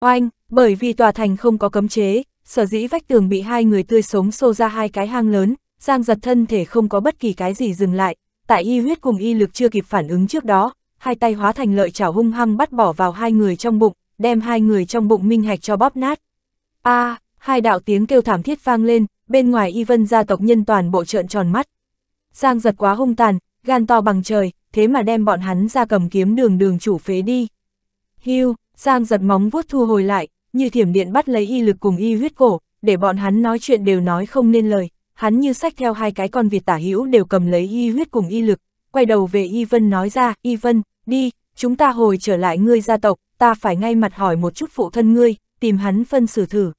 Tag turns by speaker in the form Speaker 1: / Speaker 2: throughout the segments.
Speaker 1: Oanh, bởi vì tòa thành không có cấm chế, sở dĩ vách tường bị hai người tươi sống xô ra hai cái hang lớn, Giang giật thân thể không có bất kỳ cái gì dừng lại, tại y huyết cùng y lực chưa kịp phản ứng trước đó, hai tay hóa thành lợi chảo hung hăng bắt bỏ vào hai người trong bụng, đem hai người trong bụng minh hạch cho bóp nát. A, à, hai đạo tiếng kêu thảm thiết vang lên, bên ngoài y vân gia tộc nhân toàn bộ trợn tròn mắt. Giang giật quá hung tàn, gan to bằng trời, thế mà đem bọn hắn ra cầm kiếm đường đường chủ phế đi. Hưu, Giang giật móng vuốt thu hồi lại, như thiểm điện bắt lấy y lực cùng y huyết cổ, để bọn hắn nói chuyện đều nói không nên lời, hắn như sách theo hai cái con vịt tả hữu đều cầm lấy y huyết cùng y lực, quay đầu về y vân nói ra, y vân, đi, chúng ta hồi trở lại ngươi gia tộc, ta phải ngay mặt hỏi một chút phụ thân ngươi, tìm hắn phân xử thử.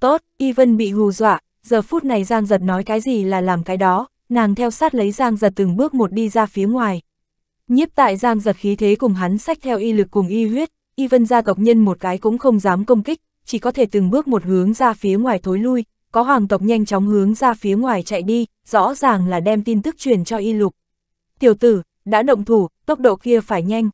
Speaker 1: Tốt, y vân bị hù dọa, giờ phút này Giang giật nói cái gì là làm cái đó, nàng theo sát lấy Giang giật từng bước một đi ra phía ngoài. Nhiếp tại Giang giật khí thế cùng hắn sách theo y lực cùng y huyết, y vân gia tộc nhân một cái cũng không dám công kích, chỉ có thể từng bước một hướng ra phía ngoài thối lui, có hoàng tộc nhanh chóng hướng ra phía ngoài chạy đi, rõ ràng là đem tin tức truyền cho y lục. Tiểu tử, đã động thủ, tốc độ kia phải nhanh.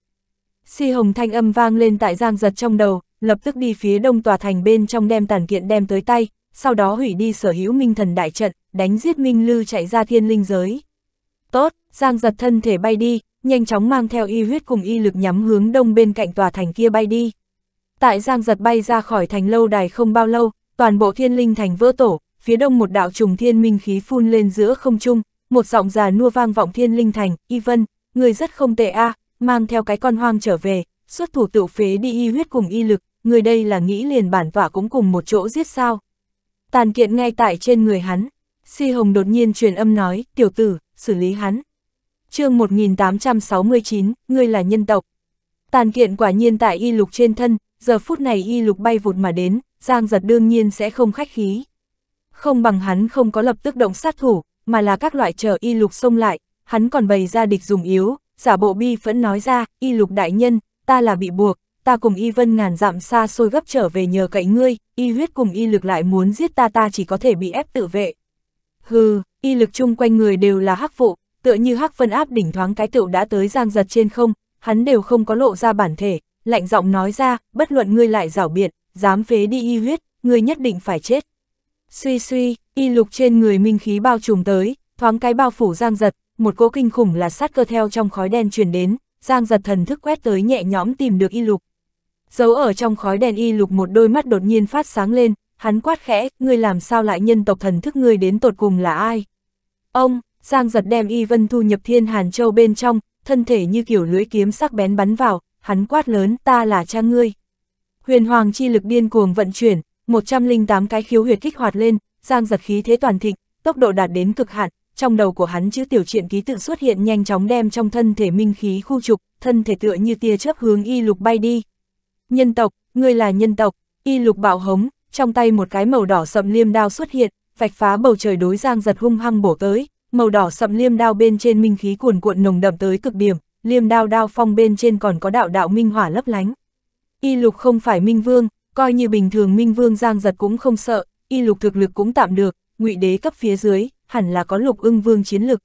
Speaker 1: Si hồng thanh âm vang lên tại giang giật trong đầu, lập tức đi phía đông tòa thành bên trong đem tàn kiện đem tới tay, sau đó hủy đi sở hữu minh thần đại trận, đánh giết minh lư chạy ra thiên linh giới. Tốt, giang giật thân thể bay đi, nhanh chóng mang theo y huyết cùng y lực nhắm hướng đông bên cạnh tòa thành kia bay đi. Tại Giang Giật bay ra khỏi thành lâu đài không bao lâu, toàn bộ thiên linh thành vỡ tổ, phía đông một đạo trùng thiên minh khí phun lên giữa không trung, một giọng già nua vang vọng thiên linh thành, y vân, người rất không tệ a à, mang theo cái con hoang trở về, xuất thủ tự phế đi y huyết cùng y lực, người đây là nghĩ liền bản tỏa cũng cùng một chỗ giết sao. Tàn kiện ngay tại trên người hắn, si hồng đột nhiên truyền âm nói, tiểu tử, xử lý hắn chương 1869, ngươi là nhân tộc. Tàn kiện quả nhiên tại y lục trên thân, giờ phút này y lục bay vụt mà đến, Giang giật đương nhiên sẽ không khách khí. Không bằng hắn không có lập tức động sát thủ, mà là các loại chờ y lục xông lại, hắn còn bày ra địch dùng yếu, giả bộ bi vẫn nói ra, y lục đại nhân, ta là bị buộc, ta cùng y vân ngàn dặm xa xôi gấp trở về nhờ cậy ngươi, y huyết cùng y lực lại muốn giết ta ta chỉ có thể bị ép tự vệ. Hừ, y lực chung quanh người đều là hắc phụ tựa như hắc vân áp đỉnh thoáng cái tựu đã tới giang giật trên không, hắn đều không có lộ ra bản thể, lạnh giọng nói ra, bất luận ngươi lại rảo biện, dám phế đi y huyết, ngươi nhất định phải chết. Suy suy, y lục trên người minh khí bao trùm tới, thoáng cái bao phủ giang giật, một cỗ kinh khủng là sát cơ theo trong khói đen truyền đến, giang giật thần thức quét tới nhẹ nhõm tìm được y lục. Giấu ở trong khói đen y lục một đôi mắt đột nhiên phát sáng lên, hắn quát khẽ, ngươi làm sao lại nhân tộc thần thức ngươi đến tột cùng là ai? Ông, Giang giật đem Y Vân thu nhập thiên Hàn Châu bên trong, thân thể như kiểu lưỡi kiếm sắc bén bắn vào, hắn quát lớn ta là cha ngươi. Huyền hoàng chi lực điên cuồng vận chuyển, 108 cái khiếu huyệt kích hoạt lên, giang giật khí thế toàn thịnh, tốc độ đạt đến cực hạn, trong đầu của hắn chữ tiểu truyện ký tự xuất hiện nhanh chóng đem trong thân thể minh khí khu trục, thân thể tựa như tia chớp hướng y lục bay đi. Nhân tộc, ngươi là nhân tộc, y lục bạo hống, trong tay một cái màu đỏ sậm liêm đao xuất hiện, vạch phá bầu trời đối giang giật hung hăng bổ tới màu đỏ sậm liêm đao bên trên minh khí cuồn cuộn nồng đậm tới cực điểm, liêm đao đao phong bên trên còn có đạo đạo minh hỏa lấp lánh. Y lục không phải minh vương, coi như bình thường minh vương giang giật cũng không sợ, y lục thực lực cũng tạm được, ngụy đế cấp phía dưới, hẳn là có lục ưng vương chiến lực.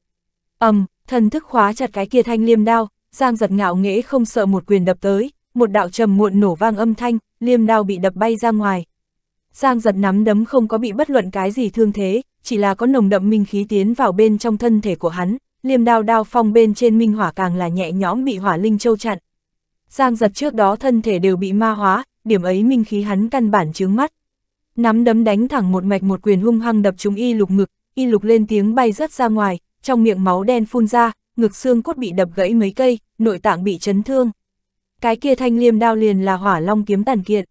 Speaker 1: ầm, um, thần thức khóa chặt cái kia thanh liêm đao, giang giật ngạo nghễ không sợ một quyền đập tới, một đạo trầm muộn nổ vang âm thanh, liêm đao bị đập bay ra ngoài. Giang giật nắm đấm không có bị bất luận cái gì thương thế, chỉ là có nồng đậm minh khí tiến vào bên trong thân thể của hắn, liềm đao đao phong bên trên minh hỏa càng là nhẹ nhõm bị hỏa linh châu chặn. Giang giật trước đó thân thể đều bị ma hóa, điểm ấy minh khí hắn căn bản chướng mắt. Nắm đấm đánh thẳng một mạch một quyền hung hăng đập trúng y lục ngực, y lục lên tiếng bay rất ra ngoài, trong miệng máu đen phun ra, ngực xương cốt bị đập gãy mấy cây, nội tạng bị chấn thương. Cái kia thanh liêm đao liền là hỏa long kiếm tàn kiện.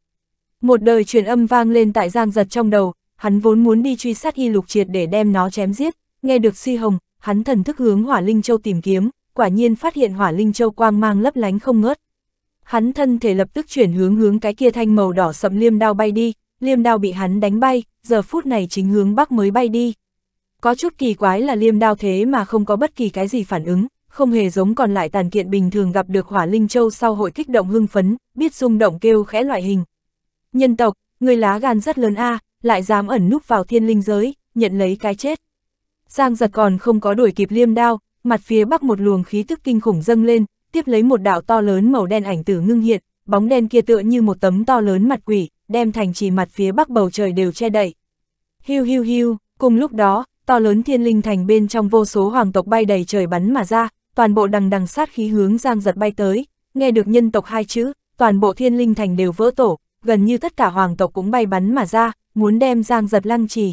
Speaker 1: Một đời truyền âm vang lên tại giang giật trong đầu, hắn vốn muốn đi truy sát y lục triệt để đem nó chém giết, nghe được suy hồng, hắn thần thức hướng hỏa linh châu tìm kiếm, quả nhiên phát hiện hỏa linh châu quang mang lấp lánh không ngớt. Hắn thân thể lập tức chuyển hướng hướng cái kia thanh màu đỏ sậm liêm đao bay đi, liêm đao bị hắn đánh bay, giờ phút này chính hướng bắc mới bay đi. Có chút kỳ quái là liêm đao thế mà không có bất kỳ cái gì phản ứng, không hề giống còn lại tàn kiện bình thường gặp được hỏa linh châu sau hội kích động hưng phấn, biết rung động kêu khẽ loại hình. Nhân tộc, người lá gan rất lớn a à, lại dám ẩn núp vào thiên linh giới, nhận lấy cái chết. Giang giật còn không có đuổi kịp liêm đao, mặt phía bắc một luồng khí tức kinh khủng dâng lên, tiếp lấy một đạo to lớn màu đen ảnh tử ngưng hiện, bóng đen kia tựa như một tấm to lớn mặt quỷ, đem thành trì mặt phía bắc bầu trời đều che đậy. Hiu hiu hiu, cùng lúc đó, to lớn thiên linh thành bên trong vô số hoàng tộc bay đầy trời bắn mà ra, toàn bộ đằng đằng sát khí hướng giang giật bay tới, nghe được nhân tộc hai chữ, toàn bộ thiên linh thành đều vỡ tổ, gần như tất cả hoàng tộc cũng bay bắn mà ra, muốn đem Giang Giật lăng trì.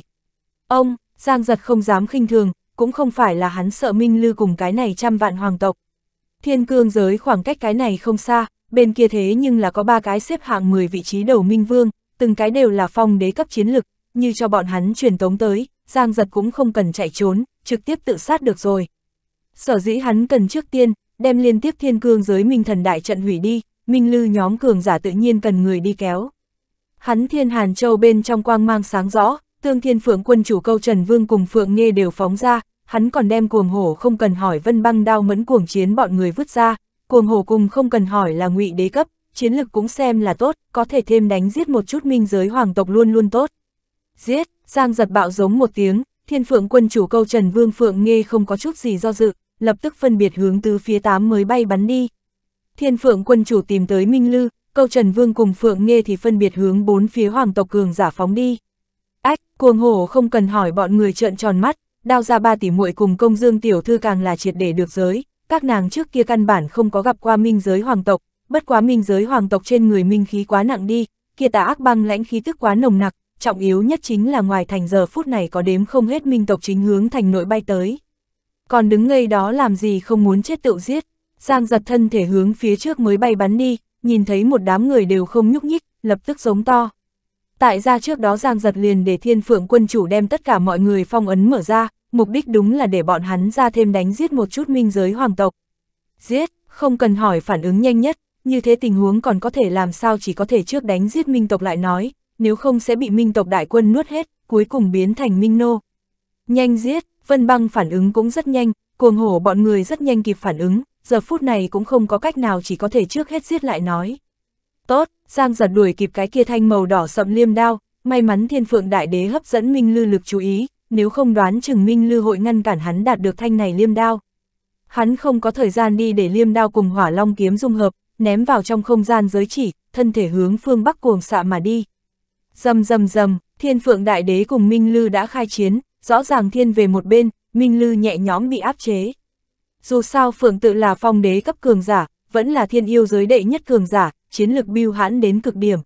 Speaker 1: Ông, Giang Giật không dám khinh thường, cũng không phải là hắn sợ Minh Lư cùng cái này trăm vạn hoàng tộc. Thiên cương giới khoảng cách cái này không xa, bên kia thế nhưng là có ba cái xếp hạng 10 vị trí đầu Minh Vương, từng cái đều là phong đế cấp chiến lực, như cho bọn hắn truyền tống tới, Giang Giật cũng không cần chạy trốn, trực tiếp tự sát được rồi. Sở dĩ hắn cần trước tiên, đem liên tiếp thiên cương giới Minh Thần Đại trận hủy đi, Minh Lư nhóm cường giả tự nhiên cần người đi kéo. Hắn thiên hàn châu bên trong quang mang sáng rõ, tương thiên phượng quân chủ câu Trần Vương cùng Phượng nghe đều phóng ra, hắn còn đem cuồng hổ không cần hỏi vân băng đao mẫn cuồng chiến bọn người vứt ra, cuồng hổ cùng không cần hỏi là ngụy đế cấp, chiến lực cũng xem là tốt, có thể thêm đánh giết một chút minh giới hoàng tộc luôn luôn tốt. Giết, Giang giật bạo giống một tiếng, thiên phượng quân chủ câu Trần Vương Phượng nghe không có chút gì do dự, lập tức phân biệt hướng từ phía tám mới bay bắn đi. Thiên phượng quân chủ tìm tới Minh Lư, câu Trần Vương cùng Phượng Nghê thì phân biệt hướng bốn phía hoàng tộc cường giả phóng đi. Ách, cuồng hổ không cần hỏi bọn người trợn tròn mắt, đao ra ba tỷ muội cùng công dương tiểu thư càng là triệt để được giới, các nàng trước kia căn bản không có gặp qua minh giới hoàng tộc, bất quá minh giới hoàng tộc trên người minh khí quá nặng đi, kia tà ác băng lãnh khí tức quá nồng nặc, trọng yếu nhất chính là ngoài thành giờ phút này có đếm không hết minh tộc chính hướng thành nội bay tới. Còn đứng ngây đó làm gì không muốn chết tự giết, Giang giật thân thể hướng phía trước mới bay bắn đi, nhìn thấy một đám người đều không nhúc nhích, lập tức giống to. Tại ra trước đó Giang Giật liền để thiên phượng quân chủ đem tất cả mọi người phong ấn mở ra, mục đích đúng là để bọn hắn ra thêm đánh giết một chút minh giới hoàng tộc. Giết, không cần hỏi phản ứng nhanh nhất, như thế tình huống còn có thể làm sao chỉ có thể trước đánh giết minh tộc lại nói, nếu không sẽ bị minh tộc đại quân nuốt hết, cuối cùng biến thành minh nô. Nhanh giết, Vân Băng phản ứng cũng rất nhanh, cuồng hổ bọn người rất nhanh kịp phản ứng, giờ phút này cũng không có cách nào chỉ có thể trước hết giết lại nói. Tốt, Giang giật đuổi kịp cái kia thanh màu đỏ sậm liêm đao, may mắn thiên phượng đại đế hấp dẫn Minh Lư lực chú ý, nếu không đoán chừng Minh Lư hội ngăn cản hắn đạt được thanh này liêm đao. Hắn không có thời gian đi để liêm đao cùng hỏa long kiếm dung hợp, ném vào trong không gian giới chỉ, thân thể hướng phương bắc cuồng xạ mà đi. Dầm dầm dầm, thiên phượng đại đế cùng Minh Lư đã khai chiến, rõ ràng thiên về một bên, Minh Lư nhẹ nhõm bị áp chế dù sao phượng tự là phong đế cấp cường giả, vẫn là thiên yêu giới đệ nhất cường giả, chiến lực biêu hãn đến cực điểm.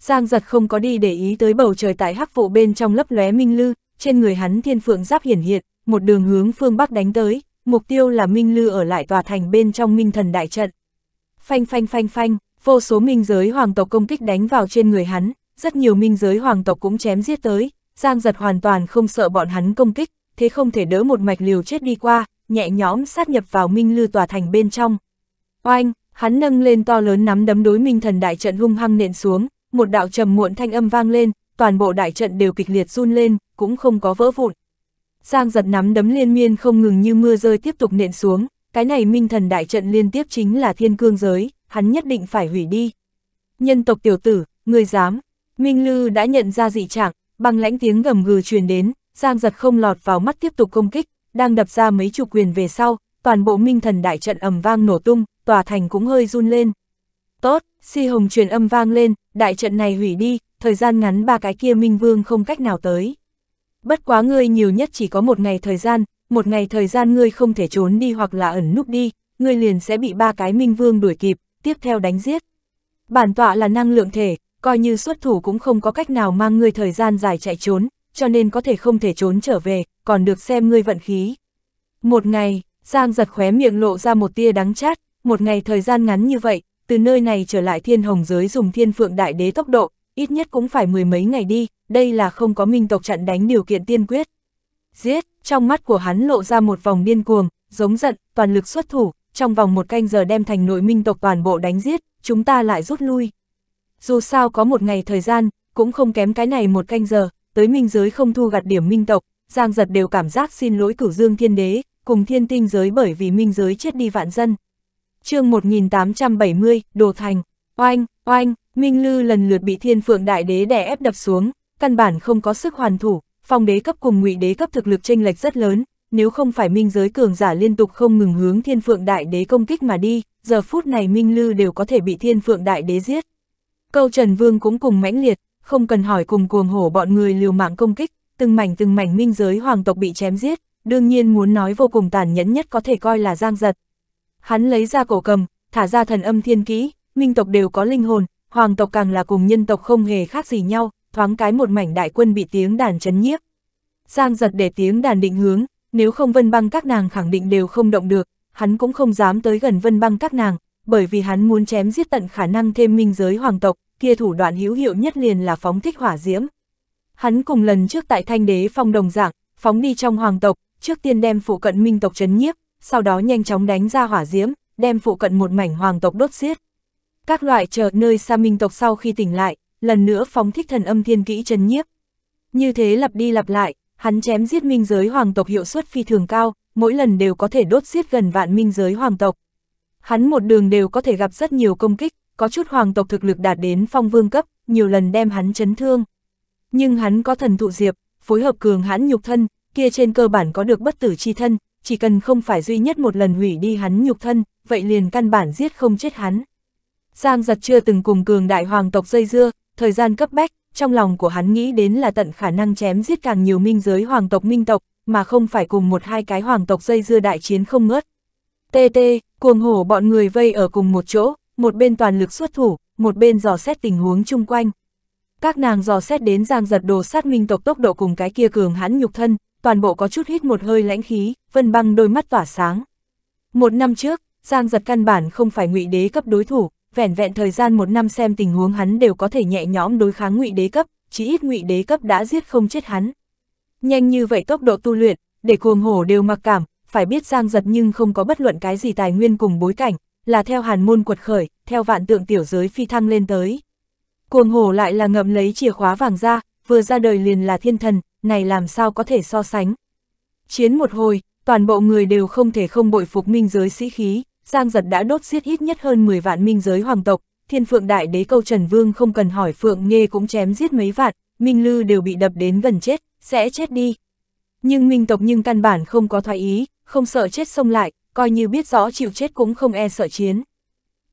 Speaker 1: Giang giật không có đi để ý tới bầu trời tại hắc vụ bên trong lấp lóe minh lư, trên người hắn thiên phượng giáp hiển hiện, một đường hướng phương bắc đánh tới, mục tiêu là minh lư ở lại tòa thành bên trong minh thần đại trận. Phanh phanh phanh phanh, vô số minh giới hoàng tộc công kích đánh vào trên người hắn, rất nhiều minh giới hoàng tộc cũng chém giết tới, Giang giật hoàn toàn không sợ bọn hắn công kích, thế không thể đỡ một mạch liều chết đi qua, nhẹ nhõm sát nhập vào Minh Lư tòa thành bên trong. Oanh, hắn nâng lên to lớn nắm đấm đối Minh Thần đại trận hung hăng nện xuống, một đạo trầm muộn thanh âm vang lên, toàn bộ đại trận đều kịch liệt run lên, cũng không có vỡ vụn. Giang giật nắm đấm liên miên không ngừng như mưa rơi tiếp tục nện xuống, cái này Minh Thần đại trận liên tiếp chính là thiên cương giới, hắn nhất định phải hủy đi. Nhân tộc tiểu tử, người dám, Minh Lư đã nhận ra dị trạng, bằng lãnh tiếng gầm gừ truyền đến, Giang giật không lọt vào mắt tiếp tục công kích, đang đập ra mấy chục quyền về sau, toàn bộ minh thần đại trận ầm vang nổ tung, tòa thành cũng hơi run lên. Tốt, si hồng truyền âm vang lên, đại trận này hủy đi, thời gian ngắn ba cái kia minh vương không cách nào tới. Bất quá ngươi nhiều nhất chỉ có một ngày thời gian, một ngày thời gian ngươi không thể trốn đi hoặc là ẩn núp đi, ngươi liền sẽ bị ba cái minh vương đuổi kịp, tiếp theo đánh giết. Bản tọa là năng lượng thể, coi như xuất thủ cũng không có cách nào mang ngươi thời gian dài chạy trốn, cho nên có thể không thể trốn trở về, còn được xem ngươi vận khí. Một ngày, Giang giật khóe miệng lộ ra một tia đắng chát, một ngày thời gian ngắn như vậy, từ nơi này trở lại thiên hồng giới dùng thiên phượng đại đế tốc độ, ít nhất cũng phải mười mấy ngày đi, đây là không có minh tộc chặn đánh điều kiện tiên quyết. Giết, trong mắt của hắn lộ ra một vòng điên cuồng, giống giận, toàn lực xuất thủ, trong vòng một canh giờ đem thành nội minh tộc toàn bộ đánh giết, chúng ta lại rút lui. Dù sao có một ngày thời gian, cũng không kém cái này một canh giờ, tới minh giới không thu gặt điểm minh tộc, Giang Giật đều cảm giác xin lỗi cửu dương thiên đế, cùng thiên tinh giới bởi vì minh giới chết đi vạn dân. chương 1870, Đồ Thành, oanh, oanh, minh lư lần lượt bị thiên phượng đại đế đè ép đập xuống, căn bản không có sức hoàn thủ, phong đế cấp cùng ngụy đế cấp thực lực chênh lệch rất lớn, nếu không phải minh giới cường giả liên tục không ngừng hướng thiên phượng đại đế công kích mà đi, giờ phút này minh lư đều có thể bị thiên phượng đại đế giết. Câu Trần Vương cũng cùng mãnh liệt, không cần hỏi cùng cuồng hổ bọn người liều mạng công kích, từng mảnh từng mảnh minh giới hoàng tộc bị chém giết, đương nhiên muốn nói vô cùng tàn nhẫn nhất có thể coi là giang giật. Hắn lấy ra cổ cầm, thả ra thần âm thiên kỹ, minh tộc đều có linh hồn, hoàng tộc càng là cùng nhân tộc không hề khác gì nhau, thoáng cái một mảnh đại quân bị tiếng đàn chấn nhiếp. Giang giật để tiếng đàn định hướng, nếu không vân băng các nàng khẳng định đều không động được, hắn cũng không dám tới gần vân băng các nàng, bởi vì hắn muốn chém giết tận khả năng thêm minh giới hoàng tộc, kia thủ đoạn hữu hiệu nhất liền là phóng thích hỏa diễm. Hắn cùng lần trước tại Thanh Đế phong đồng dạng, phóng đi trong hoàng tộc, trước tiên đem phụ cận minh tộc chấn nhiếp, sau đó nhanh chóng đánh ra hỏa diễm, đem phụ cận một mảnh hoàng tộc đốt xiết. Các loại chờ nơi xa minh tộc sau khi tỉnh lại, lần nữa phóng thích thần âm thiên kỹ chấn nhiếp. Như thế lặp đi lặp lại, hắn chém giết minh giới hoàng tộc hiệu suất phi thường cao, mỗi lần đều có thể đốt xiết gần vạn minh giới hoàng tộc. Hắn một đường đều có thể gặp rất nhiều công kích, có chút hoàng tộc thực lực đạt đến phong vương cấp, nhiều lần đem hắn chấn thương. Nhưng hắn có thần thụ diệp, phối hợp cường hãn nhục thân, kia trên cơ bản có được bất tử chi thân, chỉ cần không phải duy nhất một lần hủy đi hắn nhục thân, vậy liền căn bản giết không chết hắn. Giang giật chưa từng cùng cường đại hoàng tộc dây dưa, thời gian cấp bách, trong lòng của hắn nghĩ đến là tận khả năng chém giết càng nhiều minh giới hoàng tộc minh tộc, mà không phải cùng một hai cái hoàng tộc dây dưa đại chiến không ngớt. TT, cuồng hổ bọn người vây ở cùng một chỗ, một bên toàn lực xuất thủ, một bên dò xét tình huống chung quanh. Các nàng dò xét đến giang giật đồ sát minh tộc tốc độ cùng cái kia cường hãn nhục thân, toàn bộ có chút hít một hơi lãnh khí, vân băng đôi mắt tỏa sáng. Một năm trước, giang giật căn bản không phải ngụy đế cấp đối thủ, vẻn vẹn thời gian một năm xem tình huống hắn đều có thể nhẹ nhõm đối kháng ngụy đế cấp, chỉ ít ngụy đế cấp đã giết không chết hắn. Nhanh như vậy tốc độ tu luyện, để cuồng hổ đều mặc cảm, phải biết giang giật nhưng không có bất luận cái gì tài nguyên cùng bối cảnh, là theo hàn môn quật khởi, theo vạn tượng tiểu giới phi thăng lên tới. Cuồng hồ lại là ngậm lấy chìa khóa vàng ra, vừa ra đời liền là thiên thần, này làm sao có thể so sánh. Chiến một hồi, toàn bộ người đều không thể không bội phục minh giới sĩ khí, Giang Giật đã đốt giết ít nhất hơn 10 vạn minh giới hoàng tộc, thiên phượng đại đế câu Trần Vương không cần hỏi phượng nghe cũng chém giết mấy vạn, minh lư đều bị đập đến gần chết, sẽ chết đi. Nhưng minh tộc nhưng căn bản không có thoái ý, không sợ chết xông lại, coi như biết rõ chịu chết cũng không e sợ chiến.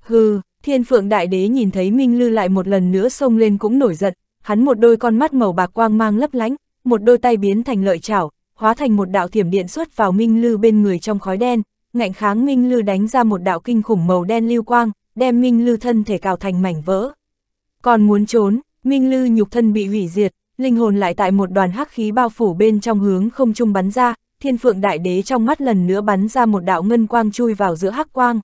Speaker 1: Hừ, thiên phượng đại đế nhìn thấy Minh Lư lại một lần nữa xông lên cũng nổi giận, hắn một đôi con mắt màu bạc quang mang lấp lánh, một đôi tay biến thành lợi chảo, hóa thành một đạo thiểm điện xuất vào Minh Lư bên người trong khói đen, ngạnh kháng Minh Lư đánh ra một đạo kinh khủng màu đen lưu quang, đem Minh Lư thân thể cào thành mảnh vỡ. Còn muốn trốn, Minh Lư nhục thân bị hủy diệt, linh hồn lại tại một đoàn hắc khí bao phủ bên trong hướng không trung bắn ra, thiên phượng đại đế trong mắt lần nữa bắn ra một đạo ngân quang chui vào giữa hắc quang.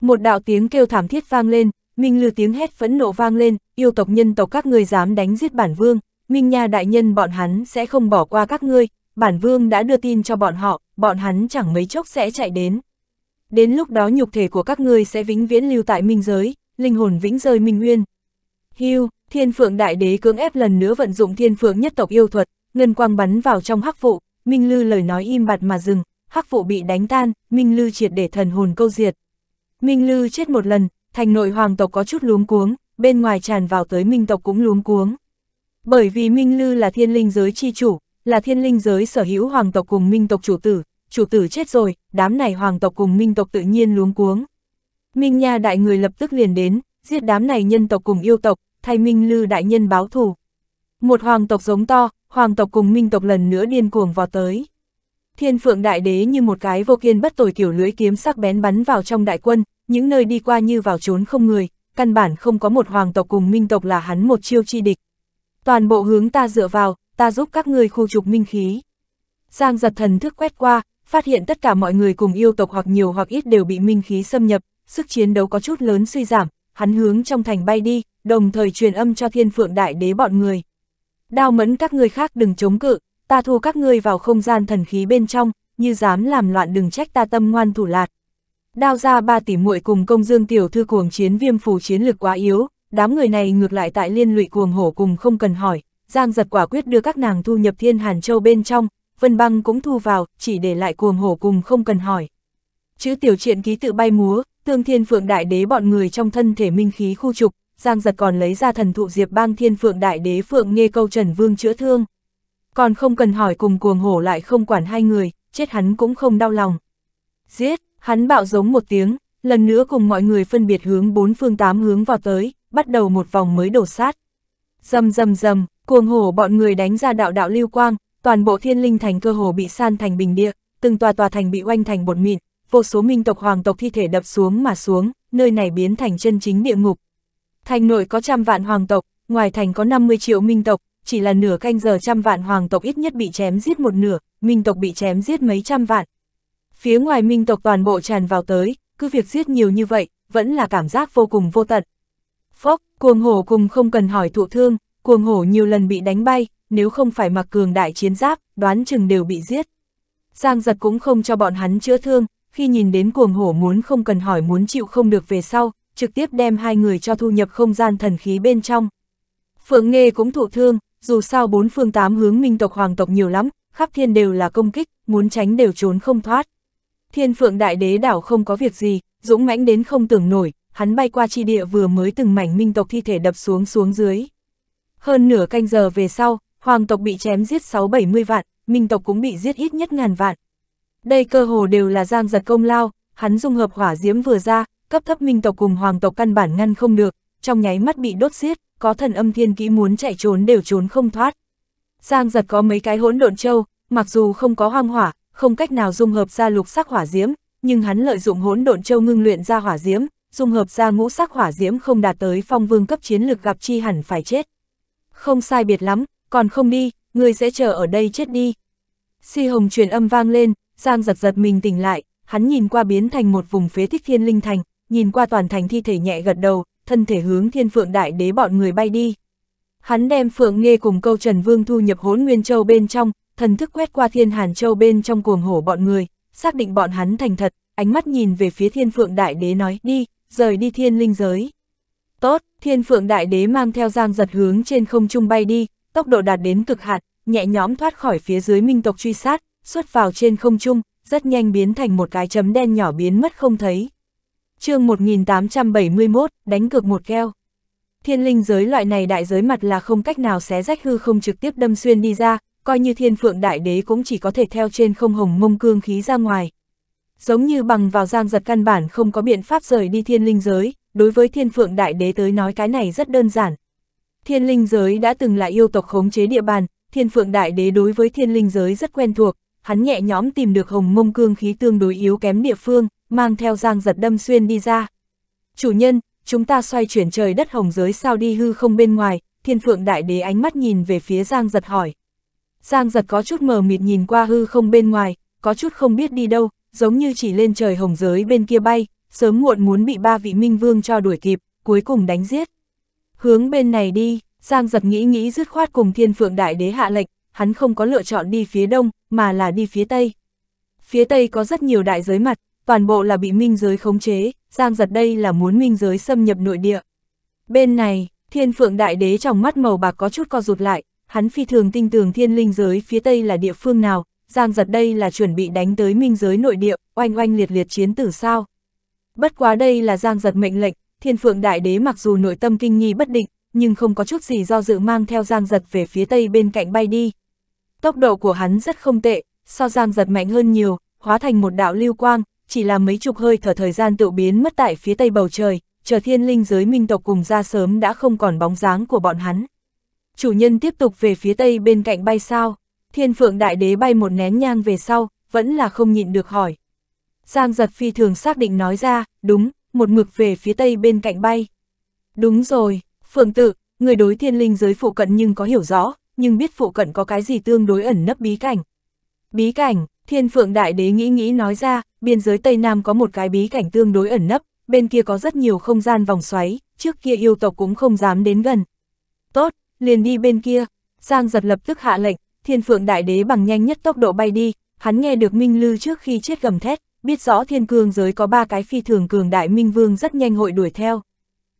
Speaker 1: Một đạo tiếng kêu thảm thiết vang lên, minh lư tiếng hét phẫn nộ vang lên, yêu tộc nhân tộc các ngươi dám đánh giết bản vương, minh nha đại nhân bọn hắn sẽ không bỏ qua các ngươi, bản vương đã đưa tin cho bọn họ, bọn hắn chẳng mấy chốc sẽ chạy đến. Đến lúc đó nhục thể của các ngươi sẽ vĩnh viễn lưu tại minh giới, linh hồn vĩnh rơi minh nguyên. Hưu, thiên phượng đại đế cưỡng ép lần nữa vận dụng thiên phượng nhất tộc yêu thuật, ngân quang bắn vào trong hắc vụ, Minh Lư lời nói im bặt mà dừng, hắc vụ bị đánh tan, Minh Lư triệt để thần hồn câu diệt. Minh Lư chết một lần, thành nội hoàng tộc có chút luống cuống, bên ngoài tràn vào tới minh tộc cũng luống cuống. Bởi vì Minh Lư là thiên linh giới chi chủ, là thiên linh giới sở hữu hoàng tộc cùng minh tộc chủ tử, chủ tử chết rồi, đám này hoàng tộc cùng minh tộc tự nhiên luống cuống. Minh Nha đại người lập tức liền đến, giết đám này nhân tộc cùng yêu tộc, thay Minh Lư đại nhân báo thù. Một hoàng tộc giống to, hoàng tộc cùng minh tộc lần nữa điên cuồng vào tới. Thiên phượng đại đế như một cái vô kiên bất tồi kiểu lưới kiếm sắc bén bắn vào trong đại quân, những nơi đi qua như vào trốn không người, căn bản không có một hoàng tộc cùng minh tộc là hắn một chiêu chi địch. Toàn bộ hướng ta dựa vào, ta giúp các ngươi khu trục minh khí. Giang giật thần thức quét qua, phát hiện tất cả mọi người cùng yêu tộc hoặc nhiều hoặc ít đều bị minh khí xâm nhập, sức chiến đấu có chút lớn suy giảm, hắn hướng trong thành bay đi, đồng thời truyền âm cho thiên phượng đại đế bọn người đao mẫn các ngươi khác đừng chống cự, ta thu các ngươi vào không gian thần khí bên trong, như dám làm loạn đừng trách ta tâm ngoan thủ lạt. Đao ra ba tỷ muội cùng công dương tiểu thư cuồng chiến viêm phù chiến lực quá yếu, đám người này ngược lại tại liên lụy cuồng hổ cùng không cần hỏi, Giang giật quả quyết đưa các nàng thu nhập thiên hàn châu bên trong, Vân băng cũng thu vào, chỉ để lại cuồng hổ cùng không cần hỏi. Chữ tiểu truyện ký tự bay múa, tương thiên phượng đại đế bọn người trong thân thể minh khí khu trục, Giang giật còn lấy ra thần thụ diệp bang thiên phượng đại đế phượng nghe câu Trần Vương chữa thương. Còn không cần hỏi cùng cuồng hổ lại không quản hai người, chết hắn cũng không đau lòng. Giết, hắn bạo giống một tiếng, lần nữa cùng mọi người phân biệt hướng bốn phương tám hướng vào tới, bắt đầu một vòng mới đổ sát. Dầm dầm dầm, cuồng hổ bọn người đánh ra đạo đạo lưu quang, toàn bộ thiên linh thành cơ hồ bị san thành bình địa, từng tòa tòa thành bị oanh thành bột mịn, vô số minh tộc hoàng tộc thi thể đập xuống mà xuống, nơi này biến thành chân chính địa ngục, Thành nội có trăm vạn hoàng tộc, ngoài thành có 50 triệu minh tộc, chỉ là nửa canh giờ trăm vạn hoàng tộc ít nhất bị chém giết một nửa, minh tộc bị chém giết mấy trăm vạn. Phía ngoài minh tộc toàn bộ tràn vào tới, cứ việc giết nhiều như vậy, vẫn là cảm giác vô cùng vô tận. Phốc, cuồng hổ cùng không cần hỏi thụ thương, cuồng hổ nhiều lần bị đánh bay, nếu không phải mặc cường đại chiến giáp, đoán chừng đều bị giết. Giang giật cũng không cho bọn hắn chữa thương, khi nhìn đến cuồng hổ muốn không cần hỏi muốn chịu không được về sau, trực tiếp đem hai người cho thu nhập không gian thần khí bên trong. Phượng Nghê cũng thụ thương, dù sao bốn phương tám hướng minh tộc hoàng tộc nhiều lắm, khắp thiên đều là công kích, muốn tránh đều trốn không thoát. Thiên Phượng Đại Đế đảo không có việc gì, dũng mãnh đến không tưởng nổi, hắn bay qua chi địa vừa mới từng mảnh minh tộc thi thể đập xuống xuống dưới. Hơn nửa canh giờ về sau, hoàng tộc bị chém giết 6-70 vạn, minh tộc cũng bị giết ít nhất ngàn vạn. Đây cơ hồ đều là giang giật công lao, hắn dung hợp hỏa diễm vừa ra, cấp thấp minh tộc cùng hoàng tộc căn bản ngăn không được, trong nháy mắt bị đốt xiết, có thần âm thiên kỹ muốn chạy trốn đều trốn không thoát. Giang giật có mấy cái hỗn độn châu, mặc dù không có hoang hỏa, không cách nào dung hợp ra lục sắc hỏa diễm, nhưng hắn lợi dụng hỗn độn châu ngưng luyện ra hỏa diễm, dung hợp ra ngũ sắc hỏa diễm không đạt tới phong vương cấp chiến lực gặp chi hẳn phải chết. Không sai biệt lắm, còn không đi, người sẽ chờ ở đây chết đi. Si hồng truyền âm vang lên, Giang giật giật mình tỉnh lại, hắn nhìn qua biến thành một vùng phế thích thiên linh thành, nhìn qua toàn thành thi thể nhẹ gật đầu, thân thể hướng thiên phượng đại đế bọn người bay đi. Hắn đem phượng nghe cùng câu Trần Vương thu nhập hốn Nguyên Châu bên trong, thần thức quét qua thiên Hàn Châu bên trong cuồng hổ bọn người, xác định bọn hắn thành thật, ánh mắt nhìn về phía thiên phượng đại đế nói đi, rời đi thiên linh giới. Tốt, thiên phượng đại đế mang theo giang giật hướng trên không trung bay đi, tốc độ đạt đến cực hạn, nhẹ nhõm thoát khỏi phía dưới minh tộc truy sát, xuất vào trên không trung, rất nhanh biến thành một cái chấm đen nhỏ biến mất không thấy, chương 1871, đánh cược một keo. Thiên linh giới loại này đại giới mặt là không cách nào xé rách hư không trực tiếp đâm xuyên đi ra, coi như thiên phượng đại đế cũng chỉ có thể theo trên không hồng mông cương khí ra ngoài. Giống như bằng vào giang giật căn bản không có biện pháp rời đi thiên linh giới, đối với thiên phượng đại đế tới nói cái này rất đơn giản. Thiên linh giới đã từng là yêu tộc khống chế địa bàn, thiên phượng đại đế đối với thiên linh giới rất quen thuộc, hắn nhẹ nhõm tìm được hồng mông cương khí tương đối yếu kém địa phương, mang theo giang giật đâm xuyên đi ra. Chủ nhân, chúng ta xoay chuyển trời đất hồng giới sao đi hư không bên ngoài, thiên phượng đại đế ánh mắt nhìn về phía giang giật hỏi. Giang giật có chút mờ mịt nhìn qua hư không bên ngoài, có chút không biết đi đâu, giống như chỉ lên trời hồng giới bên kia bay, sớm muộn muốn bị ba vị minh vương cho đuổi kịp, cuối cùng đánh giết. Hướng bên này đi, Giang giật nghĩ nghĩ dứt khoát cùng thiên phượng đại đế hạ lệnh, hắn không có lựa chọn đi phía đông, mà là đi phía tây. Phía tây có rất nhiều đại giới mặt, toàn bộ là bị minh giới khống chế, Giang giật đây là muốn minh giới xâm nhập nội địa. Bên này, thiên phượng đại đế trong mắt màu bạc có chút co rụt lại, hắn phi thường tinh tường thiên linh giới phía tây là địa phương nào, Giang giật đây là chuẩn bị đánh tới minh giới nội địa, oanh oanh liệt liệt chiến tử sao. Bất quá đây là Giang giật mệnh lệnh, thiên phượng đại đế mặc dù nội tâm kinh nghi bất định, nhưng không có chút gì do dự mang theo Giang giật về phía tây bên cạnh bay đi. Tốc độ của hắn rất không tệ, so Giang giật mạnh hơn nhiều, hóa thành một đạo lưu quang, chỉ là mấy chục hơi thở thời gian tự biến mất tại phía tây bầu trời, chờ thiên linh giới minh tộc cùng ra sớm đã không còn bóng dáng của bọn hắn. Chủ nhân tiếp tục về phía tây bên cạnh bay sao, thiên phượng đại đế bay một nén nhang về sau, vẫn là không nhịn được hỏi. Giang giật phi thường xác định nói ra, đúng, một mực về phía tây bên cạnh bay. Đúng rồi, phượng tự, người đối thiên linh giới phụ cận nhưng có hiểu rõ, nhưng biết phụ cận có cái gì tương đối ẩn nấp bí cảnh, Bí cảnh, thiên phượng đại đế nghĩ nghĩ nói ra, biên giới Tây Nam có một cái bí cảnh tương đối ẩn nấp, bên kia có rất nhiều không gian vòng xoáy, trước kia yêu tộc cũng không dám đến gần. Tốt, liền đi bên kia, Giang giật lập tức hạ lệnh, thiên phượng đại đế bằng nhanh nhất tốc độ bay đi, hắn nghe được Minh Lư trước khi chết gầm thét, biết rõ thiên cương giới có ba cái phi thường cường đại Minh Vương rất nhanh hội đuổi theo.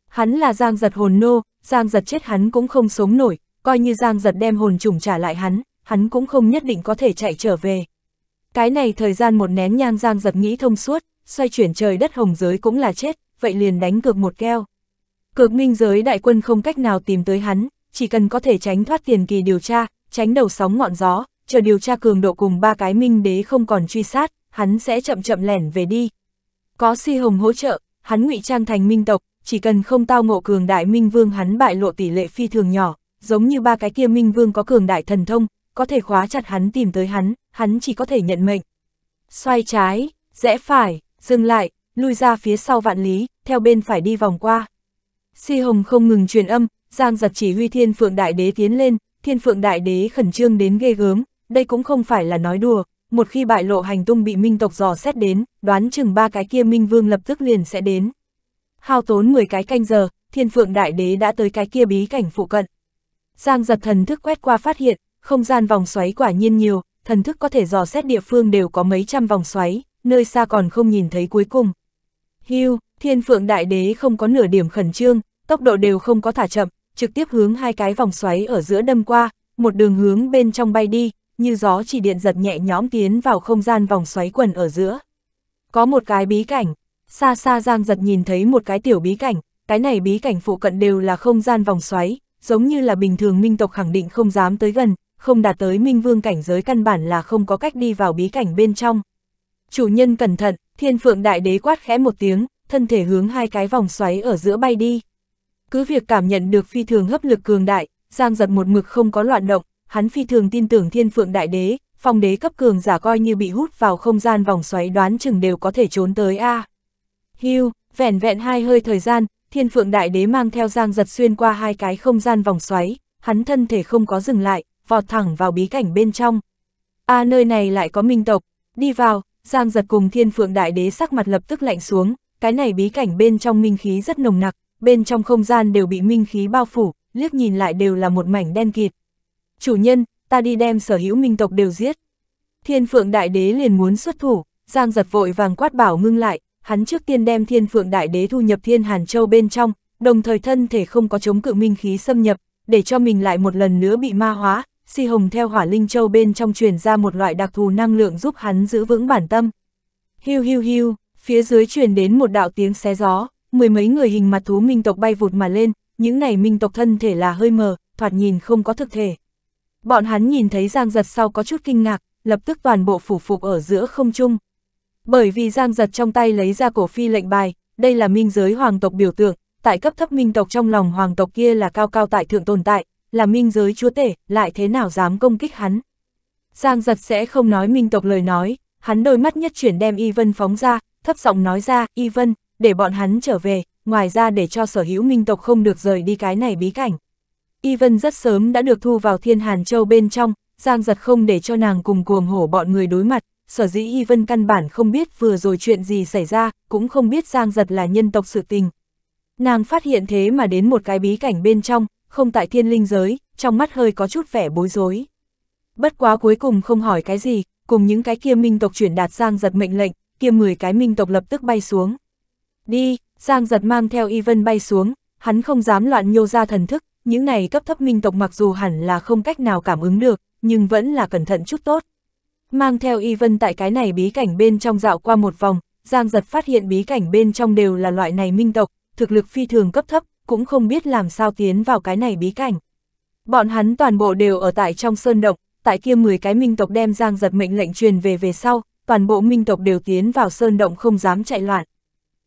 Speaker 1: Hắn là Giang giật hồn nô, Giang giật chết hắn cũng không sống nổi, coi như Giang giật đem hồn trùng trả lại hắn, hắn cũng không nhất định có thể chạy trở về. Cái này thời gian một nén nhang giang giật nghĩ thông suốt, xoay chuyển trời đất hồng giới cũng là chết, vậy liền đánh cược một keo. Cược minh giới đại quân không cách nào tìm tới hắn, chỉ cần có thể tránh thoát tiền kỳ điều tra, tránh đầu sóng ngọn gió, chờ điều tra cường độ cùng ba cái minh đế không còn truy sát, hắn sẽ chậm chậm lẻn về đi. Có si hồng hỗ trợ, hắn ngụy trang thành minh tộc, chỉ cần không tao ngộ cường đại minh vương hắn bại lộ tỷ lệ phi thường nhỏ, giống như ba cái kia minh vương có cường đại thần thông, có thể khóa chặt hắn tìm tới hắn, hắn chỉ có thể nhận mệnh. Xoay trái, rẽ phải, dừng lại, lui ra phía sau vạn lý, theo bên phải đi vòng qua. Si Hồng không ngừng truyền âm, Giang giật chỉ huy thiên phượng đại đế tiến lên, thiên phượng đại đế khẩn trương đến ghê gớm, đây cũng không phải là nói đùa, một khi bại lộ hành tung bị minh tộc dò xét đến, đoán chừng ba cái kia minh vương lập tức liền sẽ đến. Hao tốn 10 cái canh giờ, thiên phượng đại đế đã tới cái kia bí cảnh phụ cận. Giang giật thần thức quét qua phát hiện, không gian vòng xoáy quả nhiên nhiều, thần thức có thể dò xét địa phương đều có mấy trăm vòng xoáy, nơi xa còn không nhìn thấy cuối cùng. Hưu, thiên phượng đại đế không có nửa điểm khẩn trương, tốc độ đều không có thả chậm, trực tiếp hướng hai cái vòng xoáy ở giữa đâm qua, một đường hướng bên trong bay đi, như gió chỉ điện giật nhẹ nhõm tiến vào không gian vòng xoáy quần ở giữa. Có một cái bí cảnh, xa xa Giang giật nhìn thấy một cái tiểu bí cảnh, cái này bí cảnh phụ cận đều là không gian vòng xoáy, giống như là bình thường minh tộc khẳng định không dám tới gần, không đạt tới minh vương cảnh giới căn bản là không có cách đi vào bí cảnh bên trong. Chủ nhân cẩn thận, thiên phượng đại đế quát khẽ một tiếng, thân thể hướng hai cái vòng xoáy ở giữa bay đi. Cứ việc cảm nhận được phi thường hấp lực cường đại, Giang giật một mực không có loạn động, hắn phi thường tin tưởng thiên phượng đại đế, phong đế cấp cường giả coi như bị hút vào không gian vòng xoáy đoán chừng đều có thể trốn tới A. Hưu, vẻn vẹn hai hơi thời gian, thiên phượng đại đế mang theo Giang giật xuyên qua hai cái không gian vòng xoáy, hắn thân thể không có dừng lại, vọt thẳng vào bí cảnh bên trong. À nơi này lại có minh tộc, đi vào, Giang giật cùng thiên phượng đại đế sắc mặt lập tức lạnh xuống, cái này bí cảnh bên trong minh khí rất nồng nặc, bên trong không gian đều bị minh khí bao phủ, liếc nhìn lại đều là một mảnh đen kịt. Chủ nhân, ta đi đem sở hữu minh tộc đều giết. Thiên phượng đại đế liền muốn xuất thủ, Giang giật vội vàng quát bảo ngưng lại, hắn trước tiên đem thiên phượng đại đế thu nhập thiên hàn châu bên trong, đồng thời thân thể không có chống cự minh khí xâm nhập, để cho mình lại một lần nữa bị ma hóa, Si Hồng theo hỏa linh châu bên trong truyền ra một loại đặc thù năng lượng giúp hắn giữ vững bản tâm. Hiu hiu hiu, phía dưới truyền đến một đạo tiếng xé gió, mười mấy người hình mặt thú minh tộc bay vụt mà lên, những này minh tộc thân thể là hơi mờ, thoạt nhìn không có thực thể. Bọn hắn nhìn thấy Giang Giật sau có chút kinh ngạc, lập tức toàn bộ phủ phục ở giữa không trung. Bởi vì Giang Giật trong tay lấy ra cổ phi lệnh bài, đây là minh giới hoàng tộc biểu tượng, tại cấp thấp minh tộc trong lòng hoàng tộc kia là cao cao tại thượng tồn tại, là minh giới chúa tể, lại thế nào dám công kích hắn. Giang giật sẽ không nói minh tộc lời nói, hắn đôi mắt nhất chuyển đem Y Vân phóng ra, thấp giọng nói ra, Y Vân, để bọn hắn trở về, ngoài ra để cho sở hữu minh tộc không được rời đi cái này bí cảnh. Y Vân rất sớm đã được thu vào thiên hàn châu bên trong, Giang giật không để cho nàng cùng cuồng hổ bọn người đối mặt, sở dĩ Y Vân căn bản không biết vừa rồi chuyện gì xảy ra, cũng không biết Giang giật là nhân tộc sự tình. Nàng phát hiện thế mà đến một cái bí cảnh bên trong, không tại thiên linh giới, trong mắt hơi có chút vẻ bối rối. Bất quá cuối cùng không hỏi cái gì, cùng những cái kia minh tộc chuyển đạt sang giật mệnh lệnh, kia 10 cái minh tộc lập tức bay xuống. Đi, Giang giật mang theo Y Vân bay xuống, hắn không dám loạn nhô ra thần thức, những này cấp thấp minh tộc mặc dù hẳn là không cách nào cảm ứng được, nhưng vẫn là cẩn thận chút tốt. Mang theo Y Vân tại cái này bí cảnh bên trong dạo qua một vòng, Giang giật phát hiện bí cảnh bên trong đều là loại này minh tộc, thực lực phi thường cấp thấp, cũng không biết làm sao tiến vào cái này bí cảnh. Bọn hắn toàn bộ đều ở tại trong sơn động, tại kia 10 cái minh tộc đem giang giật mệnh lệnh truyền về về sau, toàn bộ minh tộc đều tiến vào sơn động không dám chạy loạn.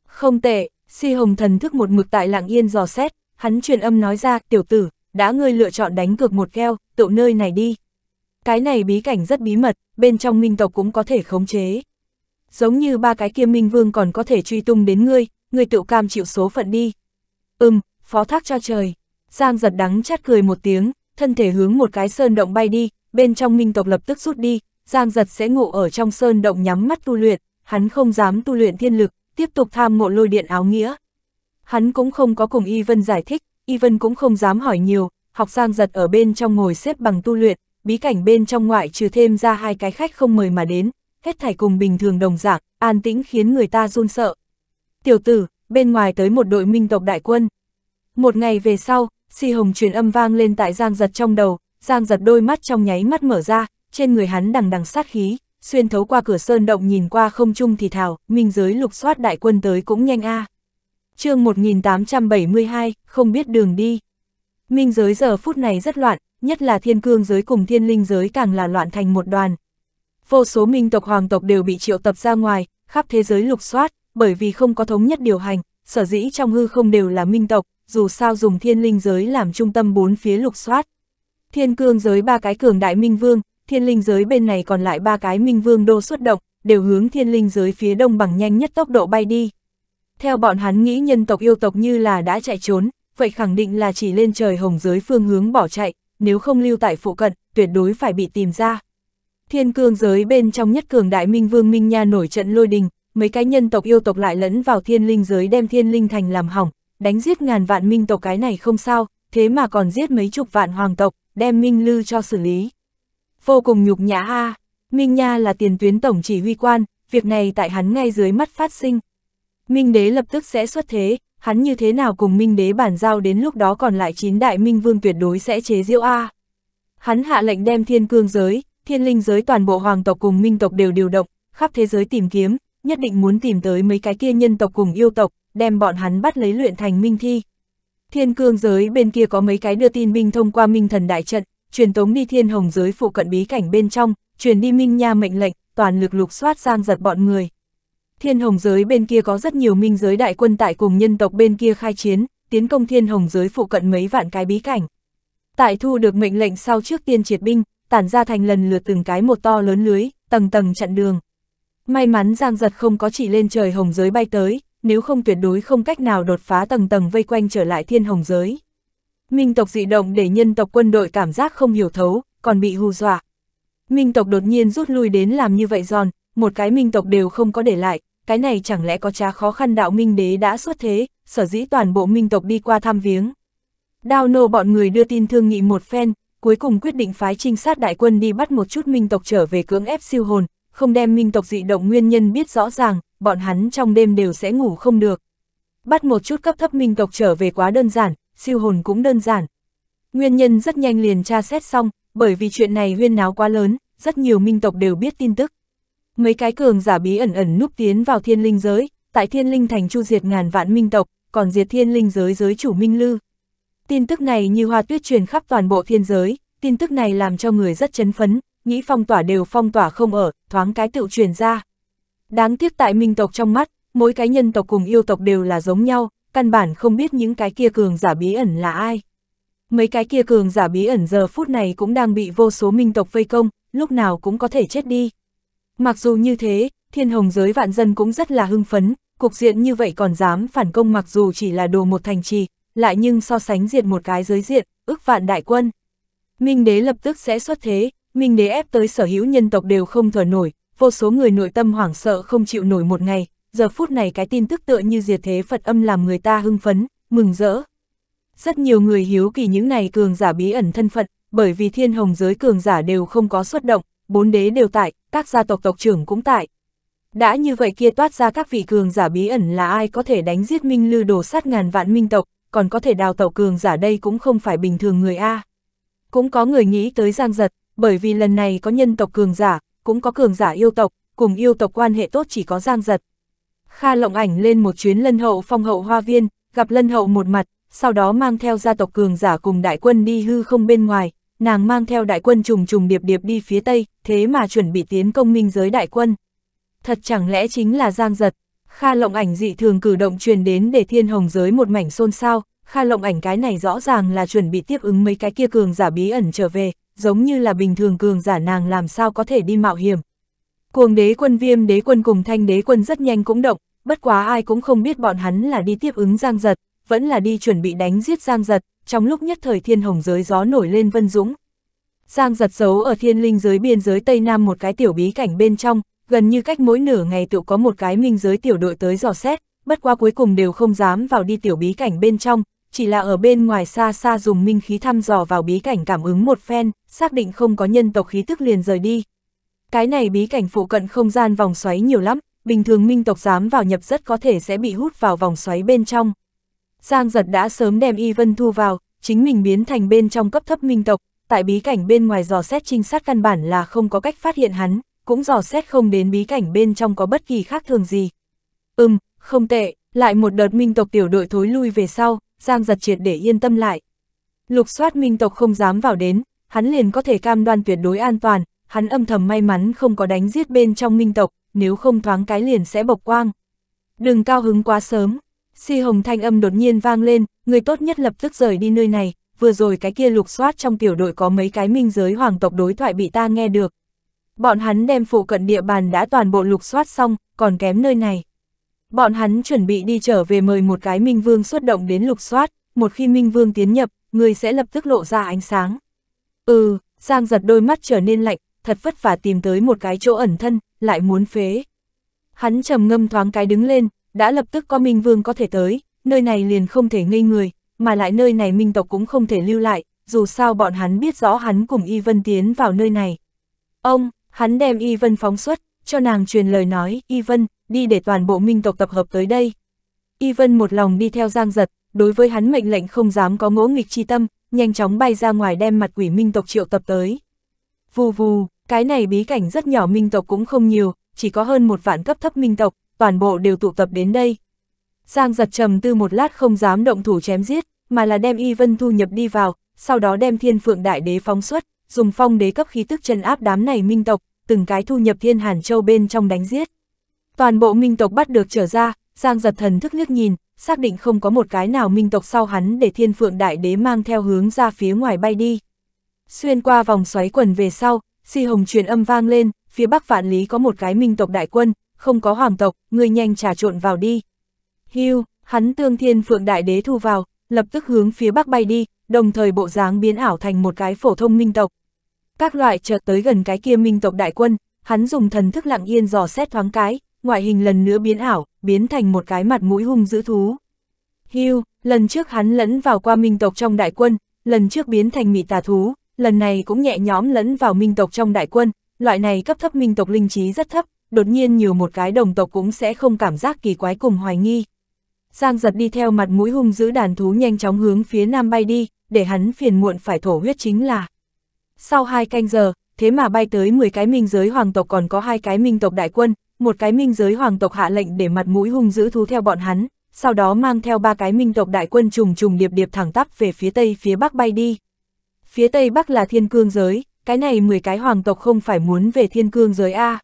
Speaker 1: Không tệ, si hồng thần thức một mực tại lạng yên dò xét, hắn truyền âm nói ra, tiểu tử, đã ngươi lựa chọn đánh cược một keo, tựu nơi này đi. Cái này bí cảnh rất bí mật, bên trong minh tộc cũng có thể khống chế. Giống như ba cái kia minh vương còn có thể truy tung đến ngươi, ngươi tựu cam chịu số phận đi, Ừm, phó thác cho trời. Giang giật đắng chát cười một tiếng, thân thể hướng một cái sơn động bay đi, bên trong minh tộc lập tức rút đi, Giang giật sẽ ngủ ở trong sơn động nhắm mắt tu luyện, hắn không dám tu luyện thiên lực, tiếp tục tham ngộ lôi điện áo nghĩa. Hắn cũng không có cùng Y Vân giải thích, Y Vân cũng không dám hỏi nhiều, học Giang giật ở bên trong ngồi xếp bằng tu luyện, bí cảnh bên trong ngoại trừ thêm ra hai cái khách không mời mà đến, hết thảy cùng bình thường đồng dạng, an tĩnh khiến người ta run sợ. Tiểu tử, bên ngoài tới một đội minh tộc đại quân. Một ngày về sau, si hồng truyền âm vang lên tại Giang Giật trong đầu, Giang Giật đôi mắt trong nháy mắt mở ra, trên người hắn đằng đằng sát khí, xuyên thấu qua cửa sơn động nhìn qua không trung thì thảo, minh giới lục soát đại quân tới cũng nhanh a. À. chương 1872, không biết đường đi. Minh giới giờ phút này rất loạn, nhất là thiên cương giới cùng thiên linh giới càng là loạn thành một đoàn. Vô số minh tộc hoàng tộc đều bị triệu tập ra ngoài, khắp thế giới lục soát, bởi vì không có thống nhất điều hành, sở dĩ trong hư không đều là minh tộc, dù sao dùng thiên linh giới làm trung tâm bốn phía lục soát. Thiên cương giới ba cái cường đại minh vương, thiên linh giới bên này còn lại ba cái minh vương đô xuất động, đều hướng thiên linh giới phía đông bằng nhanh nhất tốc độ bay đi. Theo bọn hắn nghĩ nhân tộc yêu tộc như là đã chạy trốn, vậy khẳng định là chỉ lên trời hồng giới phương hướng bỏ chạy, nếu không lưu tại phụ cận, tuyệt đối phải bị tìm ra. Thiên cương giới bên trong nhất cường đại minh vương Minh Nha nổi trận lôi đình, mấy cái nhân tộc yêu tộc lại lẫn vào thiên linh giới đem thiên linh thành làm hỏng, đánh giết ngàn vạn minh tộc cái này không sao, thế mà còn giết mấy chục vạn hoàng tộc, đem minh lư cho xử lý. Vô cùng nhục nhã ha Minh Nha là tiền tuyến tổng chỉ huy quan, việc này tại hắn ngay dưới mắt phát sinh. Minh đế lập tức sẽ xuất thế, hắn như thế nào cùng Minh đế bản giao đến lúc đó còn lại chín đại Minh vương tuyệt đối sẽ chế diễu A. Hắn hạ lệnh đem thiên cương giới, thiên linh giới toàn bộ hoàng tộc cùng Minh tộc đều điều động, khắp thế giới tìm kiếm, nhất định muốn tìm tới mấy cái kia nhân tộc cùng yêu tộc, đem bọn hắn bắt lấy luyện thành minh thi. Thiên cương giới bên kia có mấy cái đưa tin binh thông qua minh thần đại trận, truyền tống đi thiên hồng giới phụ cận bí cảnh bên trong, truyền đi minh nha mệnh lệnh, toàn lực lục soát sang giật bọn người. Thiên hồng giới bên kia có rất nhiều minh giới đại quân tại cùng nhân tộc bên kia khai chiến, tiến công thiên hồng giới phụ cận mấy vạn cái bí cảnh. Tại thu được mệnh lệnh sau trước tiên triệt binh, tản ra thành lần lượt từng cái một to lớn lưới, tầng tầng chặn đường. May mắn Giang Giật không có chỉ lên trời hồng giới bay tới, nếu không tuyệt đối không cách nào đột phá tầng tầng vây quanh trở lại thiên hồng giới. Minh tộc dị động để nhân tộc quân đội cảm giác không hiểu thấu, còn bị hù dọa. Minh tộc đột nhiên rút lui đến làm như vậy giòn, một cái minh tộc đều không có để lại, cái này chẳng lẽ có trá khó khăn đạo minh đế đã xuất thế, sở dĩ toàn bộ minh tộc đi qua thăm viếng. Đao nô bọn người đưa tin thương nghị một phen, cuối cùng quyết định phái trinh sát đại quân đi bắt một chút minh tộc trở về cưỡng ép siêu hồn, không đem minh tộc dị động nguyên nhân biết rõ ràng, bọn hắn trong đêm đều sẽ ngủ không được. Bắt một chút cấp thấp minh tộc trở về quá đơn giản, siêu hồn cũng đơn giản. Nguyên nhân rất nhanh liền tra xét xong, bởi vì chuyện này huyên náo quá lớn, rất nhiều minh tộc đều biết tin tức. Mấy cái cường giả bí ẩn ẩn núp tiến vào thiên linh giới, tại thiên linh thành chu diệt ngàn vạn minh tộc, còn diệt thiên linh giới giới chủ minh lư. Tin tức này như hoa tuyết truyền khắp toàn bộ thiên giới, tin tức này làm cho người rất chấn phấn, nghĩ phong tỏa đều phong tỏa không ở, thoáng cái tự truyền ra. Đáng tiếc tại minh tộc trong mắt, mỗi cái nhân tộc cùng yêu tộc đều là giống nhau, căn bản không biết những cái kia cường giả bí ẩn là ai. Mấy cái kia cường giả bí ẩn giờ phút này cũng đang bị vô số minh tộc vây công, lúc nào cũng có thể chết đi. Mặc dù như thế, thiên hồng giới vạn dân cũng rất là hưng phấn, cục diện như vậy còn dám phản công mặc dù chỉ là đồ một thành trì, lại nhưng so sánh diệt một cái giới diện, ước vạn đại quân. Minh đế lập tức sẽ xuất thế, Minh đế ép tới sở hữu nhân tộc đều không thở nổi, vô số người nội tâm hoảng sợ không chịu nổi một ngày, giờ phút này cái tin tức tựa như diệt thế Phật âm làm người ta hưng phấn, mừng rỡ. Rất nhiều người hiếu kỳ những này cường giả bí ẩn thân phận, bởi vì thiên hồng giới cường giả đều không có xuất động, bốn đế đều tại, các gia tộc tộc trưởng cũng tại. Đã như vậy kia toát ra các vị cường giả bí ẩn là ai có thể đánh giết minh lư đồ sát ngàn vạn minh tộc, còn có thể đào tẩu cường giả đây cũng không phải bình thường người A. Cũng có người nghĩ tới giang giật, bởi vì lần này có nhân tộc cường giả, cũng có cường giả yêu tộc, cùng yêu tộc quan hệ tốt chỉ có giang giật. Kha lộng ảnh lên một chuyến lân hậu phong hậu hoa viên, gặp lân hậu một mặt, sau đó mang theo gia tộc cường giả cùng đại quân đi hư không bên ngoài, nàng mang theo đại quân trùng trùng điệp điệp đi phía tây, thế mà chuẩn bị tiến công minh giới đại quân. Thật chẳng lẽ chính là giang giật, Kha lộng ảnh dị thường cử động truyền đến để thiên hồng giới một mảnh xôn xao, Kha lộng ảnh cái này rõ ràng là chuẩn bị tiếp ứng mấy cái kia cường giả bí ẩn trở về, giống như là bình thường cường giả nàng làm sao có thể đi mạo hiểm. Cuồng đế quân viêm đế quân cùng thanh đế quân rất nhanh cũng động, bất quá ai cũng không biết bọn hắn là đi tiếp ứng giang giật, vẫn là đi chuẩn bị đánh giết giang giật, trong lúc nhất thời thiên hồng giới gió nổi lên vân dũng. Giang giật giấu ở thiên linh giới biên giới Tây Nam một cái tiểu bí cảnh bên trong, gần như cách mỗi nửa ngày tự có một cái minh giới tiểu đội tới dò xét, bất quá cuối cùng đều không dám vào đi tiểu bí cảnh bên trong, chỉ là ở bên ngoài xa xa dùng minh khí thăm dò vào bí cảnh cảm ứng một phen, xác định không có nhân tộc khí tức liền rời đi. Cái này bí cảnh phụ cận không gian vòng xoáy nhiều lắm, bình thường minh tộc dám vào nhập rất có thể sẽ bị hút vào vòng xoáy bên trong. Giang giật đã sớm đem Y Vân thu vào, chính mình biến thành bên trong cấp thấp minh tộc, tại bí cảnh bên ngoài dò xét trinh sát căn bản là không có cách phát hiện hắn, cũng dò xét không đến bí cảnh bên trong có bất kỳ khác thường gì. Ừm, không tệ, lại một đợt minh tộc tiểu đội thối lui về sau, Giang giật triệt để yên tâm lại. Lục soát minh tộc không dám vào đến, hắn liền có thể cam đoan tuyệt đối an toàn, hắn âm thầm may mắn không có đánh giết bên trong minh tộc, nếu không thoáng cái liền sẽ bộc quang. Đừng cao hứng quá sớm, si hồng thanh âm đột nhiên vang lên, người tốt nhất lập tức rời đi nơi này, vừa rồi cái kia lục soát trong tiểu đội có mấy cái minh giới hoàng tộc đối thoại bị ta nghe được. Bọn hắn đem phụ cận địa bàn đã toàn bộ lục soát xong, còn kém nơi này. Bọn hắn chuẩn bị đi trở về mời một cái Minh Vương xuất động đến lục soát, một khi Minh Vương tiến nhập, người sẽ lập tức lộ ra ánh sáng. Ừ, Giang giật đôi mắt trở nên lạnh, thật vất vả tìm tới một cái chỗ ẩn thân, lại muốn phế. Hắn trầm ngâm thoáng cái đứng lên, đã lập tức có Minh Vương có thể tới, nơi này liền không thể ngây người, mà lại nơi này Minh tộc cũng không thể lưu lại, dù sao bọn hắn biết rõ hắn cùng Y Vân tiến vào nơi này. Ông, hắn đem Y Vân phóng xuất, cho nàng truyền lời nói, Y Vân, đi để toàn bộ minh tộc tập hợp tới đây. Y Vân một lòng đi theo Giang Giật, đối với hắn mệnh lệnh không dám có ngỗ nghịch chi tâm, nhanh chóng bay ra ngoài đem mặt quỷ minh tộc triệu tập tới. Vù vù, cái này bí cảnh rất nhỏ minh tộc cũng không nhiều, chỉ có hơn một vạn cấp thấp minh tộc, toàn bộ đều tụ tập đến đây. Giang giật trầm tư một lát không dám động thủ chém giết, mà là đem Y Vân thu nhập đi vào, sau đó đem thiên phượng đại đế phóng xuất, dùng phong đế cấp khí tức chân áp đám này minh tộc, từng cái thu nhập thiên hàn châu bên trong đánh giết. Toàn bộ minh tộc bắt được trở ra, Giang giật thần thức nước nhìn, xác định không có một cái nào minh tộc sau hắn để thiên phượng đại đế mang theo hướng ra phía ngoài bay đi. Xuyên qua vòng xoáy quần về sau, si hồng truyền âm vang lên, phía bắc vạn lý có một cái minh tộc đại quân, không có hoàng tộc, người nhanh trà trộn vào đi. Hưu, hắn tương thiên phượng đại đế thu vào, lập tức hướng phía bắc bay đi, đồng thời bộ dáng biến ảo thành một cái phổ thông minh tộc. Các loại chợt tới gần cái kia minh tộc đại quân, hắn dùng thần thức lặng yên dò xét thoáng cái, ngoại hình lần nữa biến ảo, biến thành một cái mặt mũi hung dữ thú. Hưu, lần trước hắn lẫn vào qua minh tộc trong đại quân, lần trước biến thành mị tà thú, lần này cũng nhẹ nhõm lẫn vào minh tộc trong đại quân, loại này cấp thấp minh tộc linh trí rất thấp, đột nhiên nhiều một cái đồng tộc cũng sẽ không cảm giác kỳ quái cùng hoài nghi. Giang giật đi theo mặt mũi hung dữ đàn thú nhanh chóng hướng phía nam bay đi, để hắn phiền muộn phải thổ huyết chính là. Sau hai canh giờ, thế mà bay tới 10 cái minh giới hoàng tộc còn có hai cái minh tộc đại quân, một cái minh giới hoàng tộc hạ lệnh để mặt mũi hung dữ thú theo bọn hắn, sau đó mang theo ba cái minh tộc đại quân trùng trùng điệp điệp thẳng tắp về phía tây phía bắc bay đi. Phía tây bắc là thiên cương giới, cái này 10 cái hoàng tộc không phải muốn về thiên cương giới A.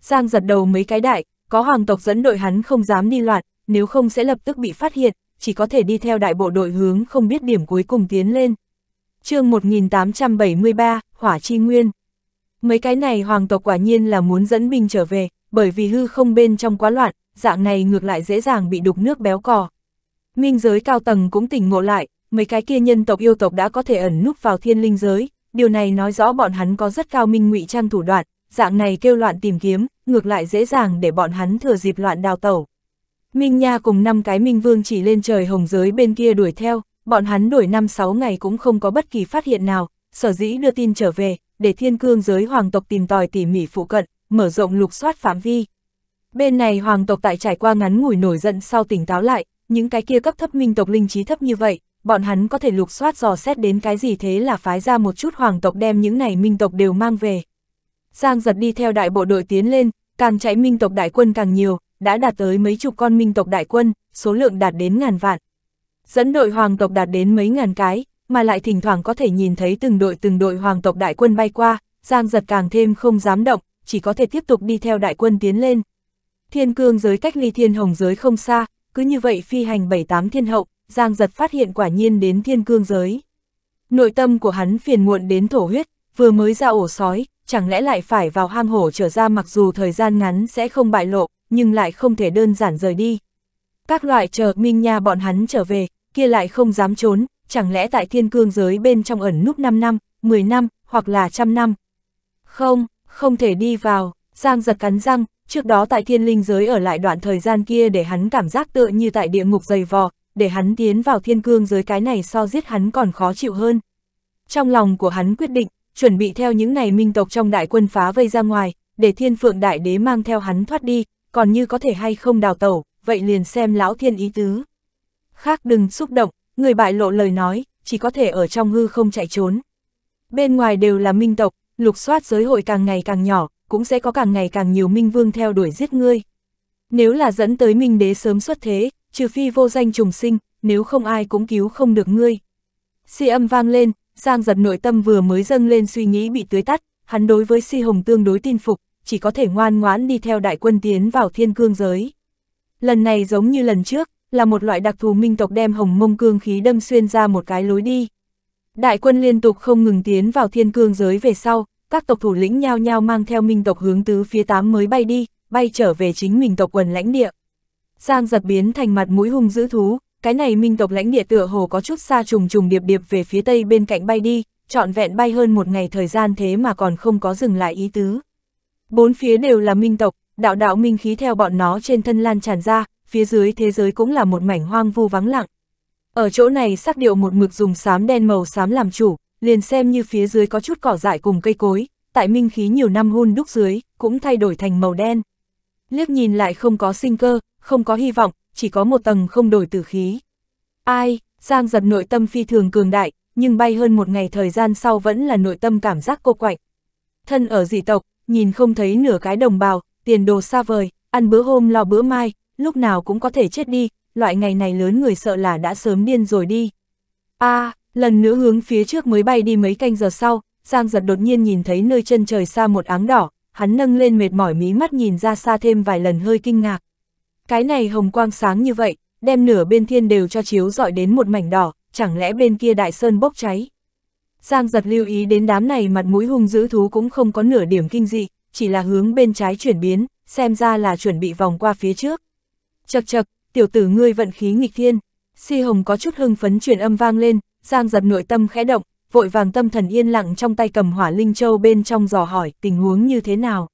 Speaker 1: Giang giật đầu mấy cái đại, có hoàng tộc dẫn đội hắn không dám đi loạn, nếu không sẽ lập tức bị phát hiện, chỉ có thể đi theo đại bộ đội hướng không biết điểm cuối cùng tiến lên. chương 1873, Hỏa Chi Nguyên Mấy cái này hoàng tộc quả nhiên là muốn dẫn binh trở về, bởi vì hư không bên trong quá loạn, dạng này ngược lại dễ dàng bị đục nước béo cò. Minh giới cao tầng cũng tỉnh ngộ lại, mấy cái kia nhân tộc yêu tộc đã có thể ẩn núp vào thiên linh giới, điều này nói rõ bọn hắn có rất cao minh ngụy trang thủ đoạn, dạng này kêu loạn tìm kiếm, ngược lại dễ dàng để bọn hắn thừa dịp loạn đào tẩu. Minh Nha cùng năm cái Minh Vương chỉ lên trời hồng giới bên kia đuổi theo, bọn hắn đuổi năm sáu ngày cũng không có bất kỳ phát hiện nào, sở dĩ đưa tin trở về, để thiên cương giới hoàng tộc tìm tòi tỉ mỉ phụ cận, mở rộng lục soát phạm vi. Bên này hoàng tộc tại trải qua ngắn ngủi nổi giận sau tỉnh táo lại, những cái kia cấp thấp minh tộc linh trí thấp như vậy, bọn hắn có thể lục soát dò xét đến cái gì thế là phái ra một chút hoàng tộc đem những này minh tộc đều mang về. Giang giật đi theo đại bộ đội tiến lên, càng chạy minh tộc đại quân càng nhiều, đã đạt tới mấy chục con minh tộc đại quân, số lượng đạt đến ngàn vạn. Dẫn đội hoàng tộc đạt đến mấy ngàn cái, mà lại thỉnh thoảng có thể nhìn thấy từng đội từng đội hoàng tộc đại quân bay qua, Giang giật càng thêm không dám động, chỉ có thể tiếp tục đi theo đại quân tiến lên. Thiên cương giới cách ly thiên hồng giới không xa, cứ như vậy phi hành bảy tám thiên hậu, Giang giật phát hiện quả nhiên đến thiên cương giới. Nội tâm của hắn phiền muộn đến thổ huyết, vừa mới ra ổ sói, chẳng lẽ lại phải vào hang hổ trở ra mặc dù thời gian ngắn sẽ không bại lộ, nhưng lại không thể đơn giản rời đi. Các loại chờ Minh Nha bọn hắn trở về, kia lại không dám trốn, chẳng lẽ tại thiên cương giới bên trong ẩn núp 5 năm, 10 năm, hoặc là trăm năm. Không, không thể đi vào, Giang giật cắn răng, trước đó tại thiên linh giới ở lại đoạn thời gian kia để hắn cảm giác tựa như tại địa ngục dày vò, để hắn tiến vào thiên cương giới cái này so giết hắn còn khó chịu hơn. Trong lòng của hắn quyết định, chuẩn bị theo những này minh tộc trong đại quân phá vây ra ngoài, để thiên phượng đại đế mang theo hắn thoát đi, còn như có thể hay không đào tẩu, vậy liền xem lão thiên ý tứ. Khác đừng xúc động, người bại lộ lời nói, chỉ có thể ở trong hư không chạy trốn. Bên ngoài đều là minh tộc, lục soát giới hội càng ngày càng nhỏ, cũng sẽ có càng ngày càng nhiều minh vương theo đuổi giết ngươi. Nếu là dẫn tới minh đế sớm xuất thế, trừ phi vô danh trùng sinh, nếu không ai cũng cứu không được ngươi. Si âm vang lên, Giang giật nội tâm vừa mới dâng lên suy nghĩ bị tưới tắt, hắn đối với Si Hồng tương đối tin phục, chỉ có thể ngoan ngoãn đi theo đại quân tiến vào thiên cương giới. Lần này giống như lần trước, là một loại đặc thù minh tộc đem hồng mông cương khí đâm xuyên ra một cái lối đi. Đại quân liên tục không ngừng tiến vào thiên cương giới về sau, các tộc thủ lĩnh nhao nhao mang theo minh tộc hướng tứ phía tám mới bay đi, bay trở về chính mình tộc quần lãnh địa. Giang giật biến thành mặt mũi hung dữ thú, cái này minh tộc lãnh địa tựa hồ có chút xa trùng trùng điệp điệp về phía tây bên cạnh bay đi, trọn vẹn bay hơn một ngày thời gian thế mà còn không có dừng lại ý tứ. Bốn phía đều là minh tộc, đạo đạo minh khí theo bọn nó trên thân lan tràn ra, phía dưới thế giới cũng là một mảnh hoang vu vắng lặng. Ở chỗ này sắc điệu một mực dùng xám đen màu xám làm chủ, liền xem như phía dưới có chút cỏ dại cùng cây cối, tại minh khí nhiều năm hun đúc dưới, cũng thay đổi thành màu đen. Liếc nhìn lại không có sinh cơ, không có hy vọng, chỉ có một tầng không đổi tử khí. Ai, Giang giật nội tâm phi thường cường đại, nhưng bay hơn một ngày thời gian sau vẫn là nội tâm cảm giác cô quạnh. Thân ở dị tộc, nhìn không thấy nửa cái đồng bào, tiền đồ xa vời, ăn bữa hôm lo bữa mai, lúc nào cũng có thể chết đi, loại ngày này lớn người sợ là đã sớm điên rồi đi. a à, lần nữa hướng phía trước mới bay đi mấy canh giờ sau, Giang giật đột nhiên nhìn thấy nơi chân trời xa một áng đỏ, hắn nâng lên mệt mỏi mí mắt nhìn ra xa thêm vài lần hơi kinh ngạc. Cái này hồng quang sáng như vậy, đem nửa bên thiên đều cho chiếu dọi đến một mảnh đỏ, chẳng lẽ bên kia đại sơn bốc cháy. Giang giật lưu ý đến đám này mặt mũi hung dữ thú cũng không có nửa điểm kinh dị, chỉ là hướng bên trái chuyển biến, xem ra là chuẩn bị vòng qua phía trước. Chật chật, tiểu tử ngươi vận khí nghịch thiên. Si Hồng có chút hưng phấn truyền âm vang lên, Giang giật nội tâm khẽ động, vội vàng tâm thần yên lặng trong tay cầm hỏa linh châu bên trong dò hỏi tình huống như thế nào.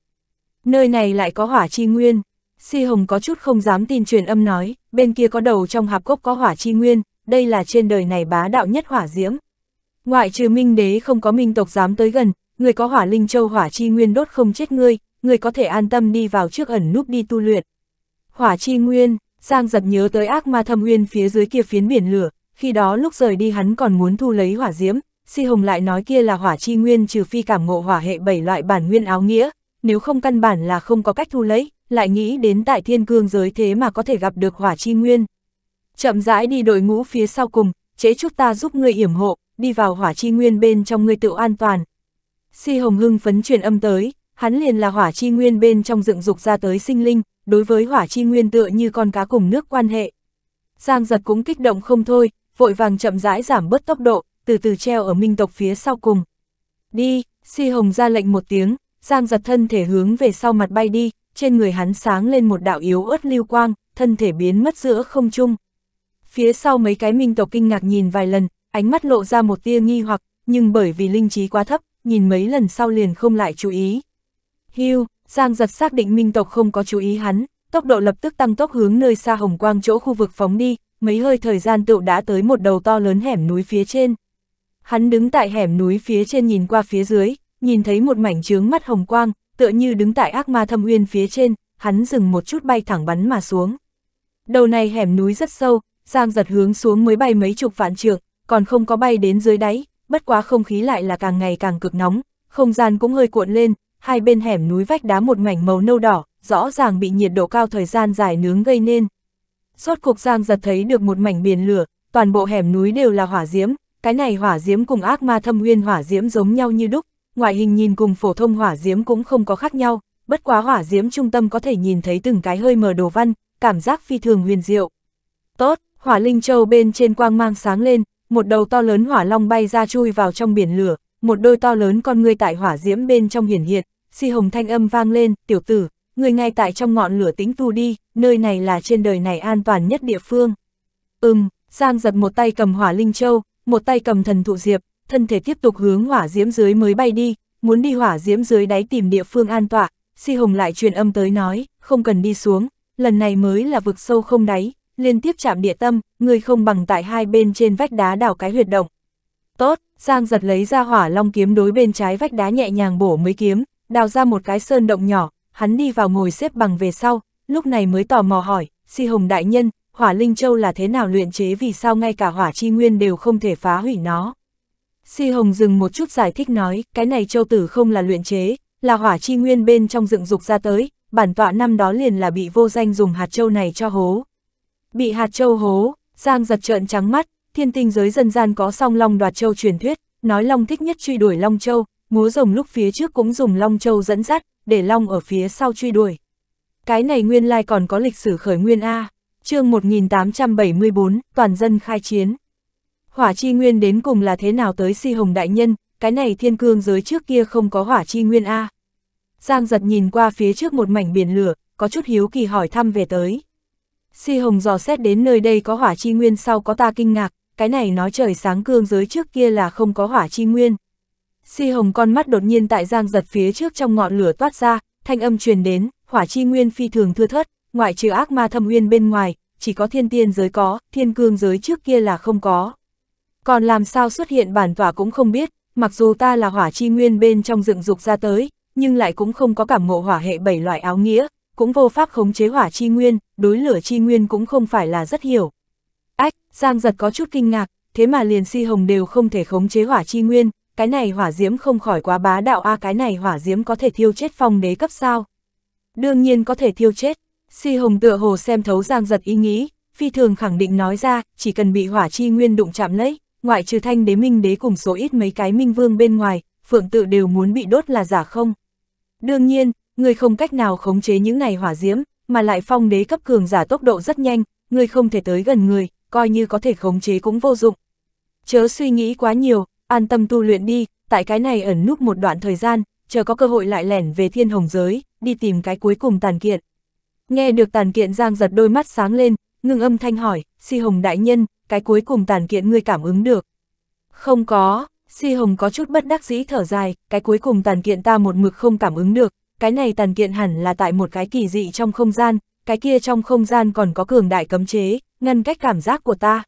Speaker 1: Nơi này lại có hỏa chi nguyên. Si Hồng có chút không dám tin truyền âm nói, bên kia có đầu trong hạp cốc có hỏa chi nguyên, đây là trên đời này bá đạo nhất hỏa diễm. Ngoại trừ minh đế không có minh tộc dám tới gần, người có hỏa linh châu hỏa chi nguyên đốt không chết ngươi, người có thể an tâm đi vào trước ẩn núp đi tu luyện. Hỏa chi nguyên, Giang giật nhớ tới ác ma thâm uyên phía dưới kia phiến biển lửa, khi đó lúc rời đi hắn còn muốn thu lấy hỏa diễm, Si Hồng lại nói kia là hỏa chi nguyên trừ phi cảm ngộ hỏa hệ bảy loại bản nguyên áo nghĩa, nếu không căn bản là không có cách thu lấy, lại nghĩ đến tại thiên cương giới thế mà có thể gặp được hỏa chi nguyên. Chậm rãi đi đội ngũ phía sau cùng, chế chúc ta giúp ngươi yểm hộ, đi vào hỏa chi nguyên bên trong ngươi tự an toàn. Si Hồng hưng phấn truyền âm tới, hắn liền là hỏa chi nguyên bên trong dựng dục ra tới sinh linh, đối với hỏa chi nguyên tựa như con cá cùng nước quan hệ. Giang giật cũng kích động không thôi, vội vàng chậm rãi giảm bớt tốc độ, từ từ treo ở minh tộc phía sau cùng. Đi, si hồng ra lệnh một tiếng, giang giật thân thể hướng về sau mặt bay đi, trên người hắn sáng lên một đạo yếu ớt lưu quang, thân thể biến mất giữa không trung. Phía sau mấy cái minh tộc kinh ngạc nhìn vài lần, ánh mắt lộ ra một tia nghi hoặc, nhưng bởi vì linh trí quá thấp, nhìn mấy lần sau liền không lại chú ý. Hưu, Giang giật xác định minh tộc không có chú ý hắn, tốc độ lập tức tăng tốc hướng nơi xa hồng quang chỗ khu vực phóng đi, mấy hơi thời gian tựu đã tới một đầu to lớn hẻm núi phía trên. Hắn đứng tại hẻm núi phía trên nhìn qua phía dưới, nhìn thấy một mảnh trướng mắt hồng quang, tựa như đứng tại ác ma thâm uyên phía trên, hắn dừng một chút bay thẳng bắn mà xuống. Đầu này hẻm núi rất sâu, Giang giật hướng xuống mới bay mấy chục vạn trượng, còn không có bay đến dưới đáy, bất quá không khí lại là càng ngày càng cực nóng, không gian cũng hơi cuộn lên, hai bên hẻm núi vách đá một mảnh màu nâu đỏ, rõ ràng bị nhiệt độ cao thời gian dài nướng gây nên. Rốt cuộc Giang giật thấy được một mảnh biển lửa, toàn bộ hẻm núi đều là hỏa diễm, cái này hỏa diễm cùng ác ma thâm nguyên hỏa diễm giống nhau như đúc, ngoại hình nhìn cùng phổ thông hỏa diễm cũng không có khác nhau, bất quá hỏa diễm trung tâm có thể nhìn thấy từng cái hơi mờ đồ văn, cảm giác phi thường huyền diệu. Tốt, hỏa linh châu bên trên quang mang sáng lên, một đầu to lớn hỏa long bay ra chui vào trong biển lửa, một đôi to lớn con ngươi tại hỏa diễm bên trong hiển hiện, si hồng thanh âm vang lên, tiểu tử, người ngay tại trong ngọn lửa tính tu đi, nơi này là trên đời này an toàn nhất địa phương. Ừm, Giang giật một tay cầm hỏa linh châu, một tay cầm thần thụ diệp, thân thể tiếp tục hướng hỏa diễm dưới mới bay đi, muốn đi hỏa diễm dưới đáy tìm địa phương an tọa, si hồng lại truyền âm tới nói, không cần đi xuống, lần này mới là vực sâu không đáy, liên tiếp chạm địa tâm, người không bằng tại hai bên trên vách đá đảo cái huyệt động. Tốt, Giang giật lấy ra hỏa long kiếm đối bên trái vách đá nhẹ nhàng bổ mấy kiếm, đào ra một cái sơn động nhỏ, hắn đi vào ngồi xếp bằng về sau, lúc này mới tò mò hỏi, si hồng đại nhân, hỏa linh châu là thế nào luyện chế vì sao ngay cả hỏa chi nguyên đều không thể phá hủy nó. Si hồng dừng một chút giải thích nói, cái này châu tử không là luyện chế, là hỏa chi nguyên bên trong dựng dục ra tới, bản tọa năm đó liền là bị vô danh dùng hạt châu này cho hố. Bị hạt châu hố, Giang giật trợn trắng mắt, thiên tinh giới dân gian có song long đoạt châu truyền thuyết, nói long thích nhất truy đuổi long châu, múa rồng lúc phía trước cũng dùng long châu dẫn dắt, để long ở phía sau truy đuổi. Cái này nguyên lai còn có lịch sử khởi nguyên A, chương 1874, toàn dân khai chiến. Hỏa chi nguyên đến cùng là thế nào tới si hồng đại nhân, cái này thiên cương giới trước kia không có hỏa chi nguyên A. Giang giật nhìn qua phía trước một mảnh biển lửa, có chút hiếu kỳ hỏi thăm về tới. Si Hồng dò xét đến nơi đây có hỏa chi nguyên sau có ta kinh ngạc, cái này nói trời sáng cương giới trước kia là không có hỏa chi nguyên. Si hồng con mắt đột nhiên tại giang giật phía trước trong ngọn lửa toát ra, thanh âm truyền đến, hỏa chi nguyên phi thường thưa thớt, ngoại trừ ác ma thâm uyên bên ngoài, chỉ có thiên tiên giới có, thiên cương giới trước kia là không có. Còn làm sao xuất hiện bản tỏa cũng không biết, mặc dù ta là hỏa chi nguyên bên trong dựng dục ra tới, nhưng lại cũng không có cảm ngộ hỏa hệ bảy loại áo nghĩa, cũng vô pháp khống chế hỏa chi nguyên, đối lửa chi nguyên cũng không phải là rất hiểu. Giang giật có chút kinh ngạc, thế mà liền si hồng đều không thể khống chế hỏa chi nguyên, cái này hỏa diễm không khỏi quá bá đạo a à, cái này hỏa diễm có thể thiêu chết phong đế cấp sao. Đương nhiên có thể thiêu chết, si hồng tựa hồ xem thấu giang giật ý nghĩ, phi thường khẳng định nói ra, chỉ cần bị hỏa chi nguyên đụng chạm lấy, ngoại trừ thanh đế minh đế cùng số ít mấy cái minh vương bên ngoài, phượng tự đều muốn bị đốt là giả không. Đương nhiên, người không cách nào khống chế những này hỏa diễm, mà lại phong đế cấp cường giả tốc độ rất nhanh, người không thể tới gần người, coi như có thể khống chế cũng vô dụng. Chớ suy nghĩ quá nhiều, an tâm tu luyện đi, tại cái này ẩn núp một đoạn thời gian, chờ có cơ hội lại lẻn về thiên hồng giới, đi tìm cái cuối cùng tàn kiện. Nghe được tàn kiện giang giật đôi mắt sáng lên, ngưng âm thanh hỏi, si hồng đại nhân, cái cuối cùng tàn kiện ngươi cảm ứng được. Không có, si hồng có chút bất đắc dĩ thở dài, cái cuối cùng tàn kiện ta một mực không cảm ứng được, cái này tàn kiện hẳn là tại một cái kỳ dị trong không gian, cái kia trong không gian còn có cường đại cấm chế, ngăn cách cảm giác của ta.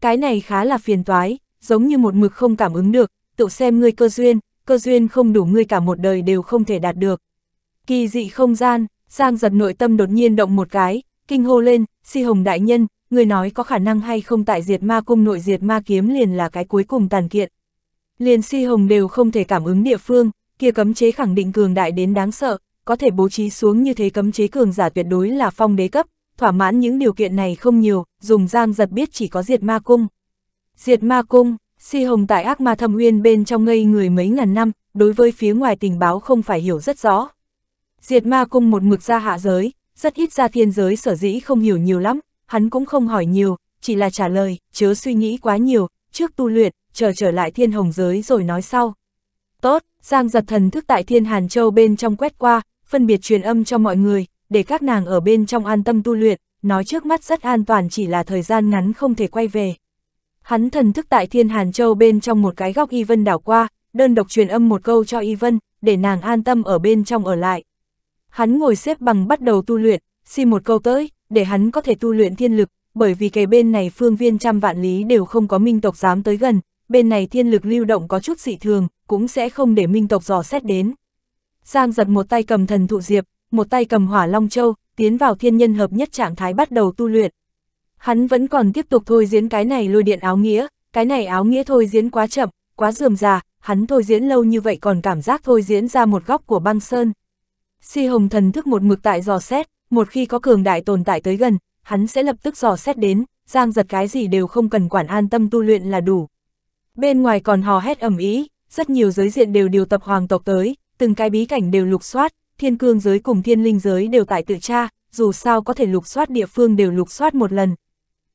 Speaker 1: Cái này khá là phiền toái, giống như một mực không cảm ứng được, tự xem ngươi cơ duyên, cơ duyên không đủ ngươi cả một đời đều không thể đạt được. Kỳ dị không gian, Giang giật nội tâm đột nhiên động một cái, kinh hô lên, si hồng đại nhân, người nói có khả năng hay không tại diệt ma cung nội diệt ma kiếm liền là cái cuối cùng tàn kiện. Liền si hồng đều không thể cảm ứng địa phương, kia cấm chế khẳng định cường đại đến đáng sợ, có thể bố trí xuống như thế cấm chế cường giả tuyệt đối là phong đế cấp, thỏa mãn những điều kiện này không nhiều, dùng giang giật biết chỉ có diệt ma cung. Diệt ma cung, si hồng tại ác ma thâm uyên bên trong ngây người mấy ngàn năm, đối với phía ngoài tình báo không phải hiểu rất rõ. Diệt ma cung một mực ra hạ giới, rất ít ra thiên giới sở dĩ không hiểu nhiều lắm, hắn cũng không hỏi nhiều, chỉ là trả lời, chớ suy nghĩ quá nhiều, trước tu luyện, chờ trở, trở lại thiên hồng giới rồi nói sau. Tốt, Giang giật thần thức tại thiên Hàn Châu bên trong quét qua, phân biệt truyền âm cho mọi người, để các nàng ở bên trong an tâm tu luyện, nói trước mắt rất an toàn chỉ là thời gian ngắn không thể quay về. Hắn thần thức tại Thiên Hàn Châu bên trong một cái góc Y Vân đảo qua, đơn độc truyền âm một câu cho Y Vân, để nàng an tâm ở bên trong ở lại. Hắn ngồi xếp bằng bắt đầu tu luyện, xin một câu tới, để hắn có thể tu luyện thiên lực, bởi vì cái bên này phương viên trăm vạn lý đều không có minh tộc dám tới gần, bên này thiên lực lưu động có chút dị thường, cũng sẽ không để minh tộc dò xét đến. Giang giật một tay cầm thần thụ diệp, một tay cầm hỏa long châu, tiến vào thiên nhân hợp nhất trạng thái bắt đầu tu luyện. Hắn vẫn còn tiếp tục thôi diễn cái này lôi điện áo nghĩa, cái này áo nghĩa thôi diễn quá chậm, quá dườm già, hắn thôi diễn lâu như vậy còn cảm giác thôi diễn ra một góc của băng sơn. Si hồng thần thức một mực tại dò xét, một khi có cường đại tồn tại tới gần, hắn sẽ lập tức dò xét đến, giang giật cái gì đều không cần quản an tâm tu luyện là đủ. Bên ngoài còn hò hét ẩm ý, rất nhiều giới diện đều điều tập hoàng tộc tới, từng cái bí cảnh đều lục soát, thiên cương giới cùng thiên linh giới đều tại tự tra, dù sao có thể lục soát địa phương đều lục soát một lần.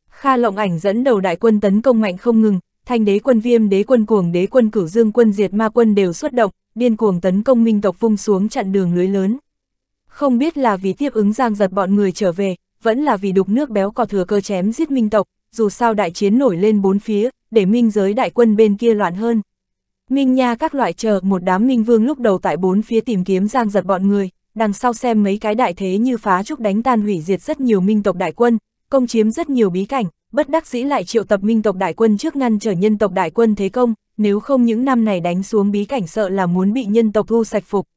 Speaker 1: Kha Lộng Ảnh dẫn đầu đại quân tấn công mạnh không ngừng, Thanh đế quân Viêm đế quân Cuồng đế quân Cửu Dương quân Diệt Ma quân đều xuất động, điên cuồng tấn công minh tộc vung xuống chặn đường lưới lớn. Không biết là vì tiếp ứng Giang Giật bọn người trở về, vẫn là vì đục nước béo cò thừa cơ chém giết minh tộc, dù sao đại chiến nổi lên bốn phía, để minh giới đại quân bên kia loạn hơn. Minh Nha các loại chờ một đám minh vương lúc đầu tại bốn phía tìm kiếm giang giật bọn người, đằng sau xem mấy cái đại thế như phá trúc đánh tan hủy diệt rất nhiều minh tộc đại quân, công chiếm rất nhiều bí cảnh, bất đắc dĩ lại triệu tập minh tộc đại quân trước ngăn trở nhân tộc đại quân thế công, nếu không những năm này đánh xuống bí cảnh sợ là muốn bị nhân tộc thu sạch phục.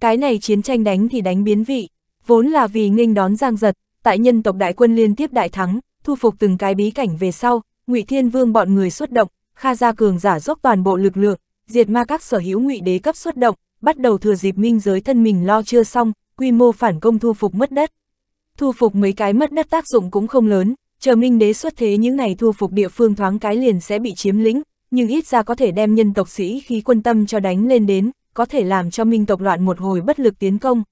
Speaker 1: Cái này chiến tranh đánh thì đánh biến vị, vốn là vì nghênh đón giang giật, tại nhân tộc đại quân liên tiếp đại thắng, thu phục từng cái bí cảnh về sau, Ngụy Thiên Vương bọn người xuất động, Kha gia cường giả dốc toàn bộ lực lượng, diệt ma các sở hữu ngụy đế cấp xuất động, bắt đầu thừa dịp minh giới thân mình lo chưa xong, quy mô phản công thu phục mất đất. Thu phục mấy cái mất đất tác dụng cũng không lớn, chờ minh đế xuất thế những này thu phục địa phương thoáng cái liền sẽ bị chiếm lĩnh, nhưng ít ra có thể đem nhân tộc sĩ khí quân tâm cho đánh lên đến, có thể làm cho minh tộc loạn một hồi bất lực tiến công.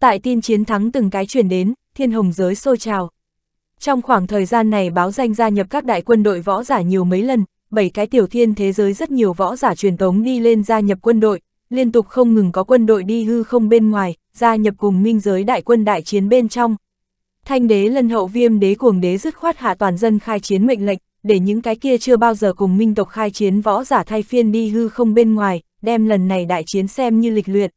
Speaker 1: Tại tin chiến thắng từng cái chuyển đến, thiên hồng giới sôi trào. Trong khoảng thời gian này báo danh gia nhập các đại quân đội võ giả nhiều mấy lần, bảy cái tiểu thiên thế giới rất nhiều võ giả truyền tống đi lên gia nhập quân đội, liên tục không ngừng có quân đội đi hư không bên ngoài, gia nhập cùng minh giới đại quân đại chiến bên trong. Thanh đế lân hậu viêm đế cuồng đế dứt khoát hạ toàn dân khai chiến mệnh lệnh, để những cái kia chưa bao giờ cùng minh tộc khai chiến võ giả thay phiên đi hư không bên ngoài, đem lần này đại chiến xem như lịch luyện.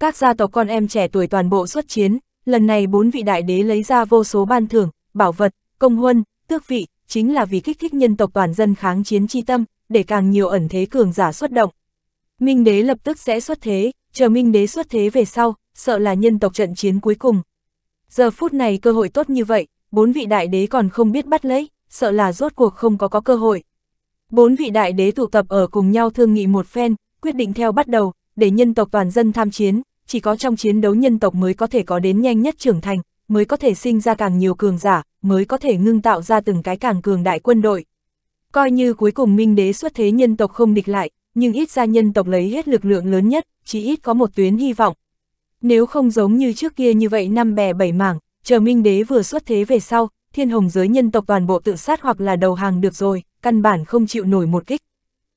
Speaker 1: Các gia tộc con em trẻ tuổi toàn bộ xuất chiến, lần này bốn vị đại đế lấy ra vô số ban thưởng, bảo vật, công huân, tước vị, chính là vì kích thích nhân tộc toàn dân kháng chiến chi tâm, để càng nhiều ẩn thế cường giả xuất động. Minh đế lập tức sẽ xuất thế, chờ Minh đế xuất thế về sau, sợ là nhân tộc trận chiến cuối cùng. Giờ phút này cơ hội tốt như vậy, bốn vị đại đế còn không biết bắt lấy, sợ là rốt cuộc không có có cơ hội. Bốn vị đại đế tụ tập ở cùng nhau thương nghị một phen, quyết định theo bắt đầu, để nhân tộc toàn dân tham chiến, chỉ có trong chiến đấu nhân tộc mới có thể có đến nhanh nhất trưởng thành mới có thể sinh ra càng nhiều cường giả, mới có thể ngưng tạo ra từng cái càng cường đại quân đội. Coi như cuối cùng minh đế xuất thế nhân tộc không địch lại, nhưng ít ra nhân tộc lấy hết lực lượng lớn nhất, chỉ ít có một tuyến hy vọng. Nếu không giống như trước kia như vậy năm bè bảy mảng, chờ minh đế vừa xuất thế về sau, thiên hồng giới nhân tộc toàn bộ tự sát hoặc là đầu hàng được rồi, căn bản không chịu nổi một kích.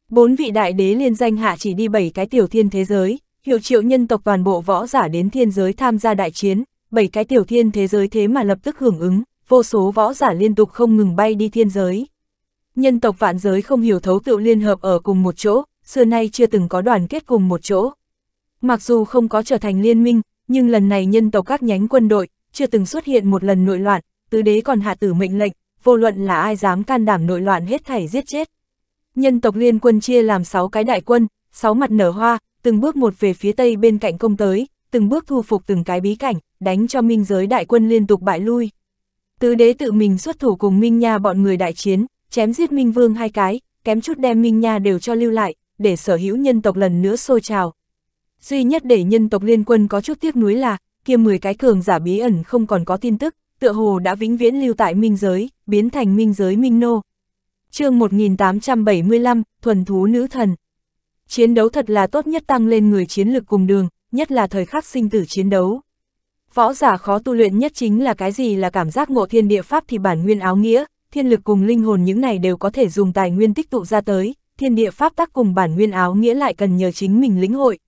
Speaker 1: Bốn vị đại đế liên danh hạ chỉ đi bảy cái tiểu thiên thế giới, hiệu triệu nhân tộc toàn bộ võ giả đến thiên giới tham gia đại chiến, bảy cái tiểu thiên thế giới thế mà lập tức hưởng ứng, vô số võ giả liên tục không ngừng bay đi thiên giới. Nhân tộc vạn giới không hiểu thấu tựu liên hợp ở cùng một chỗ, xưa nay chưa từng có đoàn kết cùng một chỗ. Mặc dù không có trở thành liên minh, nhưng lần này nhân tộc các nhánh quân đội, chưa từng xuất hiện một lần nội loạn, tứ đế còn hạ tử mệnh lệnh, vô luận là ai dám can đảm nội loạn hết thảy giết chết. Nhân tộc liên quân chia làm 6 cái đại quân, 6 mặt nở hoa, từng bước một về phía tây bên cạnh công tới, từng bước thu phục từng cái bí cảnh, đánh cho minh giới đại quân liên tục bại lui. Tứ đế tự mình xuất thủ cùng Minh Nha bọn người đại chiến, chém giết Minh Vương hai cái, kém chút đem Minh Nha đều cho lưu lại, để sở hữu nhân tộc lần nữa sôi trào. Duy nhất để nhân tộc liên quân có chút tiếc nuối là, kia 10 cái cường giả bí ẩn không còn có tin tức, tựa hồ đã vĩnh viễn lưu tại Minh giới, biến thành Minh giới Minh nô. Chương 1875, thuần thú nữ thần. Chiến đấu thật là tốt nhất tăng lên người chiến lực cùng đường, nhất là thời khắc sinh tử chiến đấu. Võ giả khó tu luyện nhất chính là cái gì là cảm giác ngộ thiên địa pháp thì bản nguyên áo nghĩa, thiên lực cùng linh hồn những này đều có thể dùng tài nguyên tích tụ ra tới, thiên địa pháp tác cùng bản nguyên áo nghĩa lại cần nhờ chính mình lĩnh hội.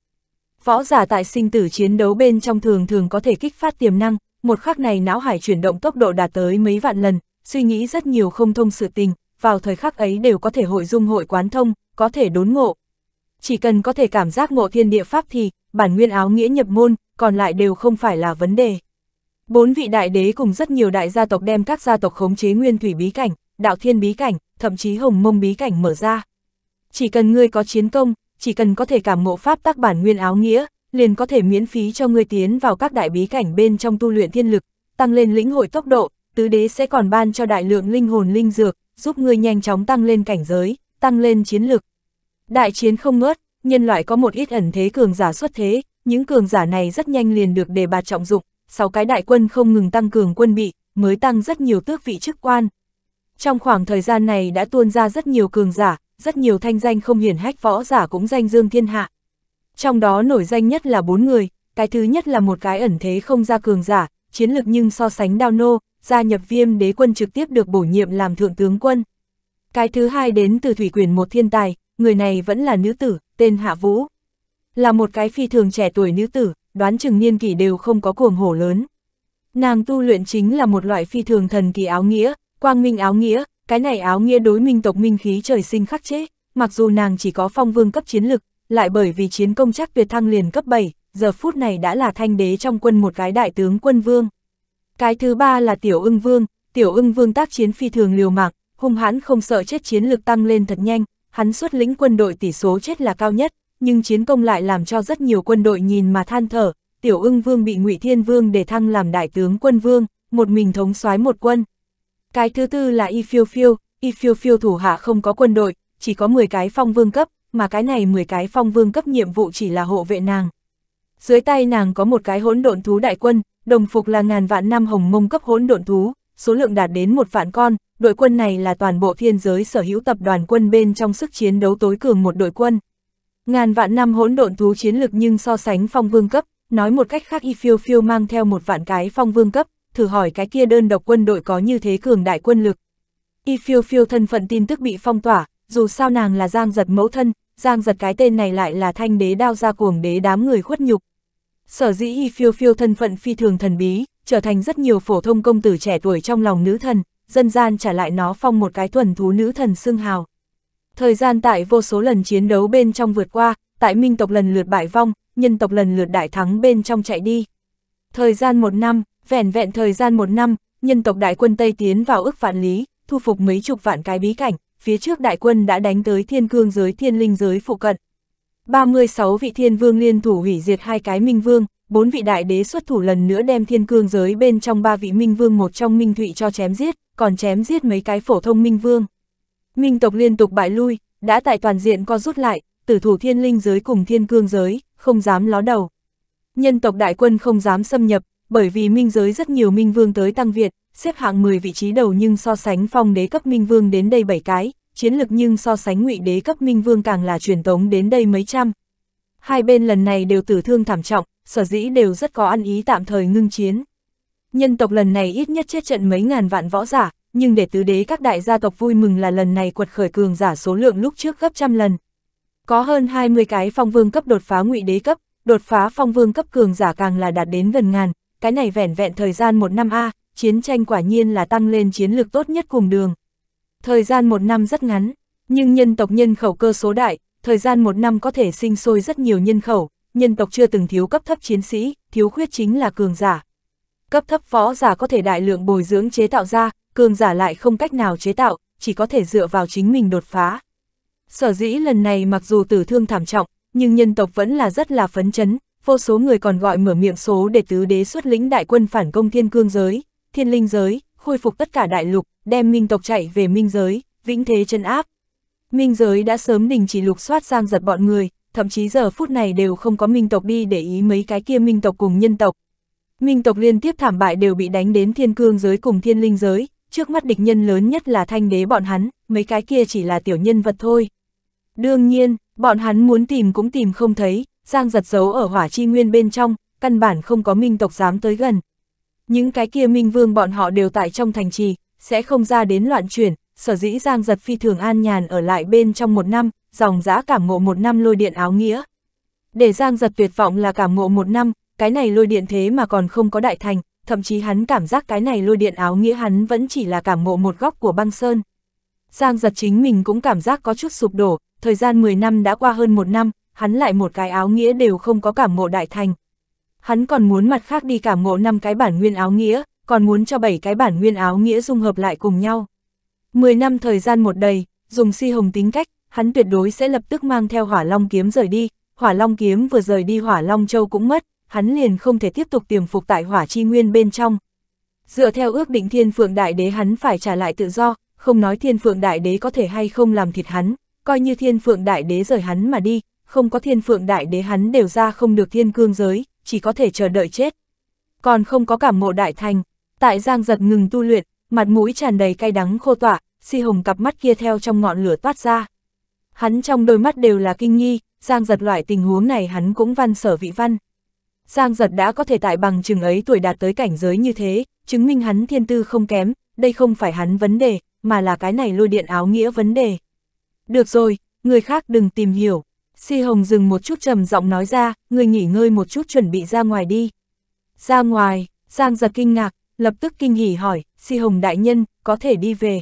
Speaker 1: Võ giả tại sinh tử chiến đấu bên trong thường thường có thể kích phát tiềm năng, một khắc này não hải chuyển động tốc độ đạt tới mấy vạn lần, suy nghĩ rất nhiều không thông sự tình, vào thời khắc ấy đều có thể hội dung hội quán thông, có thể đốn ngộ, chỉ cần có thể cảm giác ngộ thiên địa pháp thì, bản nguyên áo nghĩa nhập môn, còn lại đều không phải là vấn đề. Bốn vị đại đế cùng rất nhiều đại gia tộc đem các gia tộc khống chế nguyên thủy bí cảnh, đạo thiên bí cảnh, thậm chí hồng mông bí cảnh mở ra. Chỉ cần ngươi có chiến công, chỉ cần có thể cảm ngộ pháp tác bản nguyên áo nghĩa, liền có thể miễn phí cho ngươi tiến vào các đại bí cảnh bên trong tu luyện thiên lực, tăng lên lĩnh hội tốc độ, tứ đế sẽ còn ban cho đại lượng linh hồn linh dược, giúp ngươi nhanh chóng tăng lên cảnh giới, tăng lên chiến lực. Đại chiến không ngớt, nhân loại có một ít ẩn thế cường giả xuất thế, những cường giả này rất nhanh liền được đề bạt trọng dụng, sáu cái đại quân không ngừng tăng cường quân bị, mới tăng rất nhiều tước vị chức quan. Trong khoảng thời gian này đã tuôn ra rất nhiều cường giả, rất nhiều thanh danh không hiển hách võ giả cũng danh dương thiên hạ. Trong đó nổi danh nhất là bốn người, cái thứ nhất là một cái ẩn thế không ra cường giả, chiến lực nhưng so sánh đao nô, gia nhập viêm đế quân trực tiếp được bổ nhiệm làm thượng tướng quân. Cái thứ hai đến từ thủy quyền một thiên tài, người này vẫn là nữ tử, tên Hạ Vũ. Là một cái phi thường trẻ tuổi nữ tử, đoán chừng niên kỷ đều không có cuồng hổ lớn. Nàng tu luyện chính là một loại phi thường thần kỳ áo nghĩa, quang minh áo nghĩa, cái này áo nghĩa đối minh tộc minh khí trời sinh khắc chế, mặc dù nàng chỉ có phong vương cấp chiến lực, lại bởi vì chiến công chắc tuyệt thăng liền cấp 7, giờ phút này đã là thanh đế trong quân một cái đại tướng quân vương. Cái thứ ba là tiểu ưng vương, tiểu ưng vương tác chiến phi thường liều mạng, hung hãn không sợ chết chiến lực tăng lên thật nhanh, hắn xuất lĩnh quân đội tỷ số chết là cao nhất, nhưng chiến công lại làm cho rất nhiều quân đội nhìn mà than thở, tiểu ưng vương bị ngụy Thiên Vương đề thăng làm đại tướng quân vương, một mình thống soái một quân. Cái thứ tư là Y Phiêu Phiêu, Y Phiêu Phiêu thủ hạ không có quân đội, chỉ có 10 cái phong vương cấp, mà cái này 10 cái phong vương cấp nhiệm vụ chỉ là hộ vệ nàng. Dưới tay nàng có một cái hỗn độn thú đại quân, đồng phục là ngàn vạn năm hồng mông cấp hỗn độn thú, số lượng đạt đến một vạn con, đội quân này là toàn bộ thiên giới sở hữu tập đoàn quân bên trong sức chiến đấu tối cường một đội quân. Ngàn vạn năm hỗn độn thú chiến lực nhưng so sánh phong vương cấp, nói một cách khác y phiêu phiêu mang theo một vạn cái phong vương cấp, thử hỏi cái kia đơn độc quân đội có như thế cường đại quân lực. Y phiêu phiêu thân phận tin tức bị phong tỏa, dù sao nàng là giang giật mẫu thân, giang giật cái tên này lại là thanh đế đao ra cuồng đế đám người khuất nhục. Sở dĩ y phiêu phiêu thân phận phi thường thần bí, trở thành rất nhiều phổ thông công tử trẻ tuổi trong lòng nữ thần, dân gian trả lại nó phong một cái thuần thú nữ thần xương hào. Thời gian tại vô số lần chiến đấu bên trong vượt qua, tại minh tộc lần lượt bại vong, nhân tộc lần lượt đại thắng bên trong chạy đi. Thời gian một năm, vẻn vẹn thời gian một năm, nhân tộc đại quân Tây tiến vào ước vạn lý, thu phục mấy chục vạn cái bí cảnh, phía trước đại quân đã đánh tới thiên cương giới thiên linh giới phụ cận. 36 vị thiên vương liên thủ hủy diệt hai cái minh vương, bốn vị đại đế xuất thủ lần nữa đem thiên cương giới bên trong ba vị minh vương một trong minh thụy cho chém giết, còn chém giết mấy cái phổ thông minh vương. Minh tộc liên tục bại lui, đã tại toàn diện co rút lại, tử thủ thiên linh giới cùng thiên cương giới, không dám ló đầu. Nhân tộc đại quân không dám xâm nhập, bởi vì minh giới rất nhiều minh vương tới tăng Việt, xếp hạng 10 vị trí đầu nhưng so sánh phong đế cấp minh vương đến đây 7 cái, chiến lực nhưng so sánh ngụy đế cấp minh vương càng là truyền tống đến đây mấy trăm. Hai bên lần này đều tử thương thảm trọng, sở dĩ đều rất có ăn ý tạm thời ngưng chiến. Nhân tộc lần này ít nhất chết trận mấy ngàn vạn võ giả, nhưng để tứ đế các đại gia tộc vui mừng là lần này quật khởi cường giả số lượng lúc trước gấp trăm lần. Có hơn 20 cái phong vương cấp đột phá ngụy đế cấp, đột phá phong vương cấp cường giả càng là đạt đến gần ngàn, cái này vẻn vẹn thời gian một năm A, chiến tranh quả nhiên là tăng lên chiến lược tốt nhất cùng đường. Thời gian một năm rất ngắn, nhưng nhân tộc nhân khẩu cơ số đại, thời gian một năm có thể sinh sôi rất nhiều nhân khẩu, nhân tộc chưa từng thiếu cấp thấp chiến sĩ, thiếu khuyết chính là cường giả. Cấp thấp võ giả có thể đại lượng bồi dưỡng chế tạo ra, cường giả lại không cách nào chế tạo, chỉ có thể dựa vào chính mình đột phá. Sở dĩ lần này mặc dù tử thương thảm trọng, nhưng nhân tộc vẫn là rất là phấn chấn, vô số người còn gọi mở miệng số để tứ đế xuất lĩnh đại quân phản công thiên cương giới, thiên linh giới, khôi phục tất cả đại lục, đem minh tộc chạy về minh giới, vĩnh thế chân áp. Minh giới đã sớm đình chỉ lục soát giang giật bọn người, thậm chí giờ phút này đều không có minh tộc đi để ý mấy cái kia minh tộc cùng nhân tộc. Minh tộc liên tiếp thảm bại đều bị đánh đến thiên cương giới cùng thiên linh giới, trước mắt địch nhân lớn nhất là thanh đế bọn hắn, mấy cái kia chỉ là tiểu nhân vật thôi. Đương nhiên, bọn hắn muốn tìm cũng tìm không thấy, Giang giật giấu ở hỏa chi nguyên bên trong, căn bản không có minh tộc dám tới gần. Những cái kia minh vương bọn họ đều tại trong thành trì, sẽ không ra đến loạn chuyển, sở dĩ Giang Giật phi thường an nhàn ở lại bên trong một năm, dòng giã cảm ngộ một năm lôi điện áo nghĩa. Để Giang Giật tuyệt vọng là cảm ngộ một năm, cái này lôi điện thế mà còn không có đại thành, thậm chí hắn cảm giác cái này lôi điện áo nghĩa hắn vẫn chỉ là cảm ngộ một góc của băng sơn. Giang Giật chính mình cũng cảm giác có chút sụp đổ, thời gian 10 năm đã qua hơn một năm, hắn lại một cái áo nghĩa đều không có cảm ngộ đại thành. Hắn còn muốn mặt khác đi cảm ngộ năm cái bản nguyên áo nghĩa, còn muốn cho bảy cái bản nguyên áo nghĩa dung hợp lại cùng nhau. 10 năm thời gian một đầy, dùng si hồng tính cách, hắn tuyệt đối sẽ lập tức mang theo hỏa long kiếm rời đi, hỏa long kiếm vừa rời đi hỏa long châu cũng mất, hắn liền không thể tiếp tục tiềm phục tại hỏa chi nguyên bên trong. Dựa theo ước định thiên phượng đại đế hắn phải trả lại tự do, không nói thiên phượng đại đế có thể hay không làm thịt hắn, coi như thiên phượng đại đế rời hắn mà đi, không có thiên phượng đại đế hắn đều ra không được thiên cương giới, chỉ có thể chờ đợi chết. Còn không có cảm mộ đại thành, tại giang giật ngừng tu luyện, mặt mũi tràn đầy cay đắng khô tỏa, Si Hồng cặp mắt kia theo trong ngọn lửa toát ra. Hắn trong đôi mắt đều là kinh nghi, Giang Giật loại tình huống này hắn cũng văn sở vị văn. Giang Giật đã có thể tại bằng chừng ấy tuổi đạt tới cảnh giới như thế, chứng minh hắn thiên tư không kém, đây không phải hắn vấn đề, mà là cái này lôi điện áo nghĩa vấn đề. Được rồi, người khác đừng tìm hiểu. Si Hồng dừng một chút trầm giọng nói ra, người nghỉ ngơi một chút chuẩn bị ra ngoài đi. Ra ngoài, Giang giật kinh ngạc, lập tức kinh hỉ hỏi, Si Hồng đại nhân, có thể đi về,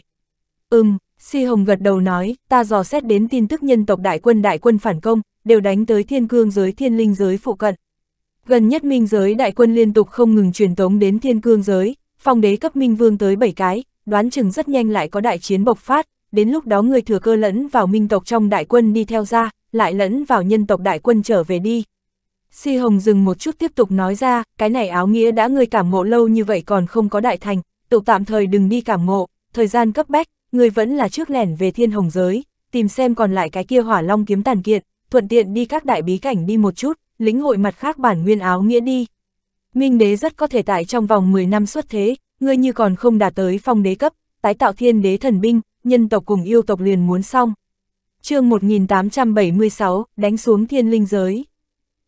Speaker 1: Ừm, Si Hồng gật đầu nói, ta dò xét đến tin tức nhân tộc đại quân đại quân phản công, đều đánh tới thiên cương giới thiên linh giới phụ cận. Gần nhất minh giới đại quân liên tục không ngừng truyền tống đến thiên cương giới, phong đế cấp minh vương tới 7 cái, đoán chừng rất nhanh lại có đại chiến bộc phát, đến lúc đó người thừa cơ lẫn vào minh tộc trong đại quân đi theo ra, lại lẫn vào nhân tộc đại quân trở về đi. Si Hồng dừng một chút tiếp tục nói ra, cái này áo nghĩa đã người cảm ngộ lâu như vậy còn không có đại thành, tụ tạm thời đừng đi cảm ngộ, thời gian cấp bách, người vẫn là trước lẻn về thiên hồng giới, tìm xem còn lại cái kia hỏa long kiếm tàn kiện, thuận tiện đi các đại bí cảnh đi một chút, lĩnh hội mặt khác bản nguyên áo nghĩa đi. Minh đế rất có thể tại trong vòng 10 năm xuất thế, ngươi như còn không đạt tới phong đế cấp, tái tạo thiên đế thần binh, nhân tộc cùng yêu tộc liền muốn xong. chương 1876, đánh xuống thiên linh giới.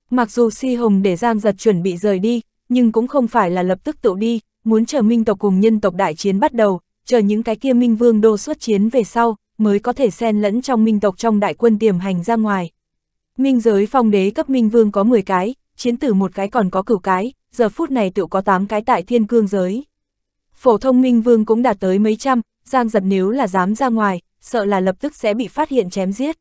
Speaker 1: Mặc dù si hồng để Giang giật chuẩn bị rời đi, nhưng cũng không phải là lập tức tự đi, muốn chờ minh tộc cùng nhân tộc đại chiến bắt đầu, chờ những cái kia minh vương đô xuất chiến về sau, mới có thể xen lẫn trong minh tộc trong đại quân tiềm hành ra ngoài. Minh giới phong đế cấp minh vương có 10 cái, chiến tử một cái còn có cửu cái, giờ phút này tự có 8 cái tại thiên cương giới. Phổ thông minh vương cũng đạt tới mấy trăm, giang giật nếu là dám ra ngoài, sợ là lập tức sẽ bị phát hiện chém giết.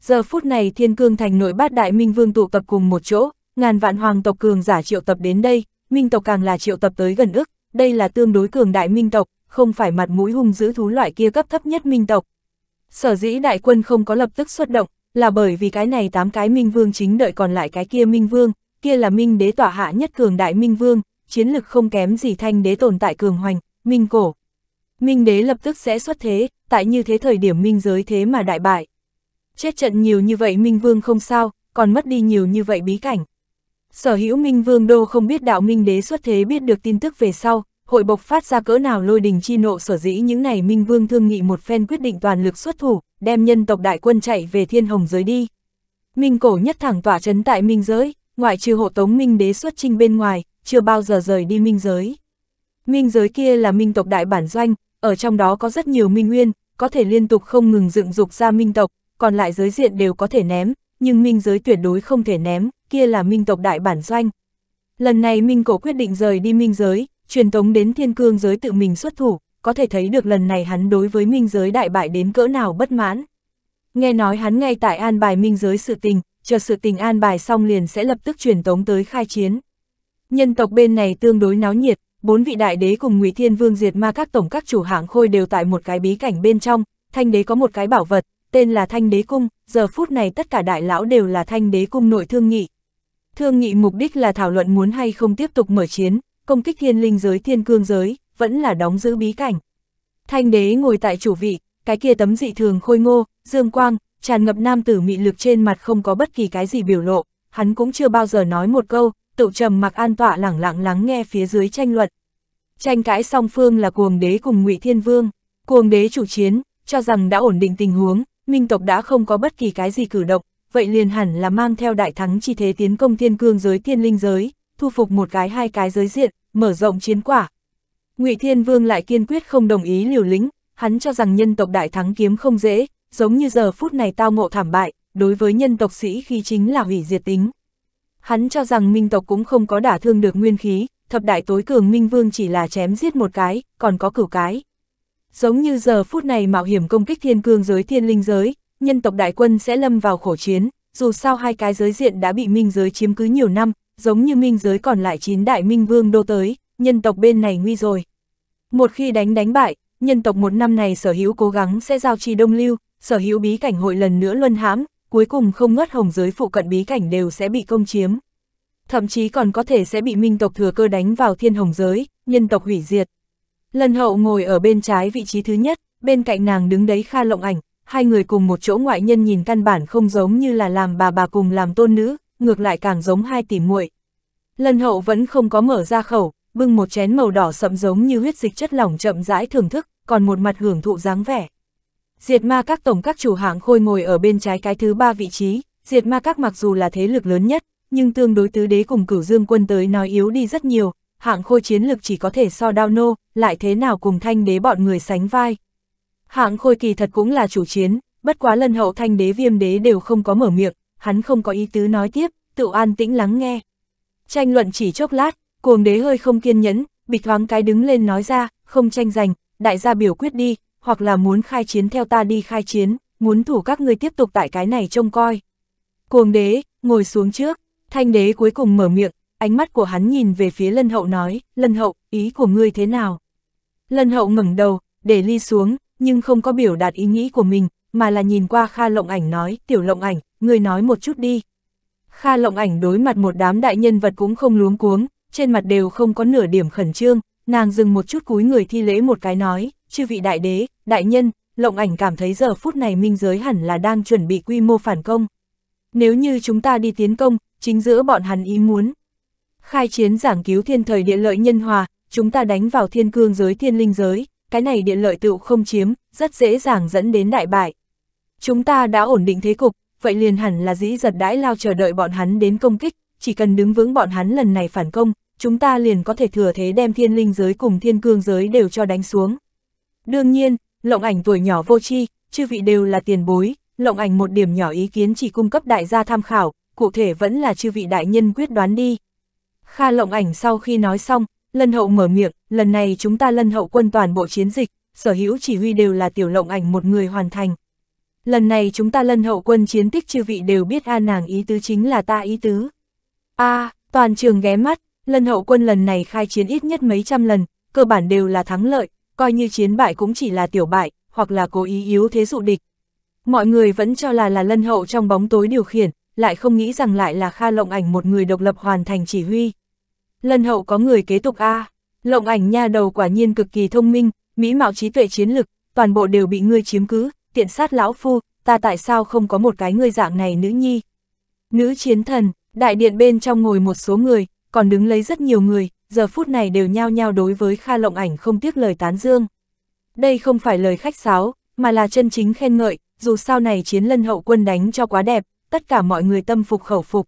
Speaker 1: Giờ phút này thiên cương thành nội bát đại minh vương tụ tập cùng một chỗ, ngàn vạn hoàng tộc cường giả triệu tập đến đây, minh tộc càng là triệu tập tới gần ức, đây là tương đối cường đại minh tộc, không phải mặt mũi hung dữ thú loại kia cấp thấp nhất minh tộc. Sở dĩ đại quân không có lập tức xuất động, là bởi vì cái này tám cái minh vương chính đợi còn lại cái kia minh vương, kia là minh đế tỏa hạ nhất cường đại minh vương, chiến lực không kém gì thanh đế tồn tại cường hoành, minh cổ. Minh đế lập tức sẽ xuất thế, tại như thế thời điểm minh giới thế mà đại bại. Chết trận nhiều như vậy minh vương không sao, còn mất đi nhiều như vậy bí cảnh. Sở hữu minh vương đô không biết đạo minh đế xuất thế biết được tin tức về sau, hội bộc phát ra cỡ nào lôi đình chi nộ sở dĩ những này Minh Vương thương nghị một phen quyết định toàn lực xuất thủ, đem nhân tộc đại quân chạy về thiên hồng giới đi. Minh cổ nhất thẳng tỏa chấn tại Minh giới, ngoại trừ hộ tống Minh đế xuất trinh bên ngoài, chưa bao giờ rời đi Minh giới. Minh giới kia là Minh tộc đại bản doanh, ở trong đó có rất nhiều Minh nguyên, có thể liên tục không ngừng dựng dục ra Minh tộc, còn lại giới diện đều có thể ném, nhưng Minh giới tuyệt đối không thể ném, kia là Minh tộc đại bản doanh. Lần này Minh cổ quyết định rời đi Minh giới, truyền tống đến thiên cương giới tự mình xuất thủ, có thể thấy được lần này hắn đối với minh giới đại bại đến cỡ nào bất mãn. Nghe nói hắn ngay tại an bài minh giới sự tình, chờ sự tình an bài xong liền sẽ lập tức truyền tống tới khai chiến. Nhân tộc bên này tương đối náo nhiệt, bốn vị đại đế cùng Ngụy Thiên Vương diệt ma các tổng các chủ hạng khôi đều tại một cái bí cảnh bên trong, thanh đế có một cái bảo vật, tên là thanh đế cung, giờ phút này tất cả đại lão đều là thanh đế cung nội thương nghị. Thương nghị mục đích là thảo luận muốn hay không tiếp tục mở chiến, công kích thiên linh giới thiên cương giới, vẫn là đóng giữ bí cảnh. Thanh đế ngồi tại chủ vị, cái kia tấm dị thường khôi ngô, dương quang, tràn ngập nam tử mị lực trên mặt không có bất kỳ cái gì biểu lộ, hắn cũng chưa bao giờ nói một câu, tựu trầm mặc an tọa lẳng lặng lắng nghe phía dưới tranh luận. Tranh cãi song phương là cuồng đế cùng ngụy Thiên Vương, cuồng đế chủ chiến, cho rằng đã ổn định tình huống, minh tộc đã không có bất kỳ cái gì cử động, vậy liền hẳn là mang theo đại thắng chi thế tiến công thiên cương giới thiên linh giới, thu phục một cái hai cái giới diện, mở rộng chiến quả. Ngụy Thiên Vương lại kiên quyết không đồng ý liều lĩnh, hắn cho rằng nhân tộc đại thắng kiếm không dễ, giống như giờ phút này tao ngộ thảm bại, đối với nhân tộc sĩ khi chính là hủy diệt tính. Hắn cho rằng minh tộc cũng không có đả thương được nguyên khí, thập đại tối cường minh vương chỉ là chém giết một cái, còn có cửu cái. Giống như giờ phút này mạo hiểm công kích thiên cương giới thiên linh giới, nhân tộc đại quân sẽ lâm vào khổ chiến, dù sao hai cái giới diện đã bị minh giới chiếm cứ nhiều năm, giống như minh giới còn lại chín đại minh vương đô tới, nhân tộc bên này nguy rồi. Một khi đánh đánh bại, nhân tộc một năm này sở hữu cố gắng sẽ giao trì đông lưu, sở hữu bí cảnh hội lần nữa luân hãm, cuối cùng không ngất hồng giới phụ cận bí cảnh đều sẽ bị công chiếm. Thậm chí còn có thể sẽ bị minh tộc thừa cơ đánh vào thiên hồng giới, nhân tộc hủy diệt. Lần hậu ngồi ở bên trái vị trí thứ nhất, bên cạnh nàng đứng đấy Kha Lộng Ảnh, hai người cùng một chỗ ngoại nhân nhìn căn bản không giống như là làm bà bà cùng làm tôn nữ, ngược lại càng giống hai tỉ muội. Lân hậu vẫn không có mở ra khẩu, bưng một chén màu đỏ sậm giống như huyết dịch chất lỏng chậm rãi thưởng thức, còn một mặt hưởng thụ dáng vẻ. Diệt ma các tổng các chủ hạng khôi ngồi ở bên trái cái thứ ba vị trí, diệt ma các mặc dù là thế lực lớn nhất, nhưng tương đối tứ đế cùng cửu dương quân tới nói yếu đi rất nhiều, hạng khôi chiến lực chỉ có thể so đao nô, lại thế nào cùng thanh đế bọn người sánh vai. Hạng khôi kỳ thật cũng là chủ chiến, bất quá lần hậu thanh đế viêm đế đều không có mở miệng, hắn không có ý tứ nói tiếp, tự an tĩnh lắng nghe. Tranh luận chỉ chốc lát, cuồng đế hơi không kiên nhẫn, bịch thoáng cái đứng lên nói ra, không tranh giành, đại gia biểu quyết đi, hoặc là muốn khai chiến theo ta đi khai chiến, muốn thủ các ngươi tiếp tục tại cái này trông coi. Cuồng đế, ngồi xuống trước, thanh đế cuối cùng mở miệng, ánh mắt của hắn nhìn về phía lân hậu nói, lân hậu, ý của ngươi thế nào? Lân hậu ngẩng đầu, để ly xuống, nhưng không có biểu đạt ý nghĩ của mình, mà là nhìn qua Kha Lộng Ảnh nói, tiểu Lộng Ảnh, người nói một chút đi. Kha Lộng Ảnh đối mặt một đám đại nhân vật cũng không luống cuống, trên mặt đều không có nửa điểm khẩn trương, nàng dừng một chút cúi người thi lễ một cái nói, chư vị đại đế, đại nhân, Lộng Ảnh cảm thấy giờ phút này minh giới hẳn là đang chuẩn bị quy mô phản công. Nếu như chúng ta đi tiến công, chính giữa bọn hắn ý muốn. Khai chiến giảng cứu thiên thời địa lợi nhân hòa, chúng ta đánh vào thiên cương giới thiên linh giới, cái này địa lợi tựu không chiếm, rất dễ dàng dẫn đến đại bại. Chúng ta đã ổn định thế cục, vậy liền hẳn là dĩ giật đãi lao chờ đợi bọn hắn đến công kích, chỉ cần đứng vững bọn hắn lần này phản công, chúng ta liền có thể thừa thế đem thiên linh giới cùng thiên cương giới đều cho đánh xuống. Đương nhiên, lộng ảnh tuổi nhỏ vô chi, chư vị đều là tiền bối, lộng ảnh một điểm nhỏ ý kiến chỉ cung cấp đại gia tham khảo, cụ thể vẫn là chư vị đại nhân quyết đoán đi. Kha lộng ảnh sau khi nói xong, lân hậu mở miệng, lần này chúng ta lân hậu quân toàn bộ chiến dịch, sở hữu chỉ huy đều là tiểu lộng ảnh một người hoàn thành. Lần này chúng ta lân hậu quân chiến tích chư vị đều biết a nàng ý tứ chính là ta ý tứ. a à, toàn trường ghé mắt, lân hậu quân lần này khai chiến ít nhất mấy trăm lần, cơ bản đều là thắng lợi, coi như chiến bại cũng chỉ là tiểu bại, hoặc là cố ý yếu thế dụ địch. Mọi người vẫn cho là là lân hậu trong bóng tối điều khiển, lại không nghĩ rằng lại là Kha Lộng Ảnh một người độc lập hoàn thành chỉ huy. Lân hậu có người kế tục A, Lộng Ảnh nha đầu quả nhiên cực kỳ thông minh, mỹ mạo trí tuệ chiến lực, toàn bộ đều bị ngươi chiếm cứ, tiện sát lão phu, ta tại sao không có một cái người dạng này nữ nhi. Nữ chiến thần, đại điện bên trong ngồi một số người, còn đứng lấy rất nhiều người, giờ phút này đều nhao nhao đối với Kha Lộng Ảnh không tiếc lời tán dương. Đây không phải lời khách sáo, mà là chân chính khen ngợi, dù sao này chiến lân hậu quân đánh cho quá đẹp, tất cả mọi người tâm phục khẩu phục.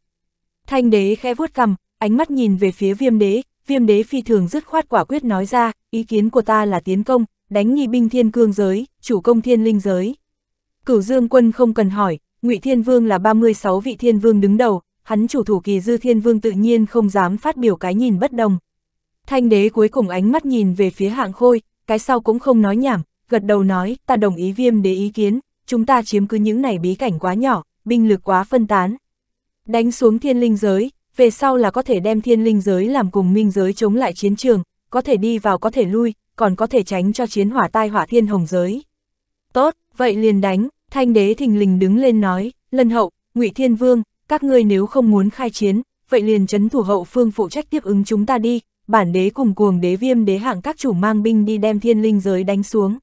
Speaker 1: Thanh đế khẽ vuốt cằm, ánh mắt nhìn về phía viêm đế, viêm đế phi thường dứt khoát quả quyết nói ra, ý kiến của ta là tiến công, đánh nhị binh thiên cương giới, chủ công thiên linh giới. Cửu Dương quân không cần hỏi, Ngụy Thiên Vương là 36 vị thiên vương đứng đầu, hắn chủ thủ kỳ dư thiên vương tự nhiên không dám phát biểu cái nhìn bất đồng. Thanh đế cuối cùng ánh mắt nhìn về phía hạng khôi, cái sau cũng không nói nhảm, gật đầu nói, ta đồng ý viêm đế ý kiến, chúng ta chiếm cứ những này bí cảnh quá nhỏ, binh lực quá phân tán. Đánh xuống thiên linh giới, về sau là có thể đem thiên linh giới làm cùng minh giới chống lại chiến trường, có thể đi vào có thể lui, còn có thể tránh cho chiến hỏa tai hỏa thiên hồng giới. Tốt, vậy liền đánh, thanh đế thình lình đứng lên nói, lân hậu, ngụy thiên vương, các ngươi nếu không muốn khai chiến, vậy liền chấn thủ hậu phương phụ trách tiếp ứng chúng ta đi, bản đế cùng cuồng đế viêm đế hạng các chủ mang binh đi đem thiên linh giới đánh xuống.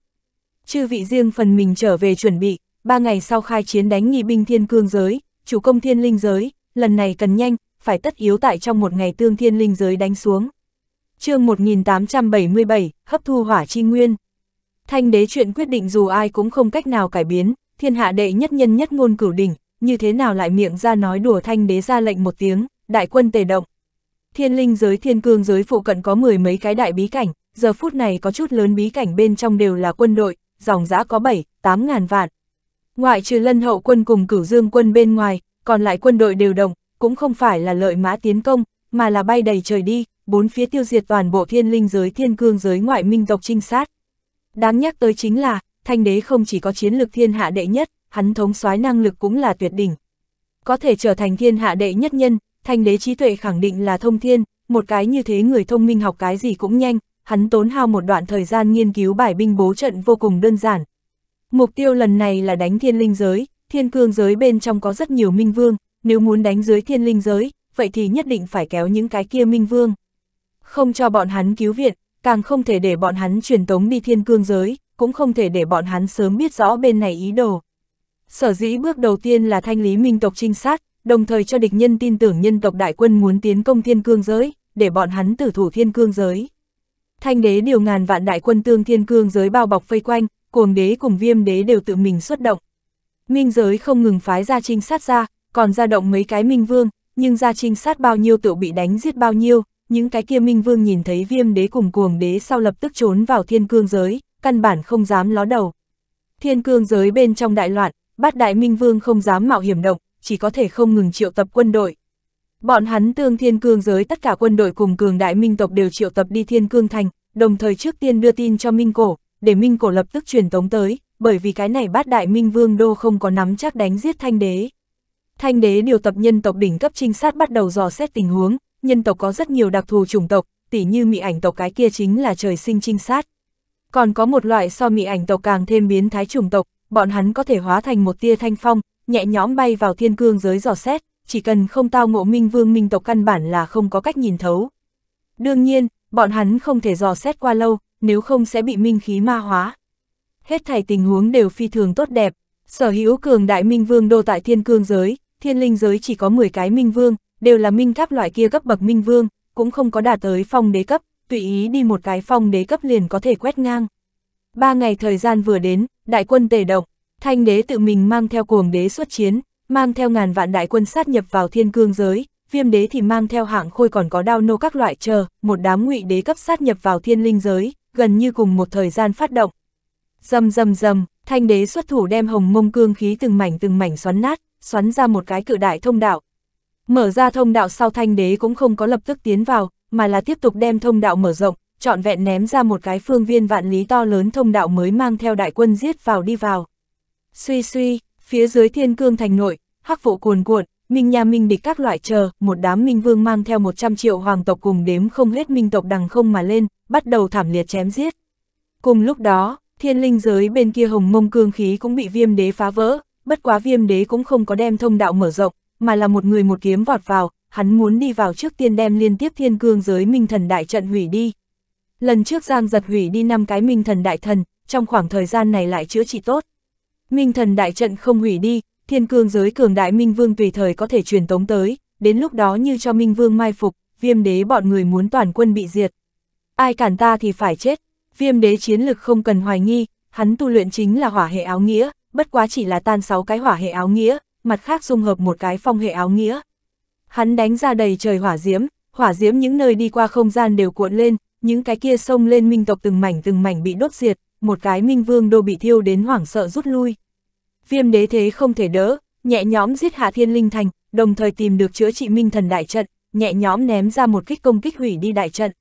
Speaker 1: Chư vị riêng phần mình trở về chuẩn bị, ba ngày sau khai chiến đánh nghi binh thiên cương giới, chủ công thiên linh giới, lần này cần nhanh, phải tất yếu tại trong một ngày tương thiên linh giới đánh xuống chương 1877, hấp thu hỏa chi nguyên. Thanh đế chuyện quyết định dù ai cũng không cách nào cải biến, thiên hạ đệ nhất nhân nhất ngôn cửu đỉnh, như thế nào lại miệng ra nói đùa thanh đế ra lệnh một tiếng, đại quân tề động. Thiên linh giới thiên cương giới phụ cận có mười mấy cái đại bí cảnh, giờ phút này có chút lớn bí cảnh bên trong đều là quân đội, dòng giã có 7, 8 ngàn vạn. Ngoại trừ lân hậu quân cùng cửu dương quân bên ngoài, còn lại quân đội đều đồng, cũng không phải là lợi mã tiến công, mà là bay đầy trời đi, bốn phía tiêu diệt toàn bộ thiên linh giới thiên cương giới ngoại minh tộc trinh sát. Đáng nhắc tới chính là, thanh đế không chỉ có chiến lực thiên hạ đệ nhất, hắn thống soái năng lực cũng là tuyệt đỉnh. Có thể trở thành thiên hạ đệ nhất nhân, thanh đế trí tuệ khẳng định là thông thiên, một cái như thế người thông minh học cái gì cũng nhanh, hắn tốn hao một đoạn thời gian nghiên cứu bài binh bố trận vô cùng đơn giản. Mục tiêu lần này là đánh thiên linh giới, thiên cương giới bên trong có rất nhiều minh vương, nếu muốn đánh dưới thiên linh giới, vậy thì nhất định phải kéo những cái kia minh vương không cho bọn hắn cứu viện, càng không thể để bọn hắn truyền tống đi thiên cương giới, cũng không thể để bọn hắn sớm biết rõ bên này ý đồ. Sở dĩ bước đầu tiên là thanh lý minh tộc trinh sát, đồng thời cho địch nhân tin tưởng nhân tộc đại quân muốn tiến công thiên cương giới, để bọn hắn tử thủ thiên cương giới. Thanh đế điều ngàn vạn đại quân tương thiên cương giới bao bọc vây quanh, cuồng đế cùng viêm đế đều tự mình xuất động. Minh giới không ngừng phái ra trinh sát ra, còn ra động mấy cái minh vương, nhưng ra trinh sát bao nhiêu tựu bị đánh giết bao nhiêu, những cái kia minh vương nhìn thấy viêm đế cùng cuồng đế sau lập tức trốn vào thiên cương giới, căn bản không dám ló đầu. Thiên cương giới bên trong đại loạn, bát đại minh vương không dám mạo hiểm động, chỉ có thể không ngừng triệu tập quân đội. Bọn hắn tương thiên cương giới tất cả quân đội cùng cường đại minh tộc đều triệu tập đi thiên cương thành, đồng thời trước tiên đưa tin cho minh cổ, để minh cổ lập tức truyền tống tới, bởi vì cái này bát đại minh vương đô không có nắm chắc đánh giết thanh đế. Thanh đế điều tập nhân tộc đỉnh cấp trinh sát bắt đầu dò xét tình huống, nhân tộc có rất nhiều đặc thù chủng tộc, tỉ như mị ảnh tộc cái kia chính là trời sinh trinh sát. Còn có một loại so mị ảnh tộc càng thêm biến thái chủng tộc, bọn hắn có thể hóa thành một tia thanh phong, nhẹ nhõm bay vào thiên cương giới dò xét, chỉ cần không tao ngộ minh vương minh tộc căn bản là không có cách nhìn thấu. Đương nhiên, bọn hắn không thể dò xét qua lâu, nếu không sẽ bị minh khí ma hóa. Hết thảy tình huống đều phi thường tốt đẹp, sở hữu cường đại minh vương đô tại thiên cương giới, thiên linh giới chỉ có 10 cái minh vương, đều là minh tháp loại kia cấp bậc minh vương, cũng không có đạt tới phong đế cấp, tùy ý đi một cái phong đế cấp liền có thể quét ngang. Ba ngày thời gian vừa đến, đại quân tề động, thanh đế tự mình mang theo cuồng đế xuất chiến, mang theo ngàn vạn đại quân sát nhập vào thiên cương giới, viêm đế thì mang theo hạng khôi còn có đao nô các loại chờ, một đám ngụy đế cấp sát nhập vào thiên linh giới, gần như cùng một thời gian phát động. Dầm dầm dầm, thanh đế xuất thủ đem hồng mông cương khí từng mảnh từng mảnh xoắn nát, xoắn ra một cái cự đại thông đạo, Mở ra thông đạo sau thanh đế cũng không có lập tức tiến vào, mà là tiếp tục đem thông đạo mở rộng, trọn vẹn ném ra một cái phương viên vạn lý to lớn thông đạo mới mang theo đại quân giết vào đi vào. Suy suy, phía dưới thiên cương thành nội, hắc vụ cuồn cuộn, minh nhà minh địch các loại chờ, một đám minh vương mang theo 100 triệu hoàng tộc cùng đếm không hết minh tộc đằng không mà lên, bắt đầu thảm liệt chém giết. Cùng lúc đó, thiên linh giới bên kia hồng mông cương khí cũng bị viêm đế phá vỡ, bất quá viêm đế cũng không có đem thông đạo mở rộng, mà là một người một kiếm vọt vào, hắn muốn đi vào trước tiên đem liên tiếp thiên cương giới minh thần đại trận hủy đi. Lần trước Giang giật hủy đi năm cái minh thần đại thần, trong khoảng thời gian này lại chữa trị tốt. Minh thần đại trận không hủy đi, thiên cương giới cường đại minh vương tùy thời có thể truyền tống tới, đến lúc đó như cho minh vương mai phục, viêm đế bọn người muốn toàn quân bị diệt. Ai cản ta thì phải chết, viêm đế chiến lực không cần hoài nghi, hắn tu luyện chính là hỏa hệ áo nghĩa, bất quá chỉ là tan sáu cái hỏa hệ áo nghĩa, mặt khác dung hợp một cái phong hệ áo nghĩa. Hắn đánh ra đầy trời hỏa diễm, hỏa diễm những nơi đi qua không gian đều cuộn lên, những cái kia xông lên minh tộc từng mảnh từng mảnh bị đốt diệt, một cái minh vương đô bị thiêu đến hoảng sợ rút lui. Viêm đế thế không thể đỡ, nhẹ nhõm giết hạ thiên linh thành, đồng thời tìm được chữa trị minh thần đại trận, nhẹ nhõm ném ra một kích công kích hủy đi đại trận.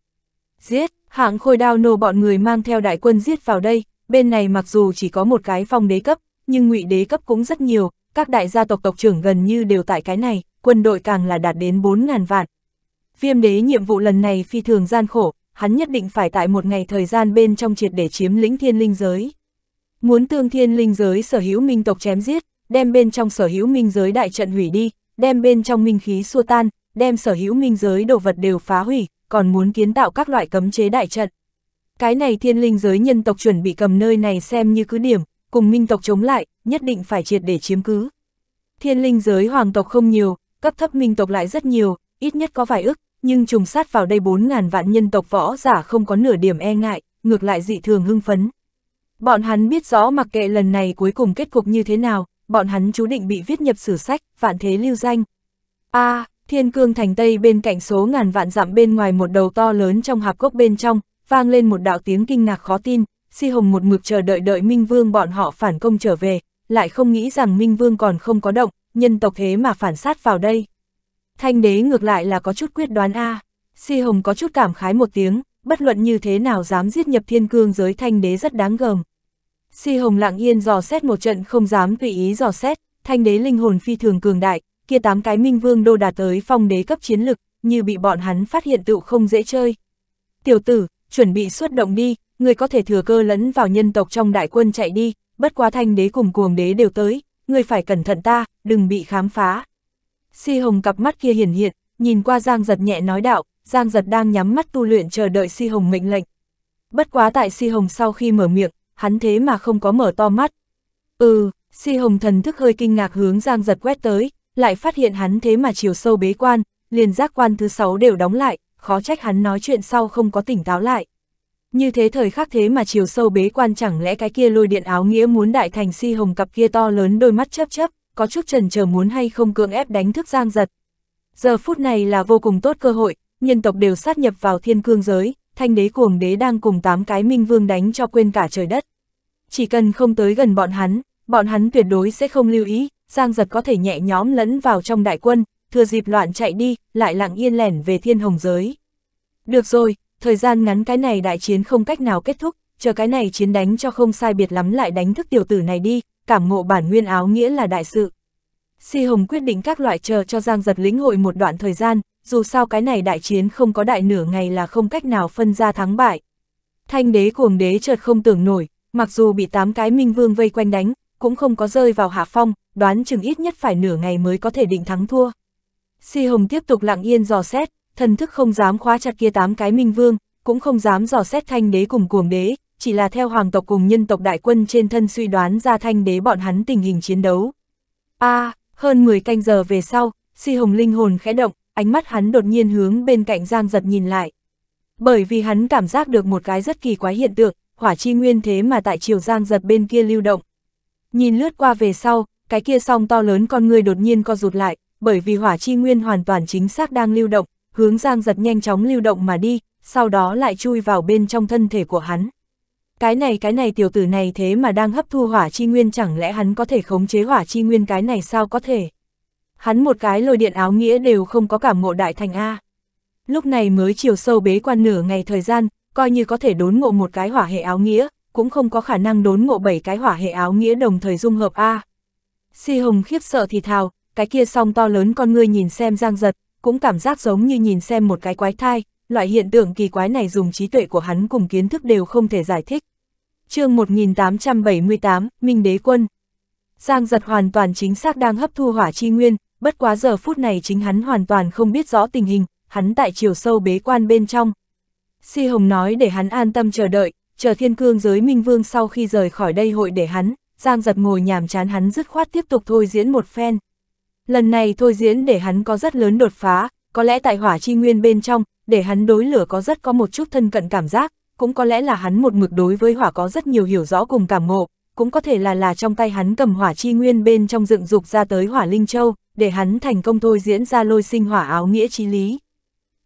Speaker 1: Giết, hạng khôi đao nô bọn người mang theo đại quân giết vào đây, bên này mặc dù chỉ có một cái phong đế cấp, nhưng ngụy đế cấp cũng rất nhiều, các đại gia tộc tộc trưởng gần như đều tại cái này, quân đội càng là đạt đến 4.000 vạn. Viêm đế nhiệm vụ lần này phi thường gian khổ, hắn nhất định phải tại một ngày thời gian bên trong triệt để chiếm lĩnh thiên linh giới. Muốn tương thiên linh giới sở hữu minh tộc chém giết, đem bên trong sở hữu minh giới đại trận hủy đi, đem bên trong minh khí xua tan, đem sở hữu minh giới đồ vật đều phá hủy, còn muốn kiến tạo các loại cấm chế đại trận. Cái này thiên linh giới nhân tộc chuẩn bị cầm nơi này xem như cứ điểm, cùng minh tộc chống lại, nhất định phải triệt để chiếm cứ. Thiên linh giới hoàng tộc không nhiều, cấp thấp minh tộc lại rất nhiều, ít nhất có vài ức, nhưng trùng sát vào đây 4.000 vạn nhân tộc võ giả không có nửa điểm e ngại, ngược lại dị thường hưng phấn. Bọn hắn biết rõ mặc kệ lần này cuối cùng kết cục như thế nào, bọn hắn chú định bị viết nhập sử sách, vạn thế lưu danh. A, à, thiên cương thành Tây bên cạnh số ngàn vạn dặm bên ngoài một đầu to lớn trong hạp cốc bên trong, vang lên một đạo tiếng kinh ngạc khó tin, si hồng một mực chờ đợi đợi Minh Vương bọn họ phản công trở về, lại không nghĩ rằng Minh Vương còn không có động, nhân tộc thế mà phản sát vào đây. Thanh đế ngược lại là có chút quyết đoán a Si Hồng có chút cảm khái một tiếng, bất luận như thế nào dám giết nhập thiên cương giới thanh đế rất đáng gờm. Si Hồng lặng yên dò xét một trận không dám tùy ý dò xét, thanh đế linh hồn phi thường cường đại, kia tám cái minh vương đô đạt tới phong đế cấp chiến lực, như bị bọn hắn phát hiện tựu không dễ chơi. Tiểu tử, chuẩn bị xuất động đi, người có thể thừa cơ lẫn vào nhân tộc trong đại quân chạy đi, bất quá thanh đế cùng cuồng đế đều tới, người phải cẩn thận ta, đừng bị khám phá. Si Hồng cặp mắt kia hiển hiện, nhìn qua Giang Giật nhẹ nói đạo, Giang Giật đang nhắm mắt tu luyện chờ đợi Si Hồng mệnh lệnh. Bất quá tại Si Hồng sau khi mở miệng, hắn thế mà không có mở to mắt. Ừ, Si Hồng thần thức hơi kinh ngạc hướng Giang Giật quét tới, lại phát hiện hắn thế mà chiều sâu bế quan, liền giác quan thứ sáu đều đóng lại, khó trách hắn nói chuyện sau không có tỉnh táo lại. Như thế thời khắc thế mà chiều sâu bế quan chẳng lẽ cái kia lôi điện áo nghĩa muốn đại thành si hồng cặp kia to lớn đôi mắt chấp chấp, có chút trần chờ muốn hay không cưỡng ép đánh thức giang giật. Giờ phút này là vô cùng tốt cơ hội, nhân tộc đều sát nhập vào thiên cương giới, thanh đế cuồng đế đang cùng tám cái minh vương đánh cho quên cả trời đất. Chỉ cần không tới gần bọn hắn, bọn hắn tuyệt đối sẽ không lưu ý, giang giật có thể nhẹ nhóm lẫn vào trong đại quân, thừa dịp loạn chạy đi, lại lặng yên lẻn về thiên hồng giới. Được rồi, thời gian ngắn cái này đại chiến không cách nào kết thúc, chờ cái này chiến đánh cho không sai biệt lắm lại đánh thức tiểu tử này đi, cảm ngộ bản nguyên áo nghĩa là đại sự. Si Hồng quyết định các loại chờ cho Giang Giật lĩnh hội một đoạn thời gian, dù sao cái này đại chiến không có đại nửa ngày là không cách nào phân ra thắng bại. Thanh đế cuồng đế chợt không tưởng nổi, mặc dù bị tám cái minh vương vây quanh đánh, cũng không có rơi vào hạ phong, đoán chừng ít nhất phải nửa ngày mới có thể định thắng thua. Si Hồng tiếp tục lặng yên dò xét, thần thức không dám khóa chặt kia tám cái minh vương, cũng không dám dò xét thanh đế cùng cuồng đế, chỉ là theo hoàng tộc cùng nhân tộc đại quân trên thân suy đoán ra thanh đế bọn hắn tình hình chiến đấu. a hơn 10 canh giờ về sau, si hồng linh hồn khẽ động, ánh mắt hắn đột nhiên hướng bên cạnh giang giật nhìn lại. Bởi vì hắn cảm giác được một cái rất kỳ quái hiện tượng, hỏa chi nguyên thế mà tại chiều giang giật bên kia lưu động. Nhìn lướt qua về sau, cái kia song to lớn con người đột nhiên co rụt lại, bởi vì hỏa chi nguyên hoàn toàn chính xác đang lưu động, hướng Giang giật nhanh chóng lưu động mà đi, sau đó lại chui vào bên trong thân thể của hắn. Cái này cái này tiểu tử này thế mà đang hấp thu hỏa chi nguyên chẳng lẽ hắn có thể khống chế hỏa chi nguyên cái này sao có thể. Hắn một cái lôi điện áo nghĩa đều không có cảm ngộ đại thành A. Lúc này mới chiều sâu bế quan nửa ngày thời gian, coi như có thể đốn ngộ một cái hỏa hệ áo nghĩa, cũng không có khả năng đốn ngộ bảy cái hỏa hệ áo nghĩa đồng thời dung hợp A. Si Hồng khiếp sợ thì thào, cái kia song to lớn con ngươi nhìn xem Giang Giật, cũng cảm giác giống như nhìn xem một cái quái thai, loại hiện tượng kỳ quái này dùng trí tuệ của hắn cùng kiến thức đều không thể giải thích. chương 1878, Minh Đế Quân Giang giật hoàn toàn chính xác đang hấp thu hỏa chi nguyên, bất quá giờ phút này chính hắn hoàn toàn không biết rõ tình hình, hắn tại chiều sâu bế quan bên trong. Si Hồng nói để hắn an tâm chờ đợi, chờ thiên cương giới Minh Vương sau khi rời khỏi đây hội để hắn, Giang giật ngồi nhàm chán hắn dứt khoát tiếp tục thôi diễn một phen. Lần này thôi diễn để hắn có rất lớn đột phá, có lẽ tại hỏa chi nguyên bên trong, để hắn đối lửa có rất có một chút thân cận cảm giác, cũng có lẽ là hắn một mực đối với hỏa có rất nhiều hiểu rõ cùng cảm ngộ, cũng có thể là là trong tay hắn cầm hỏa chi nguyên bên trong dựng dục ra tới hỏa linh châu, để hắn thành công thôi diễn ra lôi sinh hỏa áo nghĩa chí lý.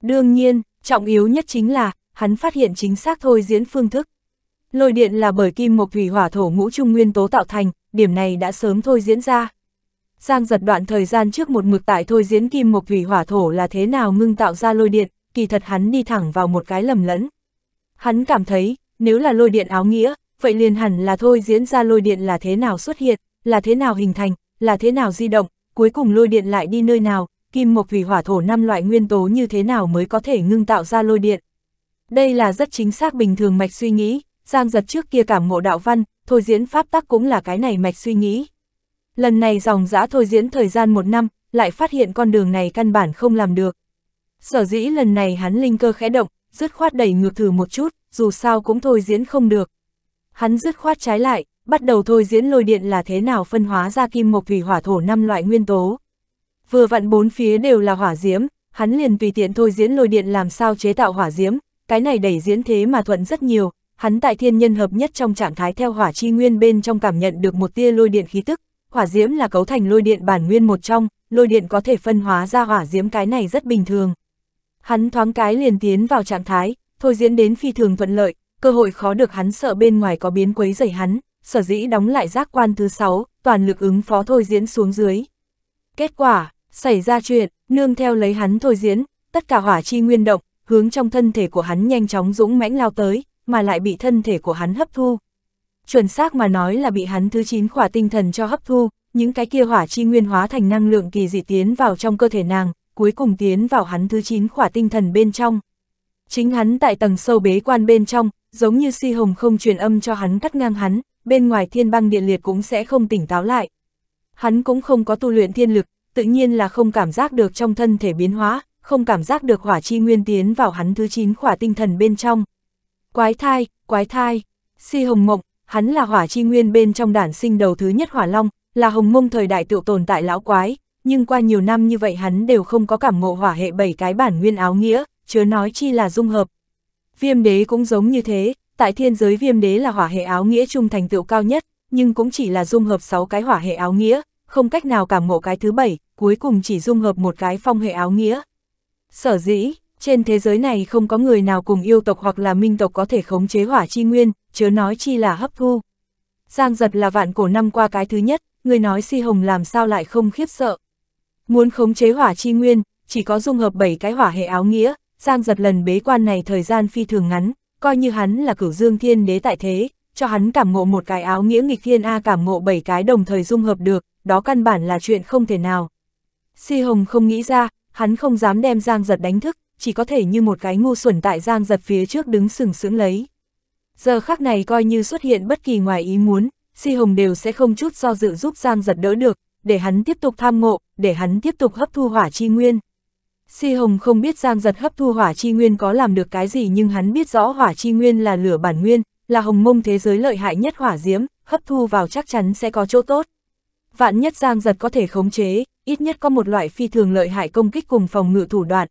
Speaker 1: Đương nhiên, trọng yếu nhất chính là, hắn phát hiện chính xác thôi diễn phương thức. Lôi điện là bởi kim mộc thủy hỏa thổ ngũ trung nguyên tố tạo thành, điểm này đã sớm thôi diễn ra. Giang giật đoạn thời gian trước một mực tại thôi diễn kim một thủy hỏa thổ là thế nào ngưng tạo ra lôi điện, kỳ thật hắn đi thẳng vào một cái lầm lẫn. Hắn cảm thấy, nếu là lôi điện áo nghĩa, vậy liền hẳn là thôi diễn ra lôi điện là thế nào xuất hiện, là thế nào hình thành, là thế nào di động, cuối cùng lôi điện lại đi nơi nào, kim mộc thủy hỏa thổ năm loại nguyên tố như thế nào mới có thể ngưng tạo ra lôi điện. Đây là rất chính xác bình thường mạch suy nghĩ, Giang giật trước kia cảm ngộ đạo văn, thôi diễn pháp tắc cũng là cái này mạch suy nghĩ. Lần này dòng dã thôi diễn thời gian một năm, lại phát hiện con đường này căn bản không làm được. Sở dĩ lần này hắn linh cơ khẽ động, dứt khoát đẩy ngược thử một chút, dù sao cũng thôi diễn không được. Hắn dứt khoát trái lại, bắt đầu thôi diễn lôi điện là thế nào phân hóa ra kim mộc thủy hỏa thổ năm loại nguyên tố. Vừa vặn bốn phía đều là hỏa diễm, hắn liền tùy tiện thôi diễn lôi điện làm sao chế tạo hỏa diễm, cái này đẩy diễn thế mà thuận rất nhiều, hắn tại thiên nhân hợp nhất trong trạng thái theo hỏa chi nguyên bên trong cảm nhận được một tia lôi điện khí tức, hỏa diễm là cấu thành lôi điện bản nguyên một trong, lôi điện có thể phân hóa ra hỏa diễm cái này rất bình thường. Hắn thoáng cái liền tiến vào trạng thái, thôi diễn đến phi thường thuận lợi, cơ hội khó được hắn sợ bên ngoài có biến quấy rầy hắn, sở dĩ đóng lại giác quan thứ 6, toàn lực ứng phó thôi diễn xuống dưới. Kết quả, xảy ra chuyện, nương theo lấy hắn thôi diễn, tất cả hỏa chi nguyên động, hướng trong thân thể của hắn nhanh chóng dũng mãnh lao tới, mà lại bị thân thể của hắn hấp thu, chuẩn xác mà nói là bị hắn thứ 9 khỏa tinh thần cho hấp thu, những cái kia hỏa chi nguyên hóa thành năng lượng kỳ dị tiến vào trong cơ thể nàng, cuối cùng tiến vào hắn thứ 9 khỏa tinh thần bên trong. Chính hắn tại tầng sâu bế quan bên trong, giống như si hồng không truyền âm cho hắn cắt ngang hắn, bên ngoài thiên băng điện liệt cũng sẽ không tỉnh táo lại. Hắn cũng không có tu luyện thiên lực, tự nhiên là không cảm giác được trong thân thể biến hóa, không cảm giác được hỏa chi nguyên tiến vào hắn thứ 9 khỏa tinh thần bên trong. Quái thai, quái thai, si hồng mộng, hắn là hỏa chi nguyên bên trong đản sinh đầu thứ nhất hỏa long, là hồng mông thời đại tựu tồn tại lão quái, nhưng qua nhiều năm như vậy hắn đều không có cảm ngộ hỏa hệ bảy cái bản nguyên áo nghĩa, chớ nói chi là dung hợp. Viêm đế cũng giống như thế, tại thiên giới viêm đế là hỏa hệ áo nghĩa trung thành tựu cao nhất, nhưng cũng chỉ là dung hợp 6 cái hỏa hệ áo nghĩa, không cách nào cảm ngộ cái thứ bảy cuối cùng chỉ dung hợp một cái phong hệ áo nghĩa. Sở dĩ, trên thế giới này không có người nào cùng yêu tộc hoặc là minh tộc có thể khống chế hỏa chi nguyên, chớ nói chi là hấp thu. Giang giật là vạn cổ năm qua cái thứ nhất, người nói si hồng làm sao lại không khiếp sợ. Muốn khống chế hỏa chi nguyên, chỉ có dung hợp 7 cái hỏa hệ áo nghĩa, Giang giật lần bế quan này thời gian phi thường ngắn, coi như hắn là cửu dương thiên đế tại thế, cho hắn cảm ngộ một cái áo nghĩa nghịch thiên A cảm ngộ 7 cái đồng thời dung hợp được, đó căn bản là chuyện không thể nào. Si Hồng không nghĩ ra, hắn không dám đem Giang Giật đánh thức, chỉ có thể như một cái ngu xuẩn tại giang giật phía trước đứng sừng sững lấy. Giờ khắc này coi như xuất hiện bất kỳ ngoài ý muốn, Si Hồng đều sẽ không chút do dự giúp giang giật đỡ được, để hắn tiếp tục tham ngộ, để hắn tiếp tục hấp thu hỏa chi nguyên. Si Hồng không biết Giang Giật hấp thu hỏa chi nguyên có làm được cái gì nhưng hắn biết rõ hỏa chi nguyên là lửa bản nguyên, là hồng mông thế giới lợi hại nhất hỏa diễm, hấp thu vào chắc chắn sẽ có chỗ tốt. Vạn nhất Giang Giật có thể khống chế, ít nhất có một loại phi thường lợi hại công kích cùng phòng ngự thủ đoạn,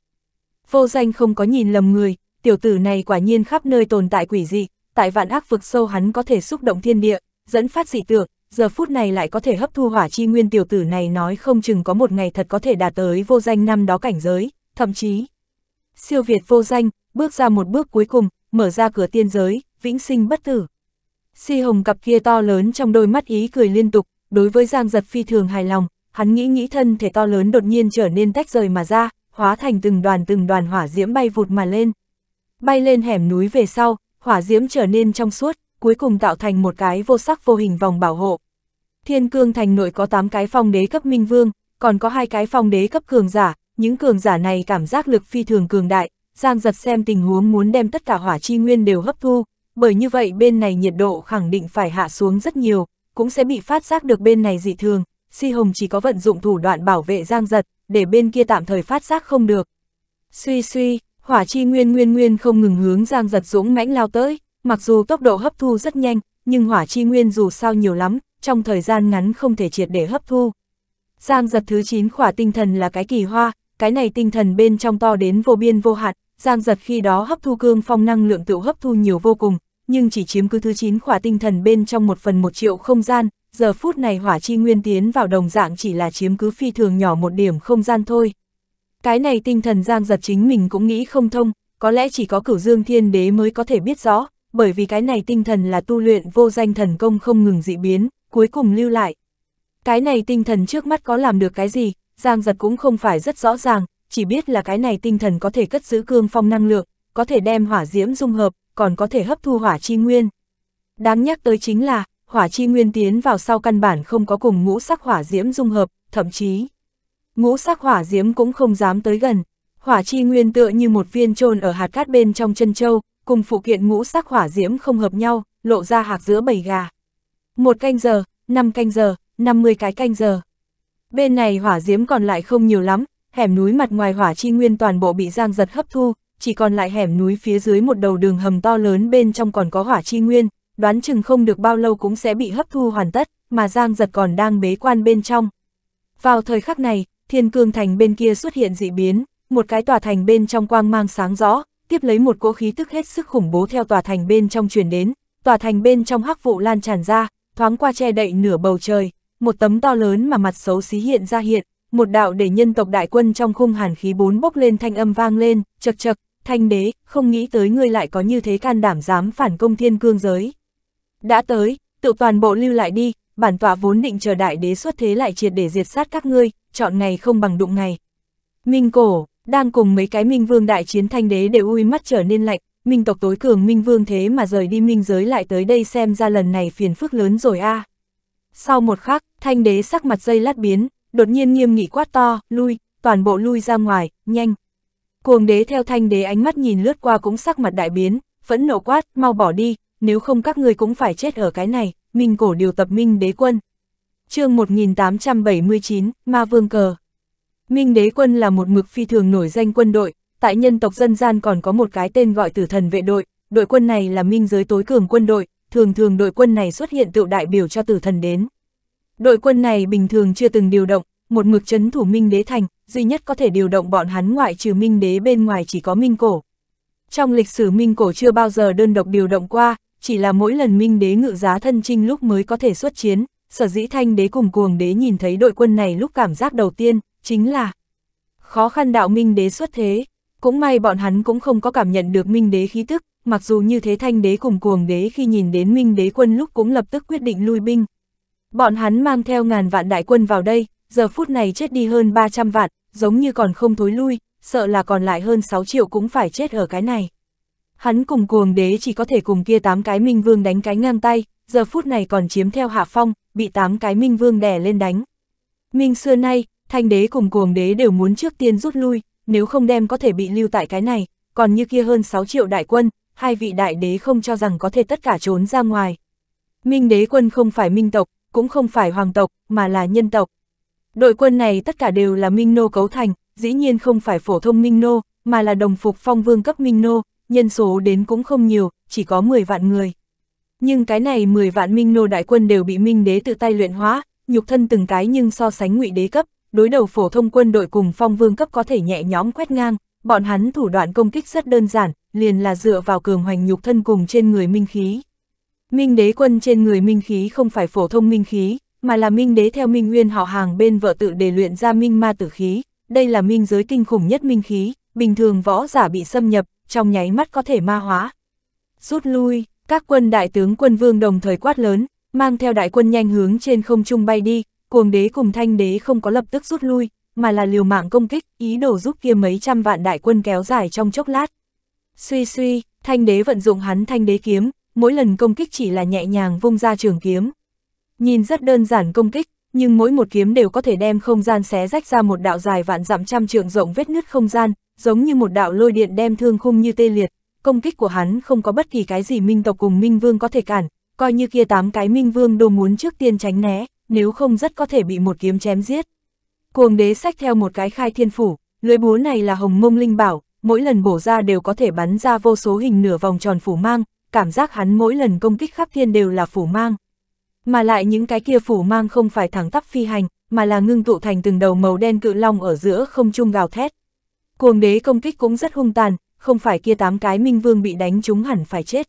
Speaker 1: Vô danh không có nhìn lầm người, tiểu tử này quả nhiên khắp nơi tồn tại quỷ dị, tại vạn ác vực sâu hắn có thể xúc động thiên địa, dẫn phát dị tượng, giờ phút này lại có thể hấp thu hỏa chi nguyên tiểu tử này nói không chừng có một ngày thật có thể đạt tới vô danh năm đó cảnh giới, thậm chí siêu việt vô danh, bước ra một bước cuối cùng, mở ra cửa tiên giới, vĩnh sinh bất tử. Si hồng cặp kia to lớn trong đôi mắt ý cười liên tục, đối với Giang Giật phi thường hài lòng, hắn nghĩ nghĩ thân thể to lớn đột nhiên trở nên tách rời mà ra, hóa thành từng đoàn từng đoàn hỏa diễm bay vụt mà lên. Bay lên hẻm núi về sau, hỏa diễm trở nên trong suốt, cuối cùng tạo thành một cái vô sắc vô hình vòng bảo hộ. Thiên cương thành nội có 8 cái phong đế cấp minh vương, còn có hai cái phong đế cấp cường giả, những cường giả này cảm giác lực phi thường cường đại, Giang giật xem tình huống muốn đem tất cả hỏa chi nguyên đều hấp thu, bởi như vậy bên này nhiệt độ khẳng định phải hạ xuống rất nhiều, cũng sẽ bị phát giác được bên này dị thường, Si Hồng chỉ có vận dụng thủ đoạn bảo vệ Giang giật, để bên kia tạm thời phát giác không được. Suy suy, hỏa chi nguyên nguyên nguyên không ngừng hướng Giang Giật Dũng mãnh lao tới, mặc dù tốc độ hấp thu rất nhanh, nhưng hỏa chi nguyên dù sao nhiều lắm, trong thời gian ngắn không thể triệt để hấp thu. Giang Giật thứ 9 khỏa tinh thần là cái kỳ hoa, cái này tinh thần bên trong to đến vô biên vô hạn, Giang Giật khi đó hấp thu cương phong năng lượng tự hấp thu nhiều vô cùng, nhưng chỉ chiếm cứ thứ 9 khỏa tinh thần bên trong một phần một triệu không gian, giờ phút này hỏa chi nguyên tiến vào đồng dạng chỉ là chiếm cứ phi thường nhỏ một điểm không gian thôi. Cái này tinh thần giang giật chính mình cũng nghĩ không thông, có lẽ chỉ có cửu dương thiên đế mới có thể biết rõ, bởi vì cái này tinh thần là tu luyện vô danh thần công không ngừng dị biến, cuối cùng lưu lại. Cái này tinh thần trước mắt có làm được cái gì, giang giật cũng không phải rất rõ ràng, chỉ biết là cái này tinh thần có thể cất giữ cương phong năng lượng, có thể đem hỏa diễm dung hợp, còn có thể hấp thu hỏa chi nguyên. Đáng nhắc tới chính là, hỏa chi nguyên tiến vào sau căn bản không có cùng ngũ sắc hỏa diễm dung hợp, thậm chí ngũ sắc hỏa diễm cũng không dám tới gần. Hỏa chi nguyên tựa như một viên trôn ở hạt cát bên trong chân châu, cùng phụ kiện ngũ sắc hỏa diễm không hợp nhau, lộ ra hạt giữa bầy gà. Một canh giờ, năm canh giờ, năm mươi cái canh giờ. Bên này hỏa diễm còn lại không nhiều lắm, hẻm núi mặt ngoài hỏa chi nguyên toàn bộ bị giang giật hấp thu, chỉ còn lại hẻm núi phía dưới một đầu đường hầm to lớn bên trong còn có hỏa chi nguyên, đoán chừng không được bao lâu cũng sẽ bị hấp thu hoàn tất, mà Giang Giật còn đang bế quan bên trong. Vào thời khắc này, Thiên Cương Thành bên kia xuất hiện dị biến, một cái tòa thành bên trong quang mang sáng rõ, tiếp lấy một cỗ khí tức hết sức khủng bố theo tòa thành bên trong truyền đến, tòa thành bên trong hắc vụ lan tràn ra, thoáng qua che đậy nửa bầu trời, một tấm to lớn mà mặt xấu xí hiện ra hiện, một đạo để nhân tộc đại quân trong khung hàn khí bốn bốc lên thanh âm vang lên, chật chật, thanh đế, không nghĩ tới ngươi lại có như thế can đảm dám phản công thiên cương giới. Đã tới, tự toàn bộ lưu lại đi, bản tọa vốn định chờ đại đế xuất thế lại triệt để diệt sát các ngươi, chọn ngày không bằng đụng ngày. Minh cổ, đang cùng mấy cái minh vương đại chiến thanh đế đều ui mắt trở nên lạnh, minh tộc tối cường minh vương thế mà rời đi minh giới lại tới đây xem ra lần này phiền phức lớn rồi a. À. Sau một khắc, thanh đế sắc mặt dây lát biến, đột nhiên nghiêm nghị quát to, lui, toàn bộ lui ra ngoài, nhanh. Cuồng đế theo thanh đế ánh mắt nhìn lướt qua cũng sắc mặt đại biến, phẫn nộ quát, mau bỏ đi, nếu không các ngươi cũng phải chết ở cái này, minh cổ điều tập minh đế quân. chương 1879, Ma Vương Cờ Minh đế quân là một mực phi thường nổi danh quân đội, tại nhân tộc dân gian còn có một cái tên gọi tử thần vệ đội, đội quân này là minh giới tối cường quân đội, thường thường đội quân này xuất hiện tự đại biểu cho tử thần đến. Đội quân này bình thường chưa từng điều động, một mực chấn thủ minh đế thành, duy nhất có thể điều động bọn hắn ngoại trừ minh đế bên ngoài chỉ có minh cổ. Trong lịch sử minh cổ chưa bao giờ đơn độc điều động qua, chỉ là mỗi lần minh đế ngự giá thân trinh lúc mới có thể xuất chiến, sở dĩ thanh đế cùng cuồng đế nhìn thấy đội quân này lúc cảm giác đầu tiên, chính là khó khăn đạo minh đế xuất thế. Cũng may bọn hắn cũng không có cảm nhận được minh đế khí tức, mặc dù như thế thanh đế cùng cuồng đế khi nhìn đến minh đế quân lúc cũng lập tức quyết định lui binh. Bọn hắn mang theo ngàn vạn đại quân vào đây, giờ phút này chết đi hơn 300 vạn, giống như còn không thối lui, sợ là còn lại hơn 6 triệu cũng phải chết ở cái này. Hắn cùng cuồng đế chỉ có thể cùng kia tám cái minh vương đánh cái ngang tay, giờ phút này còn chiếm theo hạ phong, bị tám cái minh vương đè lên đánh. Minh xưa nay, thanh đế cùng cuồng đế đều muốn trước tiên rút lui, nếu không đem có thể bị lưu tại cái này, còn như kia hơn 6 triệu đại quân, hai vị đại đế không cho rằng có thể tất cả trốn ra ngoài. Minh đế quân không phải minh tộc, cũng không phải hoàng tộc, mà là nhân tộc. Đội quân này tất cả đều là minh nô cấu thành, dĩ nhiên không phải phổ thông minh nô, mà là đồng phục phong vương cấp minh nô, nhân số đến cũng không nhiều, chỉ có 10 vạn người. Nhưng cái này 10 vạn minh nô đại quân đều bị minh đế tự tay luyện hóa, nhục thân từng cái nhưng so sánh ngụy đế cấp, đối đầu phổ thông quân đội cùng phong vương cấp có thể nhẹ nhõm quét ngang, bọn hắn thủ đoạn công kích rất đơn giản, liền là dựa vào cường hoành nhục thân cùng trên người minh khí. Minh đế quân trên người minh khí không phải phổ thông minh khí, mà là minh đế theo minh nguyên họ hàng bên vợ tự để luyện ra minh ma tử khí, đây là minh giới kinh khủng nhất minh khí, bình thường võ giả bị xâm nhập, trong nháy mắt có thể ma hóa. Rút lui, các quân đại tướng quân vương đồng thời quát lớn, mang theo đại quân nhanh hướng trên không trung bay đi, cuồng đế cùng thanh đế không có lập tức rút lui, mà là liều mạng công kích, ý đồ giúp kia mấy trăm vạn đại quân kéo dài trong chốc lát. Suy suy, thanh đế vận dụng hắn thanh đế kiếm, mỗi lần công kích chỉ là nhẹ nhàng vung ra trường kiếm. Nhìn rất đơn giản công kích, nhưng mỗi một kiếm đều có thể đem không gian xé rách ra một đạo dài vạn dặm trăm trượng rộng vết nứt không gian, giống như một đạo lôi điện đem thương khung như tê liệt, công kích của hắn không có bất kỳ cái gì minh tộc cùng minh vương có thể cản, coi như kia tám cái minh vương đồ muốn trước tiên tránh né, nếu không rất có thể bị một kiếm chém giết. Cuồng đế sách theo một cái khai thiên phủ, lưới búa này là hồng mông linh bảo, mỗi lần bổ ra đều có thể bắn ra vô số hình nửa vòng tròn phủ mang, cảm giác hắn mỗi lần công kích khắp thiên đều là phủ mang. Mà lại những cái kia phủ mang không phải thẳng tắp phi hành, mà là ngưng tụ thành từng đầu màu đen cự long ở giữa không trung gào thét. Cuồng đế công kích cũng rất hung tàn, không phải kia tám cái minh vương bị đánh chúng hẳn phải chết.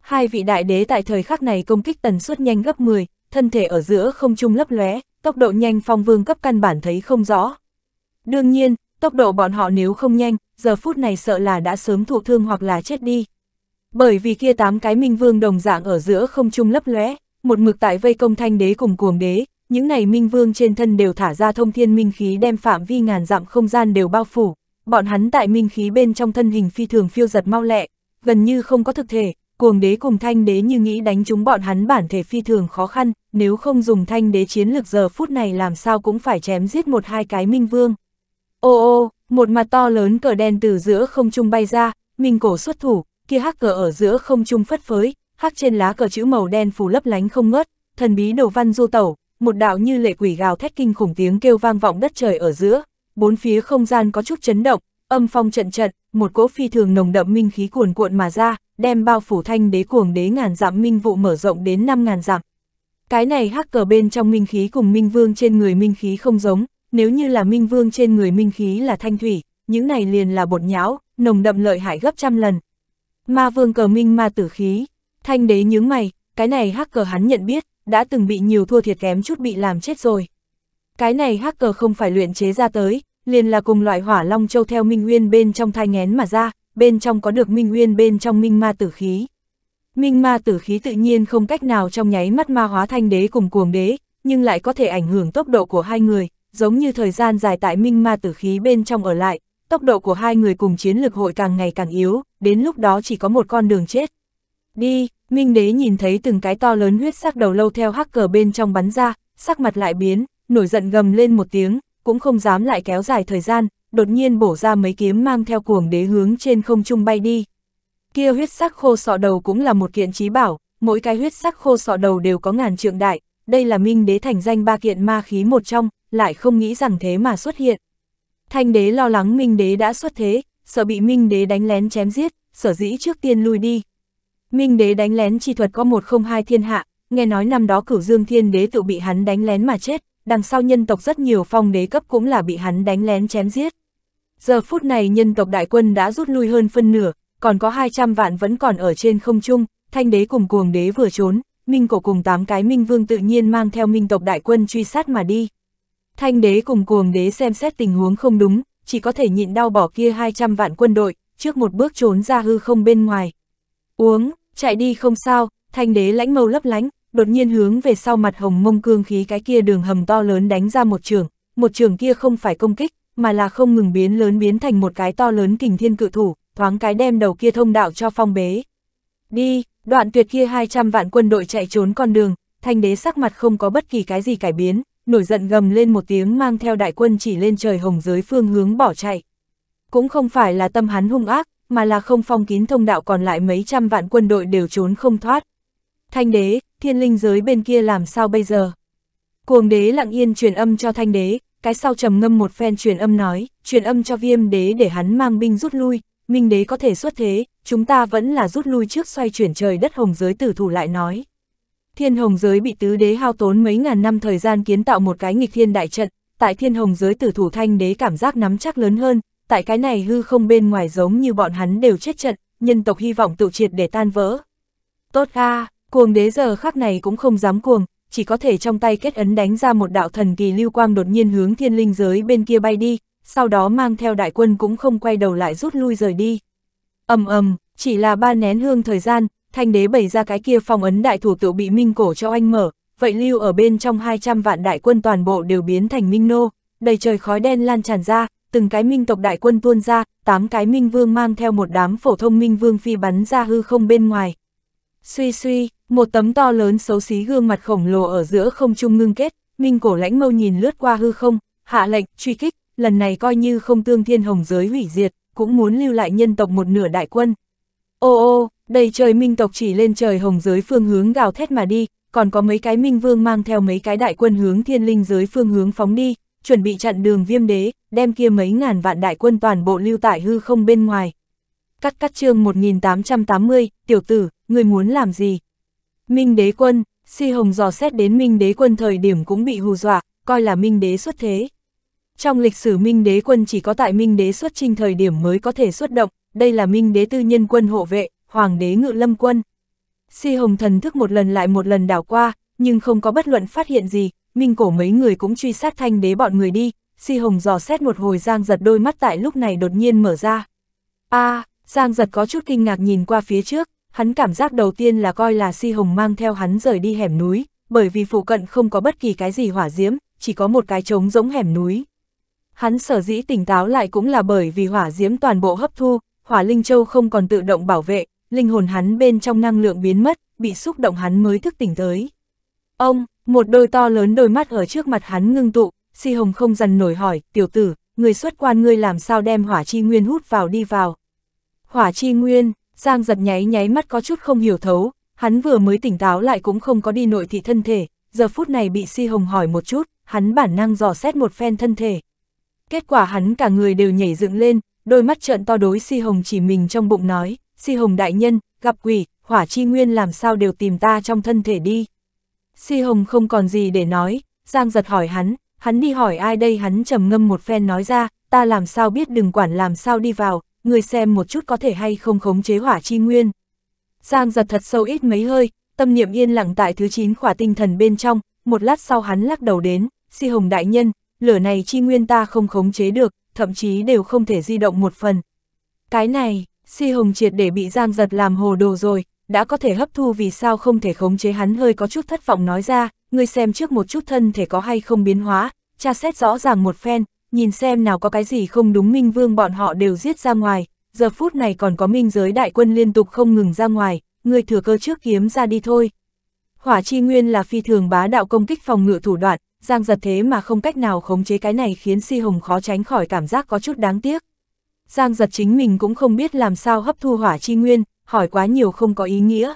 Speaker 1: Hai vị đại đế tại thời khắc này công kích tần suất nhanh gấp 10, thân thể ở giữa không trung lấp lóe, tốc độ nhanh phong vương cấp căn bản thấy không rõ. Đương nhiên, tốc độ bọn họ nếu không nhanh, giờ phút này sợ là đã sớm thụ thương hoặc là chết đi. Bởi vì kia tám cái minh vương đồng dạng ở giữa không trung lấp lóe, một mực tại vây công thanh đế cùng cuồng đế, những này minh vương trên thân đều thả ra thông thiên minh khí đem phạm vi ngàn dặm không gian đều bao phủ bọn hắn tại minh khí bên trong thân hình phi thường phiêu giật mau lẹ, gần như không có thực thể, cuồng đế cùng thanh đế như nghĩ đánh chúng bọn hắn bản thể phi thường khó khăn, nếu không dùng thanh đế chiến lược giờ phút này làm sao cũng phải chém giết một hai cái minh vương. Ô ô, một mặt to lớn cờ đen từ giữa không trung bay ra, minh cổ xuất thủ, kia hắc cờ ở giữa không trung phất phới, hắc trên lá cờ chữ màu đen phủ lấp lánh không ngớt, thần bí đồ văn du tẩu, một đạo như lệ quỷ gào thét kinh khủng tiếng kêu vang vọng đất trời ở giữa, bốn phía không gian có chút chấn động, âm phong trận trận, một cỗ phi thường nồng đậm minh khí cuồn cuộn mà ra, đem bao phủ thanh đế cuồng đế ngàn dặm minh vụ mở rộng đến năm ngàn dặm. Cái này hắc cờ bên trong minh khí cùng minh vương trên người minh khí không giống, nếu như là minh vương trên người minh khí là thanh thủy, những này liền là bột nhão, nồng đậm lợi hại gấp trăm lần. Ma vương cờ minh ma tử khí, thanh đế nhướng mày, cái này hắc cờ hắn nhận biết, đã từng bị nhiều thua thiệt kém chút bị làm chết rồi. Cái này hacker không phải luyện chế ra tới, liền là cùng loại hỏa long châu theo minh nguyên bên trong thai ngén mà ra, bên trong có được minh nguyên bên trong minh ma tử khí. Minh ma tử khí tự nhiên không cách nào trong nháy mắt ma hóa thanh đế cùng cuồng đế, nhưng lại có thể ảnh hưởng tốc độ của hai người, giống như thời gian dài tại minh ma tử khí bên trong ở lại, tốc độ của hai người cùng chiến lực hội càng ngày càng yếu, đến lúc đó chỉ có một con đường chết. Đi, Minh Đế nhìn thấy từng cái to lớn huyết sắc đầu lâu theo hacker bên trong bắn ra, sắc mặt lại biến, nổi giận gầm lên một tiếng, cũng không dám lại kéo dài thời gian, đột nhiên bổ ra mấy kiếm mang theo cuồng đế hướng trên không trung bay đi. Kia huyết sắc khô sọ đầu cũng là một kiện trí bảo, mỗi cái huyết sắc khô sọ đầu đều có ngàn trượng đại, đây là minh đế thành danh ba kiện ma khí một trong, lại không nghĩ rằng thế mà xuất hiện. Thanh đế lo lắng minh đế đã xuất thế, sợ bị minh đế đánh lén chém giết, sở dĩ trước tiên lui đi. Minh đế đánh lén chi thuật có một không hai thiên hạ, nghe nói năm đó cửu dương thiên đế tự bị hắn đánh lén mà chết, đằng sau nhân tộc rất nhiều phong đế cấp cũng là bị hắn đánh lén chém giết. Giờ phút này nhân tộc đại quân đã rút lui hơn phân nửa, còn có 200 vạn vẫn còn ở trên không trung, thanh đế cùng cuồng đế vừa trốn, minh cổ cùng tám cái minh vương tự nhiên mang theo minh tộc đại quân truy sát mà đi. Thanh đế cùng cuồng đế xem xét tình huống không đúng, chỉ có thể nhịn đau bỏ kia 200 vạn quân đội, trước một bước trốn ra hư không bên ngoài. Uống, chạy đi không sao, thanh đế lãnh mâu lấp lánh, đột nhiên hướng về sau mặt hồng mông cương khí cái kia đường hầm to lớn đánh ra một trường, một trường kia không phải công kích, mà là không ngừng biến lớn biến thành một cái to lớn kình thiên cự thủ, thoáng cái đem đầu kia thông đạo cho phong bế. Đi, đoạn tuyệt kia 200 vạn quân đội chạy trốn con đường, thanh đế sắc mặt không có bất kỳ cái gì cải biến, nổi giận gầm lên một tiếng mang theo đại quân chỉ lên trời hồng giới phương hướng bỏ chạy. Cũng không phải là tâm hắn hung ác, mà là không phong kín thông đạo còn lại mấy trăm vạn quân đội đều trốn không thoát. Thanh đế, thiên linh giới bên kia làm sao bây giờ? Cuồng đế lặng yên truyền âm cho thanh đế, cái sau trầm ngâm một phen truyền âm nói, truyền âm cho viêm đế để hắn mang binh rút lui, minh đế có thể xuất thế, chúng ta vẫn là rút lui trước xoay chuyển trời đất hồng giới tử thủ lại nói. Thiên hồng giới bị tứ đế hao tốn mấy ngàn năm thời gian kiến tạo một cái nghịch thiên đại trận, tại thiên hồng giới tử thủ thanh đế cảm giác nắm chắc lớn hơn, tại cái này hư không bên ngoài giống như bọn hắn đều chết trận, nhân tộc hy vọng tự triệt để tan vỡ. Tốt a Cuồng đế giờ khác này cũng không dám cuồng, chỉ có thể trong tay kết ấn đánh ra một đạo thần kỳ lưu quang đột nhiên hướng thiên linh giới bên kia bay đi, sau đó mang theo đại quân cũng không quay đầu lại rút lui rời đi. ầm ầm, chỉ là ba nén hương thời gian, thanh đế bày ra cái kia phong ấn đại thủ tự bị minh cổ cho anh mở, vậy lưu ở bên trong 200 vạn đại quân toàn bộ đều biến thành minh nô, đầy trời khói đen lan tràn ra, từng cái minh tộc đại quân tuôn ra, tám cái minh vương mang theo một đám phổ thông minh vương phi bắn ra hư không bên ngoài. Suy suy, một tấm to lớn xấu xí gương mặt khổng lồ ở giữa không trung ngưng kết, Minh Cổ Lãnh Mâu nhìn lướt qua hư không, hạ lệnh, truy kích, lần này coi như không tương thiên hồng giới hủy diệt, cũng muốn lưu lại nhân tộc một nửa đại quân. Ô ô, đầy trời minh tộc chỉ lên trời hồng giới phương hướng gào thét mà đi, còn có mấy cái minh vương mang theo mấy cái đại quân hướng thiên linh giới phương hướng phóng đi, chuẩn bị chặn đường viêm đế, đem kia mấy ngàn vạn đại quân toàn bộ lưu tại hư không bên ngoài. Cắt cắt chương 1880, tiểu tử, người muốn làm gì? Minh đế quân, Si Hồng dò xét đến Minh đế quân thời điểm cũng bị hù dọa, coi là Minh đế xuất thế. Trong lịch sử Minh đế quân chỉ có tại Minh đế xuất trinh thời điểm mới có thể xuất động, đây là Minh đế tư nhân quân hộ vệ, Hoàng đế ngự lâm quân. Si Hồng thần thức một lần lại một lần đảo qua, nhưng không có bất luận phát hiện gì, Minh cổ mấy người cũng truy sát thanh đế bọn người đi, Si Hồng dò xét một hồi Giang giật đôi mắt tại lúc này đột nhiên mở ra. a à, Giang giật có chút kinh ngạc nhìn qua phía trước, hắn cảm giác đầu tiên là coi là Si Hồng mang theo hắn rời đi hẻm núi, bởi vì phụ cận không có bất kỳ cái gì hỏa diễm, chỉ có một cái trống giống hẻm núi. Hắn sở dĩ tỉnh táo lại cũng là bởi vì hỏa diễm toàn bộ hấp thu, hỏa linh châu không còn tự động bảo vệ, linh hồn hắn bên trong năng lượng biến mất, bị xúc động hắn mới thức tỉnh tới. Ông, một đôi to lớn đôi mắt ở trước mặt hắn ngưng tụ, Si Hồng không dằn nổi hỏi, tiểu tử, người xuất quan ngươi làm sao đem hỏa chi nguyên hút vào đi vào. Hỏa chi nguyên, Giang giật nháy nháy mắt có chút không hiểu thấu, hắn vừa mới tỉnh táo lại cũng không có đi nội thị thân thể, giờ phút này bị si hồng hỏi một chút, hắn bản năng dò xét một phen thân thể. Kết quả hắn cả người đều nhảy dựng lên, đôi mắt trợn to đối si hồng chỉ mình trong bụng nói, si hồng đại nhân, gặp quỷ, hỏa chi nguyên làm sao đều tìm ta trong thân thể đi. Si hồng không còn gì để nói, Giang giật hỏi hắn, hắn đi hỏi ai đây hắn trầm ngâm một phen nói ra, ta làm sao biết đừng quản làm sao đi vào, người xem một chút có thể hay không khống chế hỏa chi nguyên. Giang giật thật sâu ít mấy hơi, tâm niệm yên lặng tại thứ 9 khỏa tinh thần bên trong, một lát sau hắn lắc đầu đến, si hồng đại nhân, lửa này chi nguyên ta không khống chế được, thậm chí đều không thể di động một phần. Cái này, si hồng triệt để bị giang giật làm hồ đồ rồi, đã có thể hấp thu vì sao không thể khống chế hắn hơi có chút thất vọng nói ra, người xem trước một chút thân thể có hay không biến hóa, tra xét rõ ràng một phen, nhìn xem nào có cái gì không đúng Minh Vương bọn họ đều giết ra ngoài, giờ phút này còn có Minh giới đại quân liên tục không ngừng ra ngoài, người thừa cơ trước kiếm ra đi thôi. Hỏa chi nguyên là phi thường bá đạo công kích phòng ngự thủ đoạn, Giang giật thế mà không cách nào khống chế cái này khiến Si Hồng khó tránh khỏi cảm giác có chút đáng tiếc. Giang giật chính mình cũng không biết làm sao hấp thu hỏa chi nguyên, hỏi quá nhiều không có ý nghĩa.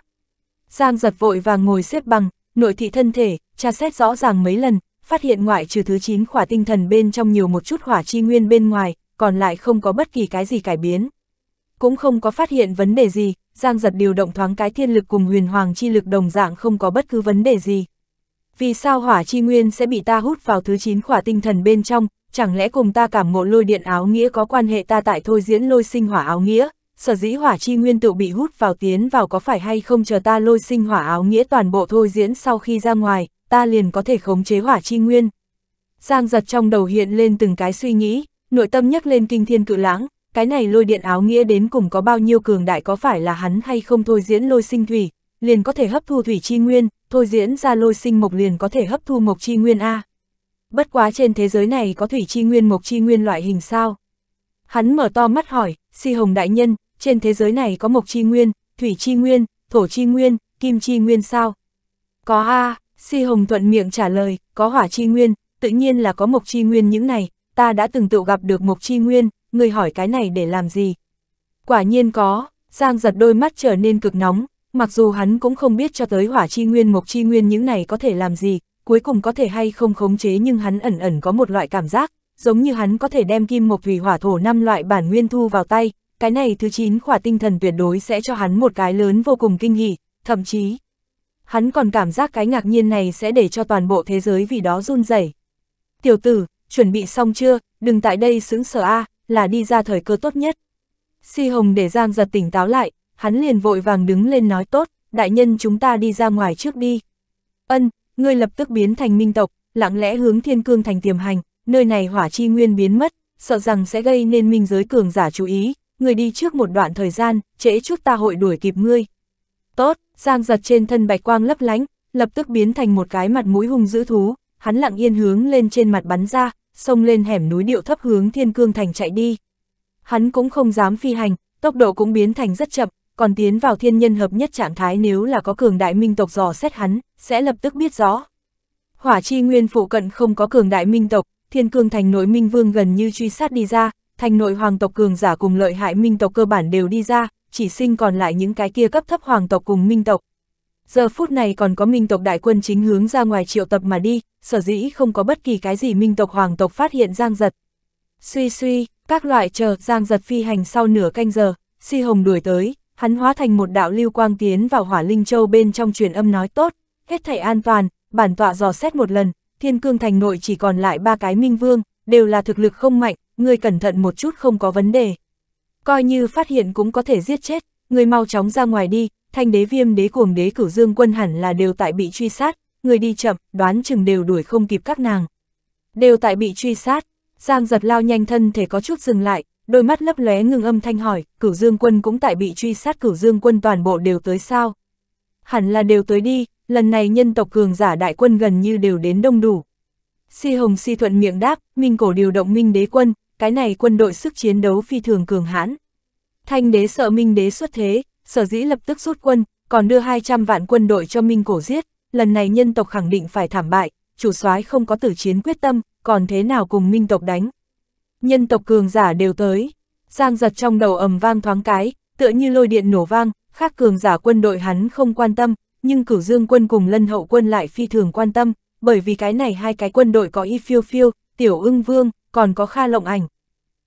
Speaker 1: Giang giật vội vàng ngồi xếp bằng, nội thị thân thể, tra xét rõ ràng mấy lần, phát hiện ngoại trừ thứ 9 khỏa tinh thần bên trong nhiều một chút hỏa chi nguyên bên ngoài, còn lại không có bất kỳ cái gì cải biến. Cũng không có phát hiện vấn đề gì, Giang giật điều động thoáng cái thiên lực cùng huyền hoàng chi lực đồng dạng không có bất cứ vấn đề gì. Vì sao hỏa chi nguyên sẽ bị ta hút vào thứ 9 khỏa tinh thần bên trong, chẳng lẽ cùng ta cảm ngộ lôi điện áo nghĩa có quan hệ ta tại thôi diễn lôi sinh hỏa áo nghĩa, sở dĩ hỏa chi nguyên tự bị hút vào tiến vào có phải hay không chờ ta lôi sinh hỏa áo nghĩa toàn bộ thôi diễn sau khi ra ngoài, ta liền có thể khống chế hỏa chi nguyên. Giang giật trong đầu hiện lên từng cái suy nghĩ, nội tâm nhắc lên kinh thiên cự lãng, cái này lôi điện áo nghĩa đến cùng có bao nhiêu cường đại có phải là hắn hay không thôi diễn lôi sinh thủy, liền có thể hấp thu thủy chi nguyên, thôi diễn ra lôi sinh mộc liền có thể hấp thu mộc chi nguyên A. Bất quá trên thế giới này có thủy chi nguyên mộc chi nguyên loại hình sao? Hắn mở to mắt hỏi, si hồng đại nhân, trên thế giới này có mộc chi nguyên, thủy chi nguyên, thổ chi nguyên, kim chi nguyên sao? Có A, Si Hồng thuận miệng trả lời, có hỏa chi nguyên, tự nhiên là có mộc chi nguyên những này, ta đã từng tự gặp được mộc chi nguyên, người hỏi cái này để làm gì? Quả nhiên có, Giang giật đôi mắt trở nên cực nóng, mặc dù hắn cũng không biết cho tới hỏa chi nguyên mộc chi nguyên những này có thể làm gì, cuối cùng có thể hay không khống chế nhưng hắn ẩn ẩn có một loại cảm giác, giống như hắn có thể đem kim mộc thủy hỏa thổ năm loại bản nguyên thu vào tay, cái này thứ 9 khỏa tinh thần tuyệt đối sẽ cho hắn một cái lớn vô cùng kinh hỉ, thậm chí hắn còn cảm giác cái ngạc nhiên này sẽ để cho toàn bộ thế giới vì đó run rẩy. Tiểu tử, chuẩn bị xong chưa, đừng tại đây xứng sở A, là đi ra thời cơ tốt nhất. Si Hồng để Giang giật tỉnh táo lại, hắn liền vội vàng đứng lên nói tốt, đại nhân chúng ta đi ra ngoài trước đi. Ân, ngươi lập tức biến thành minh tộc, lặng lẽ hướng thiên cương thành tiềm hành, nơi này hỏa chi nguyên biến mất, sợ rằng sẽ gây nên minh giới cường giả chú ý, người đi trước một đoạn thời gian, trễ chút ta hội đuổi kịp ngươi. Tốt, Giang giật trên thân bạch quang lấp lánh, lập tức biến thành một cái mặt mũi hung dữ thú, hắn lặng yên hướng lên trên mặt bắn ra, xông lên hẻm núi điệu thấp hướng thiên cương thành chạy đi. Hắn cũng không dám phi hành, tốc độ cũng biến thành rất chậm, còn tiến vào thiên nhân hợp nhất trạng thái nếu là có cường đại minh tộc dò xét hắn, sẽ lập tức biết rõ. Hỏa chi nguyên phụ cận không có cường đại minh tộc, thiên cương thành nội minh vương gần như truy sát đi ra, thành nội hoàng tộc cường giả cùng lợi hại minh tộc cơ bản đều đi ra, chỉ sinh còn lại những cái kia cấp thấp hoàng tộc cùng minh tộc. Giờ phút này còn có minh tộc đại quân chính hướng ra ngoài triệu tập mà đi, sở dĩ không có bất kỳ cái gì minh tộc hoàng tộc phát hiện giang giật. Suy suy, các loại chờ giang giật phi hành sau nửa canh giờ, si hồng đuổi tới, hắn hóa thành một đạo lưu quang tiến vào hỏa linh châu bên trong truyền âm nói tốt, hết thảy an toàn, bản tọa dò xét một lần, thiên cương thành nội chỉ còn lại ba cái minh vương, đều là thực lực không mạnh, người cẩn thận một chút không có vấn đề coi như phát hiện cũng có thể giết chết, người mau chóng ra ngoài đi, thanh đế viêm đế cuồng đế cửu dương quân hẳn là đều tại bị truy sát, người đi chậm, đoán chừng đều đuổi không kịp các nàng. Đều tại bị truy sát, Giang giật lao nhanh thân thể có chút dừng lại, đôi mắt lấp lóe ngừng âm thanh hỏi, cửu dương quân cũng tại bị truy sát cửu dương quân toàn bộ đều tới sao? Hẳn là đều tới đi, lần này nhân tộc cường giả đại quân gần như đều đến đông đủ. Si Hồng Si thuận miệng đáp, Minh cổ điều động Minh đế quân, cái này quân đội sức chiến đấu phi thường cường hãn. Thanh đế sợ Minh đế xuất thế, sở dĩ lập tức rút quân, còn đưa 200 vạn quân đội cho Minh cổ giết, lần này nhân tộc khẳng định phải thảm bại, chủ soái không có tử chiến quyết tâm, còn thế nào cùng Minh tộc đánh. Nhân tộc cường giả đều tới, giang giật trong đầu ầm vang thoáng cái, tựa như lôi điện nổ vang, khác cường giả quân đội hắn không quan tâm, nhưng cửu dương quân cùng lân hậu quân lại phi thường quan tâm, bởi vì cái này hai cái quân đội có y phiêu phiêu, tiểu ưng vương, còn có Kha Lộng Ảnh.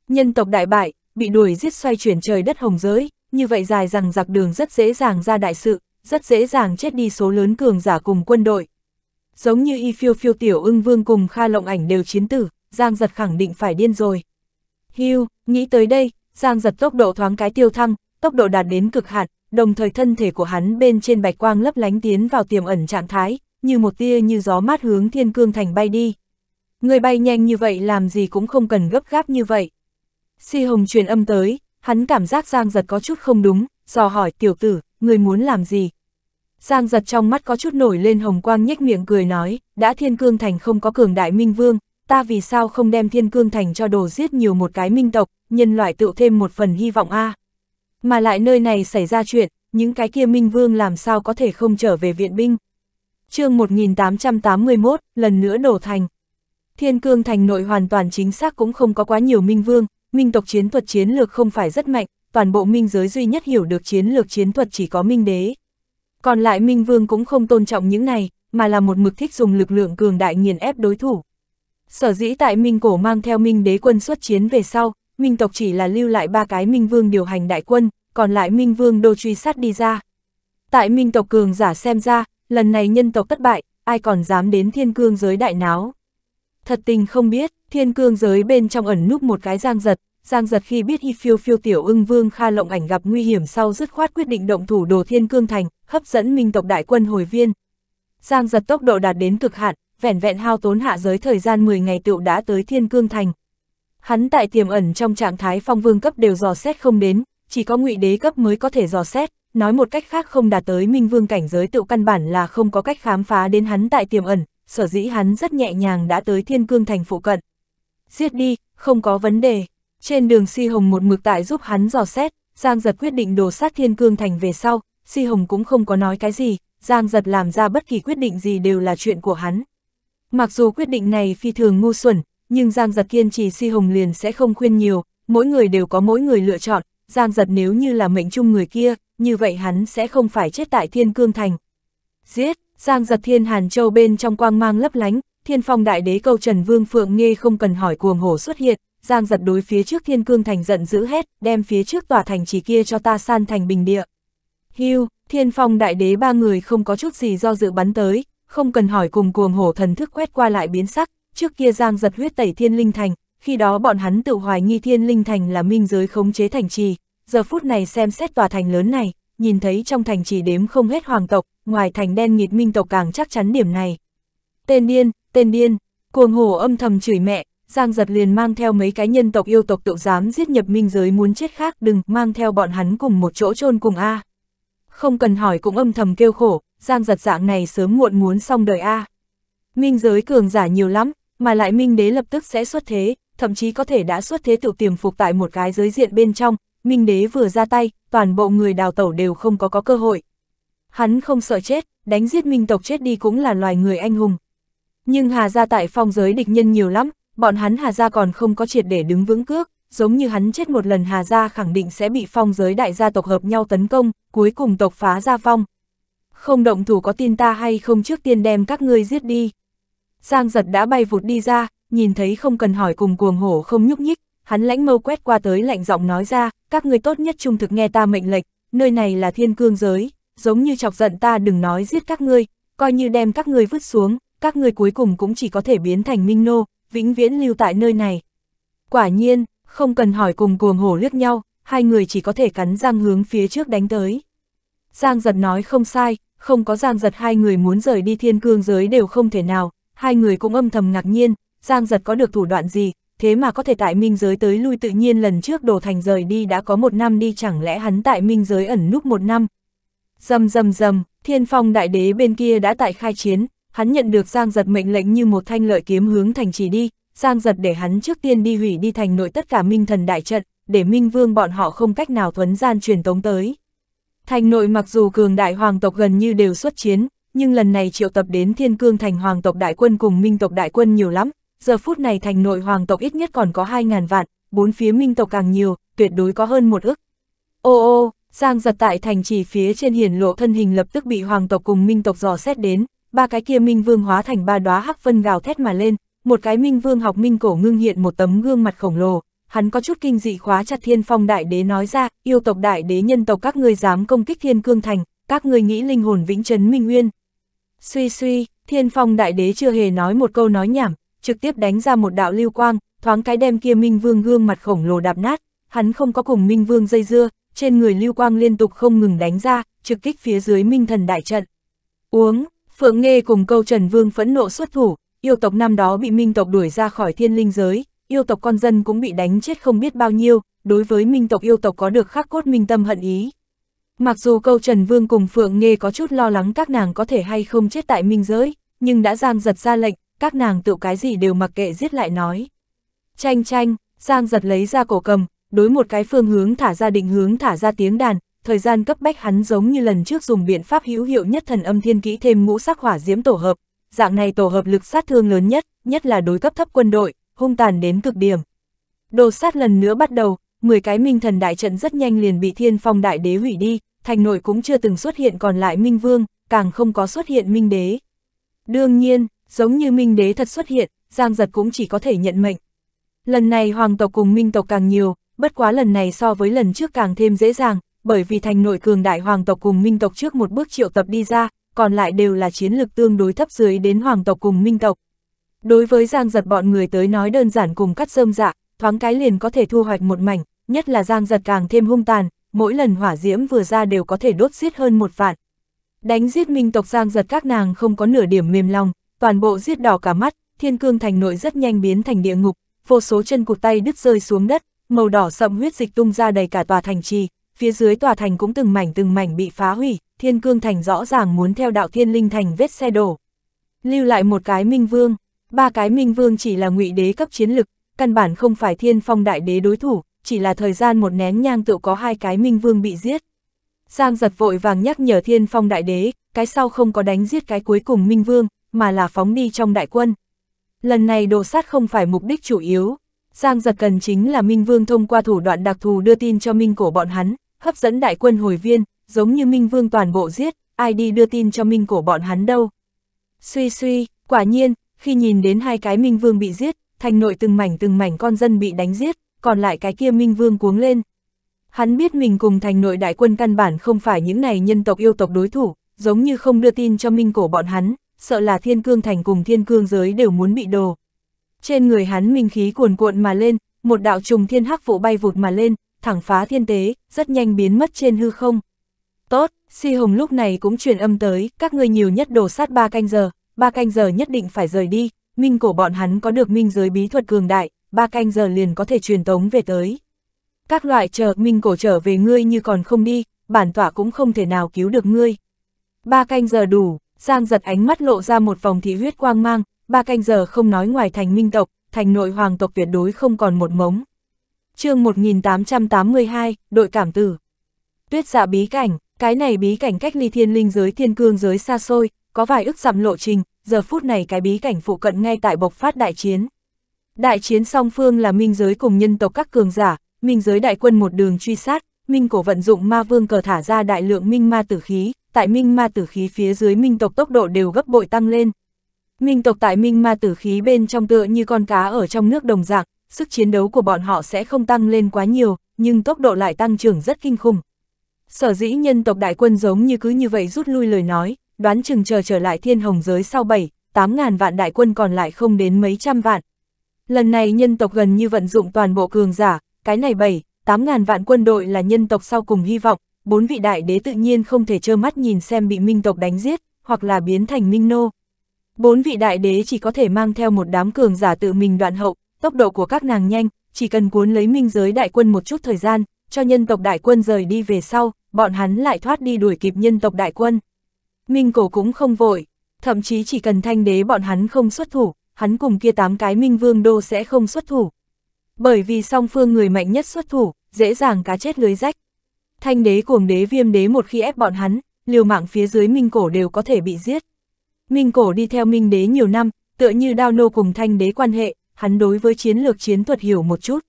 Speaker 1: Nhân tộc đại bại, bị đuổi giết xoay chuyển trời đất hồng giới, như vậy dài rằng giặc đường rất dễ dàng ra đại sự, rất dễ dàng chết đi số lớn cường giả cùng quân đội. Giống như y phiêu phiêu tiểu ưng vương cùng Kha Lộng Ảnh đều chiến tử, Giang giật khẳng định phải điên rồi. Hiu, nghĩ tới đây, Giang giật tốc độ thoáng cái tiêu thăng, tốc độ đạt đến cực hạn, đồng thời thân thể của hắn bên trên bạch quang lấp lánh tiến vào tiềm ẩn trạng thái, như một tia như gió mát hướng thiên cương thành bay đi, người bay nhanh như vậy làm gì cũng không cần gấp gáp như vậy. Si Hồng truyền âm tới, hắn cảm giác Giang Giật có chút không đúng, dò hỏi tiểu tử, người muốn làm gì? Giang Giật trong mắt có chút nổi lên hồng quang nhếch miệng cười nói, đã Thiên Cương Thành không có cường đại minh vương, ta vì sao không đem Thiên Cương Thành cho đồ giết nhiều một cái minh tộc, nhân loại tự thêm một phần hy vọng a. Mà lại nơi này xảy ra chuyện, những cái kia minh vương làm sao có thể không trở về viện binh. chương 1881, lần nữa đổ thành. Thiên Cương Thành nội hoàn toàn chính xác cũng không có quá nhiều minh vương, minh tộc chiến thuật chiến lược không phải rất mạnh, toàn bộ minh giới duy nhất hiểu được chiến lược chiến thuật chỉ có minh đế. Còn lại minh vương cũng không tôn trọng những này, mà là một mực thích dùng lực lượng cường đại nghiền ép đối thủ. Sở dĩ tại minh cổ mang theo minh đế quân xuất chiến về sau, minh tộc chỉ là lưu lại ba cái minh vương điều hành đại quân, còn lại minh vương đô truy sát đi ra. Tại minh tộc cường giả xem ra, lần này nhân tộc thất bại, ai còn dám đến thiên cương giới đại náo. Thật tình không biết, thiên cương giới bên trong ẩn núp một cái giang giật, giang giật khi biết y phiêu phiêu tiểu ưng vương kha lộng ảnh gặp nguy hiểm sau dứt khoát quyết định động thủ đồ thiên cương thành, hấp dẫn minh tộc đại quân hồi viên. Giang giật tốc độ đạt đến cực hạn, vẻn vẹn hao tốn hạ giới thời gian 10 ngày tựu đã tới thiên cương thành. Hắn tại tiềm ẩn trong trạng thái phong vương cấp đều dò xét không đến, chỉ có ngụy đế cấp mới có thể dò xét, nói một cách khác không đạt tới minh vương cảnh giới tựu căn bản là không có cách khám phá đến hắn tại tiềm ẩn, sở dĩ hắn rất nhẹ nhàng đã tới thiên cương thành phụ cận. Giết đi, không có vấn đề. Trên đường Si Hồng một mực tại giúp hắn dò xét, Giang Giật quyết định đổ sát thiên cương thành về sau, Si Hồng cũng không có nói cái gì, Giang Giật làm ra bất kỳ quyết định gì đều là chuyện của hắn. Mặc dù quyết định này phi thường ngu xuẩn, nhưng Giang Giật kiên trì Si Hồng liền sẽ không khuyên nhiều, mỗi người đều có mỗi người lựa chọn, Giang Giật nếu như là mệnh chung người kia, như vậy hắn sẽ không phải chết tại Thiên Cương Thành. Giết! Giang giật thiên Hàn Châu bên trong quang mang lấp lánh, thiên phong đại đế câu Trần Vương Phượng nghe không cần hỏi cuồng hổ xuất hiện, Giang giật đối phía trước thiên cương thành giận dữ hết, đem phía trước tòa thành chỉ kia cho ta san thành bình địa. Hưu, thiên phong đại đế ba người không có chút gì do dự bắn tới, không cần hỏi cùng cuồng hổ thần thức quét qua lại biến sắc, trước kia Giang giật huyết tẩy thiên linh thành, khi đó bọn hắn tự hoài nghi thiên linh thành là minh giới khống chế thành trì, giờ phút này xem xét tòa thành lớn này, nhìn thấy trong thành chỉ đếm không hết hoàng tộc, ngoài thành đen nghịt minh tộc càng chắc chắn điểm này. Tên điên, tên điên, cuồng hồ âm thầm chửi mẹ, Giang giật liền mang theo mấy cái nhân tộc yêu tộc tự dám giết nhập minh giới muốn chết khác đừng mang theo bọn hắn cùng một chỗ chôn cùng A. Không cần hỏi cũng âm thầm kêu khổ, Giang giật dạng này sớm muộn muốn xong đời A. Minh giới cường giả nhiều lắm, mà lại minh đế lập tức sẽ xuất thế, thậm chí có thể đã xuất thế tự tiềm phục tại một cái giới diện bên trong, Minh đế vừa ra tay, toàn bộ người đào tẩu đều không có có cơ hội. Hắn không sợ chết, đánh giết minh tộc chết đi cũng là loài người anh hùng. Nhưng Hà gia tại phong giới địch nhân nhiều lắm, bọn hắn Hà gia còn không có triệt để đứng vững cước, giống như hắn chết một lần Hà gia khẳng định sẽ bị phong giới đại gia tộc hợp nhau tấn công, cuối cùng tộc phá gia phong. Không động thủ có tin ta hay không trước tiên đem các ngươi giết đi. Giang giật đã bay vụt đi ra, nhìn thấy không cần hỏi cùng cuồng hổ không nhúc nhích, hắn lãnh mâu quét qua tới lạnh giọng nói ra, các người tốt nhất trung thực nghe ta mệnh lệnh, nơi này là thiên cương giới, giống như chọc giận ta đừng nói giết các ngươi, coi như đem các ngươi vứt xuống, các ngươi cuối cùng cũng chỉ có thể biến thành minh nô, vĩnh viễn lưu tại nơi này. Quả nhiên, không cần hỏi cùng cuồng hổ liếc nhau, hai người chỉ có thể cắn răng hướng phía trước đánh tới. Giang giật nói không sai, không có giang giật hai người muốn rời đi thiên cương giới đều không thể nào, hai người cũng âm thầm ngạc nhiên, giang giật có được thủ đoạn gì, thế mà có thể tại minh giới tới lui tự nhiên lần trước đồ thành rời đi đã có một năm đi chẳng lẽ hắn tại minh giới ẩn núp một năm. Dầm dầm dầm, thiên phong đại đế bên kia đã tại khai chiến, hắn nhận được giang giật mệnh lệnh như một thanh lợi kiếm hướng thành chỉ đi, giang giật để hắn trước tiên đi hủy đi thành nội tất cả minh thần đại trận, để minh vương bọn họ không cách nào thuấn gian truyền tống tới. Thành nội mặc dù cường đại hoàng tộc gần như đều xuất chiến, nhưng lần này triệu tập đến thiên cương thành hoàng tộc đại quân cùng minh tộc đại quân nhiều lắm, giờ phút này thành nội hoàng tộc ít nhất còn có 2.000 vạn, bốn phía minh tộc càng nhiều, tuyệt đối có hơn một ức. Ô ô, Giang giật tại thành trì phía trên hiển lộ thân hình lập tức bị hoàng tộc cùng minh tộc dò xét đến, ba cái kia minh vương hóa thành ba đóa hắc vân gào thét mà lên, một cái minh vương học minh cổ ngưng hiện một tấm gương mặt khổng lồ, hắn có chút kinh dị khóa chặt thiên phong đại đế nói ra, yêu tộc đại đế nhân tộc các ngươi dám công kích thiên cương thành, các ngươi nghĩ linh hồn vĩnh trấn minh nguyên. Suy suy, thiên phong đại đế chưa hề nói một câu nói nhảm, trực tiếp đánh ra một đạo lưu quang, thoáng cái đem kia Minh Vương gương mặt khổng lồ đạp nát, hắn không có cùng Minh Vương dây dưa, trên người lưu quang liên tục không ngừng đánh ra, trực kích phía dưới Minh Thần đại trận. Uống, Phượng Nghê cùng câu Trần Vương phẫn nộ xuất thủ, yêu tộc năm đó bị Minh tộc đuổi ra khỏi thiên linh giới, yêu tộc con dân cũng bị đánh chết không biết bao nhiêu, đối với Minh tộc yêu tộc có được khắc cốt minh tâm hận ý. Mặc dù câu Trần Vương cùng Phượng Nghê có chút lo lắng các nàng có thể hay không chết tại Minh giới, nhưng đã giang giật ra lệnh, các nàng tự cái gì đều mặc kệ giết lại nói. Chanh chanh, Giang giật lấy ra cổ cầm, đối một cái phương hướng thả ra định hướng thả ra tiếng đàn, thời gian cấp bách hắn giống như lần trước dùng biện pháp hữu hiệu nhất thần âm thiên kỹ thêm ngũ sắc hỏa diễm tổ hợp, dạng này tổ hợp lực sát thương lớn nhất, nhất là đối cấp thấp quân đội, hung tàn đến cực điểm. Đồ sát lần nữa bắt đầu, 10 cái minh thần đại trận rất nhanh liền bị thiên phong đại đế hủy đi, thành nội cũng chưa từng xuất hiện còn lại minh vương, càng không có xuất hiện minh đế. Đương nhiên, giống như Minh Đế thật xuất hiện, Giang Giật cũng chỉ có thể nhận mệnh. Lần này hoàng tộc cùng minh tộc càng nhiều, bất quá lần này so với lần trước càng thêm dễ dàng, bởi vì thành nội cường đại hoàng tộc cùng minh tộc trước một bước triệu tập đi ra, còn lại đều là chiến lực tương đối thấp dưới đến hoàng tộc cùng minh tộc. Đối với Giang Giật bọn người tới nói đơn giản cùng cắt rơm dạ, thoáng cái liền có thể thu hoạch một mảnh, nhất là Giang Giật càng thêm hung tàn, mỗi lần hỏa diễm vừa ra đều có thể đốt giết hơn một vạn. Đánh giết minh tộc Giang Giật các nàng không có nửa điểm mềm lòng, toàn bộ giết đỏ cả mắt, thiên cương thành nội rất nhanh biến thành địa ngục, vô số chân cụt tay đứt rơi xuống đất, màu đỏ sậm huyết dịch tung ra đầy cả tòa thành trì, phía dưới tòa thành cũng từng mảnh từng mảnh bị phá hủy, thiên cương thành rõ ràng muốn theo đạo thiên linh thành vết xe đổ. Lưu lại một cái minh vương, ba cái minh vương chỉ là ngụy đế cấp chiến lực, căn bản không phải thiên phong đại đế đối thủ, chỉ là thời gian một nén nhang tự có hai cái minh vương bị giết. Giang giật vội vàng nhắc nhở thiên phong đại đế, cái sau không có đánh giết cái cuối cùng minh vương, mà là phóng đi trong đại quân. Lần này đồ sát không phải mục đích chủ yếu, Giang giật cần chính là Minh Vương thông qua thủ đoạn đặc thù đưa tin cho Minh cổ bọn hắn, hấp dẫn đại quân hồi viên, giống như Minh Vương toàn bộ giết, ai đi đưa tin cho Minh cổ bọn hắn đâu. Suy suy, quả nhiên, khi nhìn đến hai cái Minh Vương bị giết, thành nội từng mảnh từng mảnh con dân bị đánh giết, còn lại cái kia Minh Vương cuống lên. Hắn biết mình cùng thành nội đại quân căn bản không phải những này nhân tộc yêu tộc đối thủ, giống như không đưa tin cho Minh cổ bọn hắn, sợ là thiên cương thành cùng thiên cương giới đều muốn bị đồ. Trên người hắn minh khí cuồn cuộn mà lên, một đạo trùng thiên hắc vụ bay vụt mà lên, thẳng phá thiên tế, rất nhanh biến mất trên hư không. Tốt, Si Hồng lúc này cũng truyền âm tới, các ngươi nhiều nhất đồ sát ba canh giờ, ba canh giờ nhất định phải rời đi, minh cổ bọn hắn có được minh giới bí thuật cường đại, ba canh giờ liền có thể truyền tống về tới. Các loại chờ minh cổ trở về ngươi như còn không đi, bản tỏa cũng không thể nào cứu được ngươi. Ba canh giờ đủ, Giang giật ánh mắt lộ ra một vòng thị huyết quang mang, ba canh giờ không nói ngoài thành minh tộc, thành nội hoàng tộc tuyệt đối không còn một mống. chương 1882, đội cảm tử. Tuyết dạ bí cảnh, cái này bí cảnh cách ly thiên linh giới thiên cương giới xa xôi, có vài ức dặm lộ trình, giờ phút này cái bí cảnh phụ cận ngay tại bộc phát đại chiến. Đại chiến song phương là minh giới cùng nhân tộc các cường giả, minh giới đại quân một đường truy sát, minh cổ vận dụng ma vương cờ thả ra đại lượng minh ma tử khí, tại minh ma tử khí phía dưới minh tộc tốc độ đều gấp bội tăng lên. Minh tộc tại minh ma tử khí bên trong tựa như con cá ở trong nước đồng dạng, sức chiến đấu của bọn họ sẽ không tăng lên quá nhiều, nhưng tốc độ lại tăng trưởng rất kinh khủng. Sở dĩ nhân tộc đại quân giống như cứ như vậy rút lui lời nói, đoán chừng chờ trở lại thiên hồng giới sau 7, 8 ngàn vạn đại quân còn lại không đến mấy trăm vạn. Lần này nhân tộc gần như vận dụng toàn bộ cường giả, cái này 7, 8 ngàn vạn quân đội là nhân tộc sau cùng hy vọng, bốn vị đại đế tự nhiên không thể trơ mắt nhìn xem bị minh tộc đánh giết, hoặc là biến thành minh nô. Bốn vị đại đế chỉ có thể mang theo một đám cường giả tự mình đoạn hậu, tốc độ của các nàng nhanh, chỉ cần cuốn lấy minh giới đại quân một chút thời gian, cho nhân tộc đại quân rời đi về sau, bọn hắn lại thoát đi đuổi kịp nhân tộc đại quân. Minh cổ cũng không vội, thậm chí chỉ cần thanh đế bọn hắn không xuất thủ, hắn cùng kia tám cái minh vương đô sẽ không xuất thủ. Bởi vì song phương người mạnh nhất xuất thủ, dễ dàng cá chết lưới rách. Thanh đế cuồng đế viêm đế một khi ép bọn hắn, liều mạng phía dưới Minh Cổ đều có thể bị giết. Minh Cổ đi theo Minh đế nhiều năm, tựa như đao nô cùng thanh đế quan hệ, hắn đối với chiến lược chiến thuật hiểu một chút.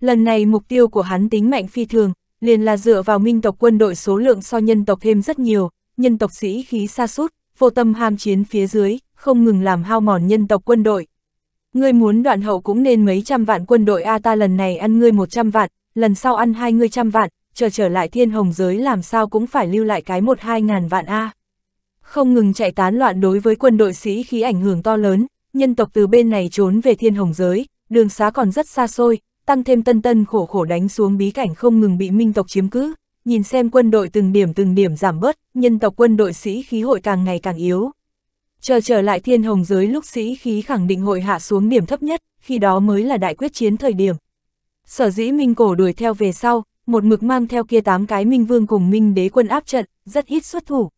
Speaker 1: Lần này mục tiêu của hắn tính mạnh phi thường, liền là dựa vào minh tộc quân đội số lượng so nhân tộc thêm rất nhiều, nhân tộc sĩ khí xa sút vô tâm ham chiến phía dưới, không ngừng làm hao mòn nhân tộc quân đội. Ngươi muốn đoạn hậu cũng nên mấy trăm vạn quân đội A ta lần này ăn ngươi một trăm vạn, lần sau ăn hai ngươi trăm vạn, chờ trở lại thiên hồng giới làm sao cũng phải lưu lại cái một hai ngàn vạn A. Không ngừng chạy tán loạn đối với quân đội sĩ khí ảnh hưởng to lớn, nhân tộc từ bên này trốn về thiên hồng giới, đường xá còn rất xa xôi, tăng thêm tân tân khổ khổ đánh xuống bí cảnh không ngừng bị minh tộc chiếm cứ, nhìn xem quân đội từng điểm từng điểm giảm bớt, nhân tộc quân đội sĩ khí hội càng ngày càng yếu. Chờ trở lại thiên hồng giới lúc sĩ khí khẳng định hội hạ xuống điểm thấp nhất, khi đó mới là đại quyết chiến thời điểm. Sở dĩ Minh Cổ đuổi theo về sau, một mực mang theo kia tám cái minh vương cùng minh đế quân áp trận, rất ít xuất thủ.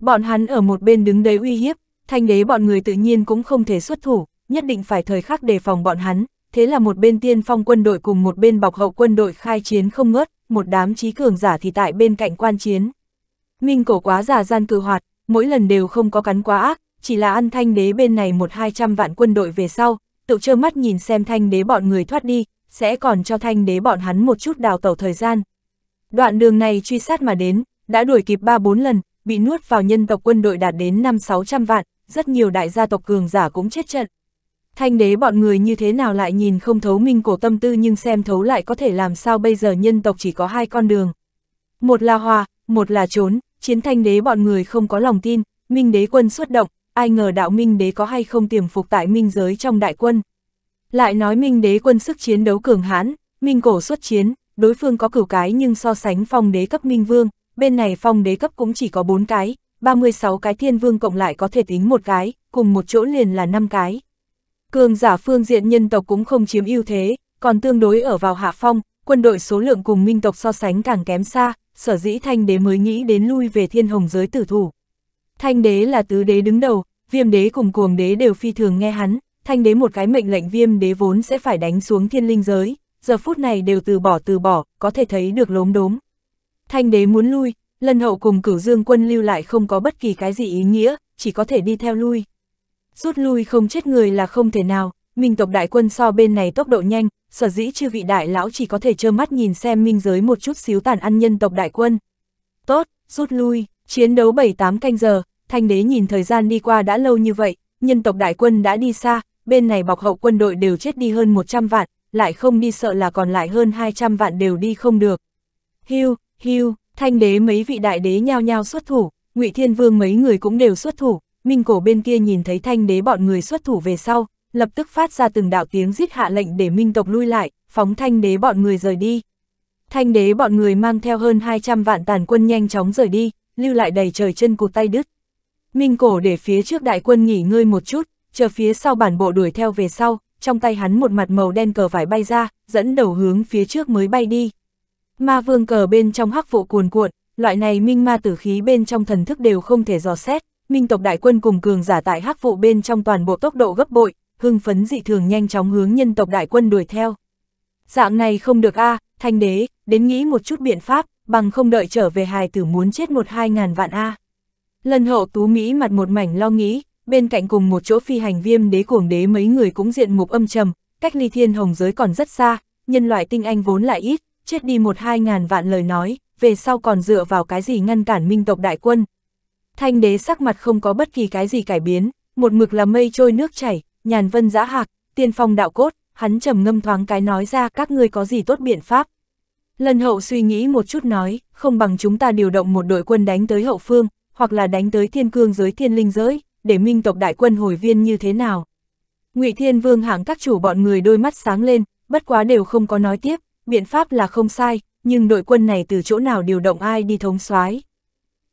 Speaker 1: Bọn hắn ở một bên đứng đấy uy hiếp, thanh đế bọn người tự nhiên cũng không thể xuất thủ, nhất định phải thời khắc đề phòng bọn hắn, thế là một bên tiên phong quân đội cùng một bên bọc hậu quân đội khai chiến không ngớt, một đám trí cường giả thì tại bên cạnh quan chiến. Minh cổ quá giả gian cự hoạt, mỗi lần đều không có cắn quá ác, chỉ là ăn thanh đế bên này một hai trăm vạn quân đội về sau, tự trơ mắt nhìn xem thanh đế bọn người thoát đi, sẽ còn cho thanh đế bọn hắn một chút đào tẩu thời gian. Đoạn đường này truy sát mà đến, đã đuổi kịp 3-4 lần, bị nuốt vào nhân tộc quân đội đạt đến 5-600 vạn, rất nhiều đại gia tộc cường giả cũng chết trận. Thanh đế bọn người như thế nào lại nhìn không thấu minh cổ tâm tư nhưng xem thấu lại có thể làm sao bây giờ nhân tộc chỉ có hai con đường. Một là hòa, một là trốn, chiến thanh đế bọn người không có lòng tin, minh đế quân xuất động, ai ngờ đạo minh đế có hay không tiềm phục tại minh giới trong đại quân. Lại nói Minh đế quân sức chiến đấu cường hãn, Minh cổ xuất chiến, đối phương có cửu cái nhưng so sánh phong đế cấp Minh vương, bên này phong đế cấp cũng chỉ có 4 cái, 36 cái thiên vương cộng lại có thể tính một cái, cùng một chỗ liền là 5 cái. Cường giả phương diện nhân tộc cũng không chiếm ưu thế, còn tương đối ở vào hạ phong, quân đội số lượng cùng minh tộc so sánh càng kém xa, sở dĩ thanh đế mới nghĩ đến lui về thiên hồng giới tử thủ. Thanh đế là tứ đế đứng đầu, viêm đế cùng cuồng đế đều phi thường nghe hắn, thanh đế một cái mệnh lệnh viêm đế vốn sẽ phải đánh xuống thiên linh giới, giờ phút này đều từ bỏ từ bỏ, có thể thấy được lốm đốm. Thanh đế muốn lui, lần hậu cùng cửu dương quân lưu lại không có bất kỳ cái gì ý nghĩa, chỉ có thể đi theo lui. Rút lui không chết người là không thể nào, minh tộc đại quân so bên này tốc độ nhanh, sở dĩ chư vị đại lão chỉ có thể trơ mắt nhìn xem minh giới một chút xíu tàn ăn nhân tộc đại quân. Tốt, rút lui, chiến đấu 7-8 canh giờ, thanh đế nhìn thời gian đi qua đã lâu như vậy, nhân tộc đại quân đã đi xa, bên này bọc hậu quân đội đều chết đi hơn 100 vạn, lại không đi sợ là còn lại hơn 200 vạn đều đi không được. Hưu, hưu, thanh đế mấy vị đại đế nhao nhao xuất thủ, ngụy Thiên Vương mấy người cũng đều xuất thủ, Minh Cổ bên kia nhìn thấy thanh đế bọn người xuất thủ về sau, lập tức phát ra từng đạo tiếng giết hạ lệnh để Minh tộc lui lại, phóng thanh đế bọn người rời đi. Thanh đế bọn người mang theo hơn 200 vạn tàn quân nhanh chóng rời đi, lưu lại đầy trời chân cụt tay đứt. Minh Cổ để phía trước đại quân nghỉ ngơi một chút, chờ phía sau bản bộ đuổi theo về sau, trong tay hắn một mặt màu đen cờ vải bay ra, dẫn đầu hướng phía trước mới bay đi. Ma vương cờ bên trong hắc vụ cuồn cuộn, loại này minh ma tử khí bên trong thần thức đều không thể dò xét, minh tộc đại quân cùng cường giả tại hắc vụ bên trong toàn bộ tốc độ gấp bội, hưng phấn dị thường nhanh chóng hướng nhân tộc đại quân đuổi theo. Dạng này không được a à, thanh đế, đến nghĩ một chút biện pháp, bằng không đợi trở về hài tử muốn chết một hai ngàn vạn a à. Lần hậu tú Mỹ mặt một mảnh lo nghĩ, bên cạnh cùng một chỗ phi hành viêm đế cuồng đế mấy người cũng diện mục âm trầm, cách ly thiên hồng giới còn rất xa, nhân loại tinh anh vốn lại ít, chết đi một hai ngàn vạn lời nói, về sau còn dựa vào cái gì ngăn cản minh tộc đại quân. Thanh đế sắc mặt không có bất kỳ cái gì cải biến, một mực là mây trôi nước chảy, nhàn vân giã hạc, tiên phong đạo cốt, hắn trầm ngâm thoáng cái nói ra các ngươi có gì tốt biện pháp. Lần hậu suy nghĩ một chút nói, không bằng chúng ta điều động một đội quân đánh tới hậu phương, hoặc là đánh tới thiên cương giới thiên linh giới, để minh tộc đại quân hồi viên như thế nào. ngụy Thiên Vương hạng các chủ bọn người đôi mắt sáng lên, bất quá đều không có nói tiếp, biện pháp là không sai, nhưng đội quân này từ chỗ nào điều động ai đi thống soái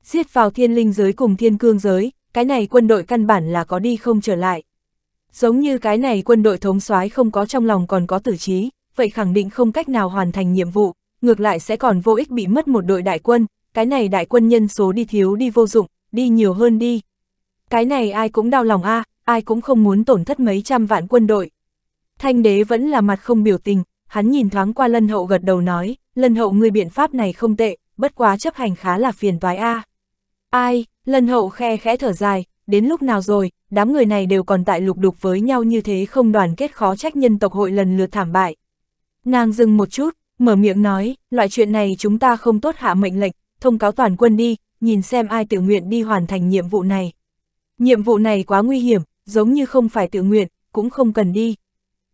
Speaker 1: Giết vào thiên linh giới cùng thiên cương giới, cái này quân đội căn bản là có đi không trở lại. Giống như cái này quân đội thống soái không có trong lòng còn có tử trí, vậy khẳng định không cách nào hoàn thành nhiệm vụ, ngược lại sẽ còn vô ích bị mất một đội đại quân, cái này đại quân nhân số đi thiếu đi vô dụng, đi nhiều hơn đi, cái này ai cũng đau lòng a, à, ai cũng không muốn tổn thất mấy trăm vạn quân đội. Thanh đế vẫn là mặt không biểu tình, hắn nhìn thoáng qua lân hậu gật đầu nói, lân hậu người biện pháp này không tệ, bất quá chấp hành khá là phiền toái a. À. Ai, lân hậu khe khẽ thở dài, đến lúc nào rồi, đám người này đều còn tại lục đục với nhau như thế không đoàn kết khó trách nhân tộc hội lần lượt thảm bại. Nàng dừng một chút, mở miệng nói, loại chuyện này chúng ta không tốt hạ mệnh lệnh, thông cáo toàn quân đi, nhìn xem ai tự nguyện đi hoàn thành nhiệm vụ này. Nhiệm vụ này quá nguy hiểm, giống như không phải tự nguyện, cũng không cần đi.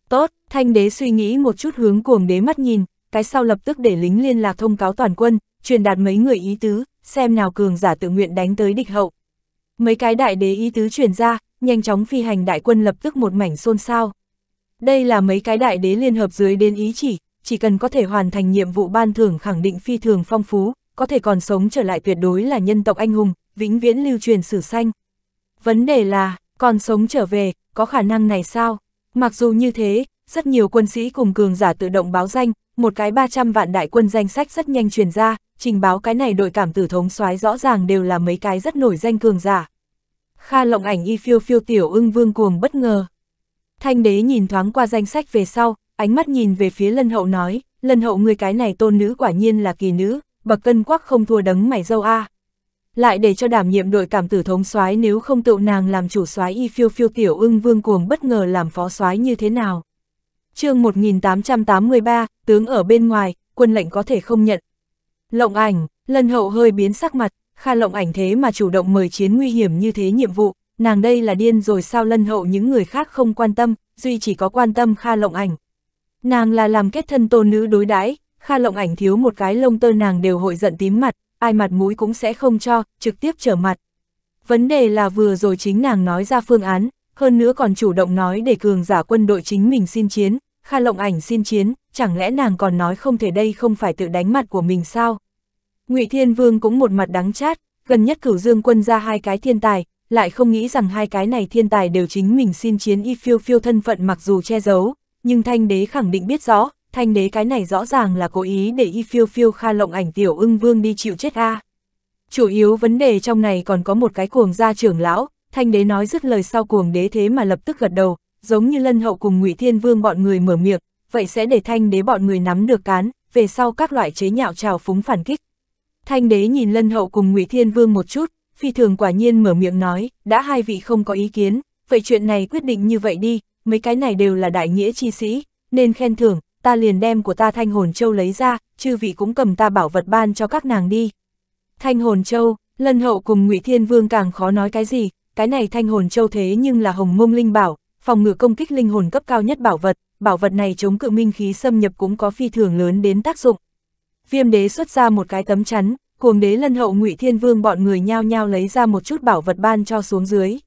Speaker 1: Tốt, thanh đế suy nghĩ một chút hướng cuồng đế mắt nhìn, cái sau lập tức để lính liên lạc thông cáo toàn quân, truyền đạt mấy người ý tứ, xem nào cường giả tự nguyện đánh tới địch hậu. Mấy cái đại đế ý tứ truyền ra, nhanh chóng phi hành đại quân lập tức một mảnh xôn xao. Đây là mấy cái đại đế liên hợp dưới đến ý chỉ, chỉ cần có thể hoàn thành nhiệm vụ ban thưởng khẳng định phi thường phong phú, có thể còn sống trở lại tuyệt đối là nhân tộc anh hùng, vĩnh viễn lưu truyền sử xanh. Vấn đề là, còn sống trở về, có khả năng này sao? Mặc dù như thế, rất nhiều quân sĩ cùng cường giả tự động báo danh, một cái 300 vạn đại quân danh sách rất nhanh truyền ra, trình báo cái này đội cảm tử thống soái rõ ràng đều là mấy cái rất nổi danh cường giả. Kha lộng ảnh y phiêu phiêu tiểu ưng vương cuồng bất ngờ. Thanh đế nhìn thoáng qua danh sách về sau, ánh mắt nhìn về phía lân hậu nói, lân hậu người cái này tôn nữ quả nhiên là kỳ nữ, bậc cân quắc không thua đấng mày dâu a à lại để cho đảm nhiệm đội cảm tử thống soái nếu không tựu nàng làm chủ soái y phiêu phiêu tiểu ưng vương cuồng bất ngờ làm phó soái như thế nào. chương 1883, tướng ở bên ngoài, quân lệnh có thể không nhận. Lộng ảnh, lân hậu hơi biến sắc mặt, Kha lộng ảnh thế mà chủ động mời chiến nguy hiểm như thế nhiệm vụ, nàng đây là điên rồi sao lân hậu những người khác không quan tâm, duy chỉ có quan tâm Kha lộng ảnh. Nàng là làm kết thân tôn nữ đối đãi Kha lộng ảnh thiếu một cái lông tơ nàng đều hội giận tím mặt, ai mặt mũi cũng sẽ không cho, trực tiếp trở mặt. Vấn đề là vừa rồi chính nàng nói ra phương án, hơn nữa còn chủ động nói để cường giả quân đội chính mình xin chiến, Kha Lộng Ảnh xin chiến, chẳng lẽ nàng còn nói không thể đây không phải tự đánh mặt của mình sao? Ngụy Thiên Vương cũng một mặt đắng chát, gần nhất cửu dương quân ra hai cái thiên tài, lại không nghĩ rằng hai cái này thiên tài đều chính mình xin chiến y phiêu phiêu thân phận mặc dù che giấu, nhưng thanh đế khẳng định biết rõ, thanh đế cái này rõ ràng là cố ý để y phiêu phiêu kha lộng ảnh tiểu ưng vương đi chịu chết a. Chủ yếu vấn đề trong này còn có một cái cuồng gia trưởng lão, thanh đế nói dứt lời sau cuồng đế thế mà lập tức gật đầu, giống như lân hậu cùng ngụy thiên vương bọn người mở miệng, vậy sẽ để thanh đế bọn người nắm được cán, về sau các loại chế nhạo trào phúng phản kích. Thanh đế nhìn lân hậu cùng ngụy thiên vương một chút, phi thường quả nhiên mở miệng nói, đã hai vị không có ý kiến, vậy chuyện này quyết định như vậy đi, mấy cái này đều là đại nghĩa chi sĩ, nên khen thưởng, ta liền đem của ta thanh hồn châu lấy ra, chư vị cũng cầm ta bảo vật ban cho các nàng đi. Thanh hồn châu, lân hậu cùng ngụy Thiên Vương càng khó nói cái gì, cái này thanh hồn châu thế nhưng là hồng mông linh bảo, phòng ngừa công kích linh hồn cấp cao nhất bảo vật, bảo vật này chống cự minh khí xâm nhập cũng có phi thường lớn đến tác dụng. Viêm đế xuất ra một cái tấm chắn, cuồng đế lân hậu ngụy Thiên Vương bọn người nhao nhao lấy ra một chút bảo vật ban cho xuống dưới.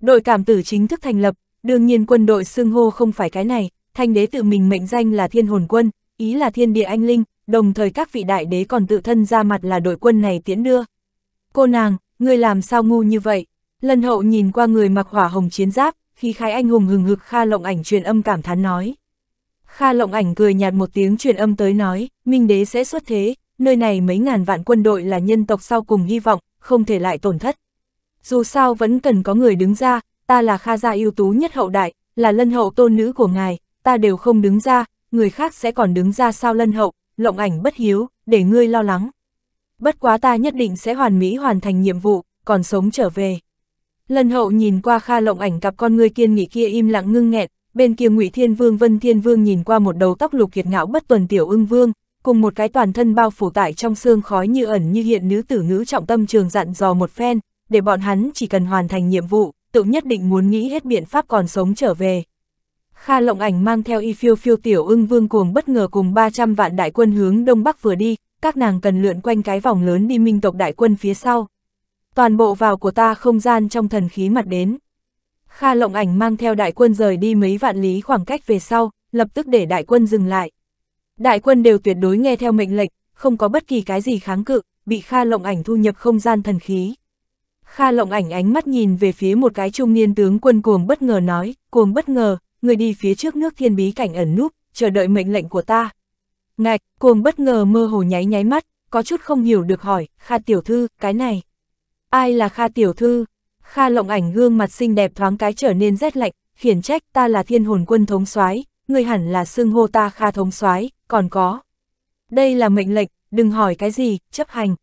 Speaker 1: Đội cảm tử chính thức thành lập, đương nhiên quân đội xưng hô không phải cái này, thanh đế tự mình mệnh danh là thiên hồn quân, ý là thiên địa anh linh, đồng thời các vị đại đế còn tự thân ra mặt là đội quân này tiến đưa. Cô nàng, ngươi làm sao ngu như vậy? Lân hậu nhìn qua người mặc hỏa hồng chiến giáp, khi khai anh hùng hừng hực Kha Lộng Ảnh truyền âm cảm thán nói. Kha Lộng Ảnh cười nhạt một tiếng truyền âm tới nói, Minh Đế sẽ xuất thế, nơi này mấy ngàn vạn quân đội là nhân tộc sau cùng hy vọng, không thể lại tổn thất. Dù sao vẫn cần có người đứng ra, ta là Kha gia ưu tú nhất hậu đại, là lân hậu tôn nữ của ngài, ta đều không đứng ra, người khác sẽ còn đứng ra sao lân hậu, lộng ảnh bất hiếu, để ngươi lo lắng. Bất quá ta nhất định sẽ hoàn mỹ hoàn thành nhiệm vụ, còn sống trở về. Lân hậu nhìn qua kha lộng ảnh cặp con ngươi kiên nghị kia im lặng ngưng nghẹt. bên kia ngụy Thiên Vương Vân Thiên Vương nhìn qua một đầu tóc lục kiệt ngạo bất tuần tiểu ưng vương, cùng một cái toàn thân bao phủ tại trong xương khói như ẩn như hiện nữ tử ngữ trọng tâm trường dặn dò một phen, để bọn hắn chỉ cần hoàn thành nhiệm vụ, tự nhất định muốn nghĩ hết biện pháp còn sống trở về. Kha Lộng Ảnh mang theo y phiêu phiêu tiểu ưng vương cuồng bất ngờ cùng 300 vạn đại quân hướng đông bắc vừa đi, các nàng cần lượn quanh cái vòng lớn đi minh tộc đại quân phía sau. Toàn bộ vào của ta không gian trong thần khí mặt đến. Kha Lộng Ảnh mang theo đại quân rời đi mấy vạn lý khoảng cách về sau, lập tức để đại quân dừng lại. Đại quân đều tuyệt đối nghe theo mệnh lệnh, không có bất kỳ cái gì kháng cự, bị Kha Lộng Ảnh thu nhập không gian thần khí. Kha Lộng Ảnh ánh mắt nhìn về phía một cái trung niên tướng quân cuồng bất ngờ nói, cuồng bất ngờ, người đi phía trước nước thiên bí cảnh ẩn núp, chờ đợi mệnh lệnh của ta. Ngạch, cuồng bất ngờ mơ hồ nháy nháy mắt, có chút không hiểu được hỏi, Kha tiểu thư, cái này. Ai là Kha tiểu thư? Kha lộng ảnh gương mặt xinh đẹp thoáng cái trở nên rét lạnh, khiển trách ta là thiên hồn quân thống soái người hẳn là xưng hô ta Kha thống soái còn có. Đây là mệnh lệnh, đừng hỏi cái gì, chấp hành.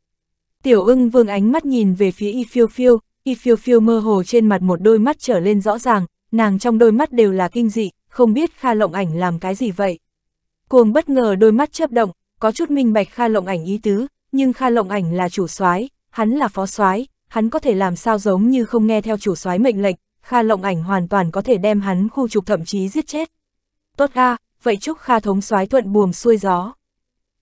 Speaker 1: Tiểu ưng vương ánh mắt nhìn về phía y phiêu phiêu, y phiêu phiêu mơ hồ trên mặt một đôi mắt trở lên rõ ràng, nàng trong đôi mắt đều là kinh dị, không biết Kha Lộng Ảnh làm cái gì vậy. Cuồng bất ngờ đôi mắt chớp động, có chút minh bạch Kha Lộng Ảnh ý tứ, nhưng Kha Lộng Ảnh là chủ soái, hắn là phó soái, hắn có thể làm sao giống như không nghe theo chủ soái mệnh lệnh, Kha Lộng Ảnh hoàn toàn có thể đem hắn khu trục thậm chí giết chết. Tốt a, vậy chúc Kha thống soái thuận buồm xuôi gió.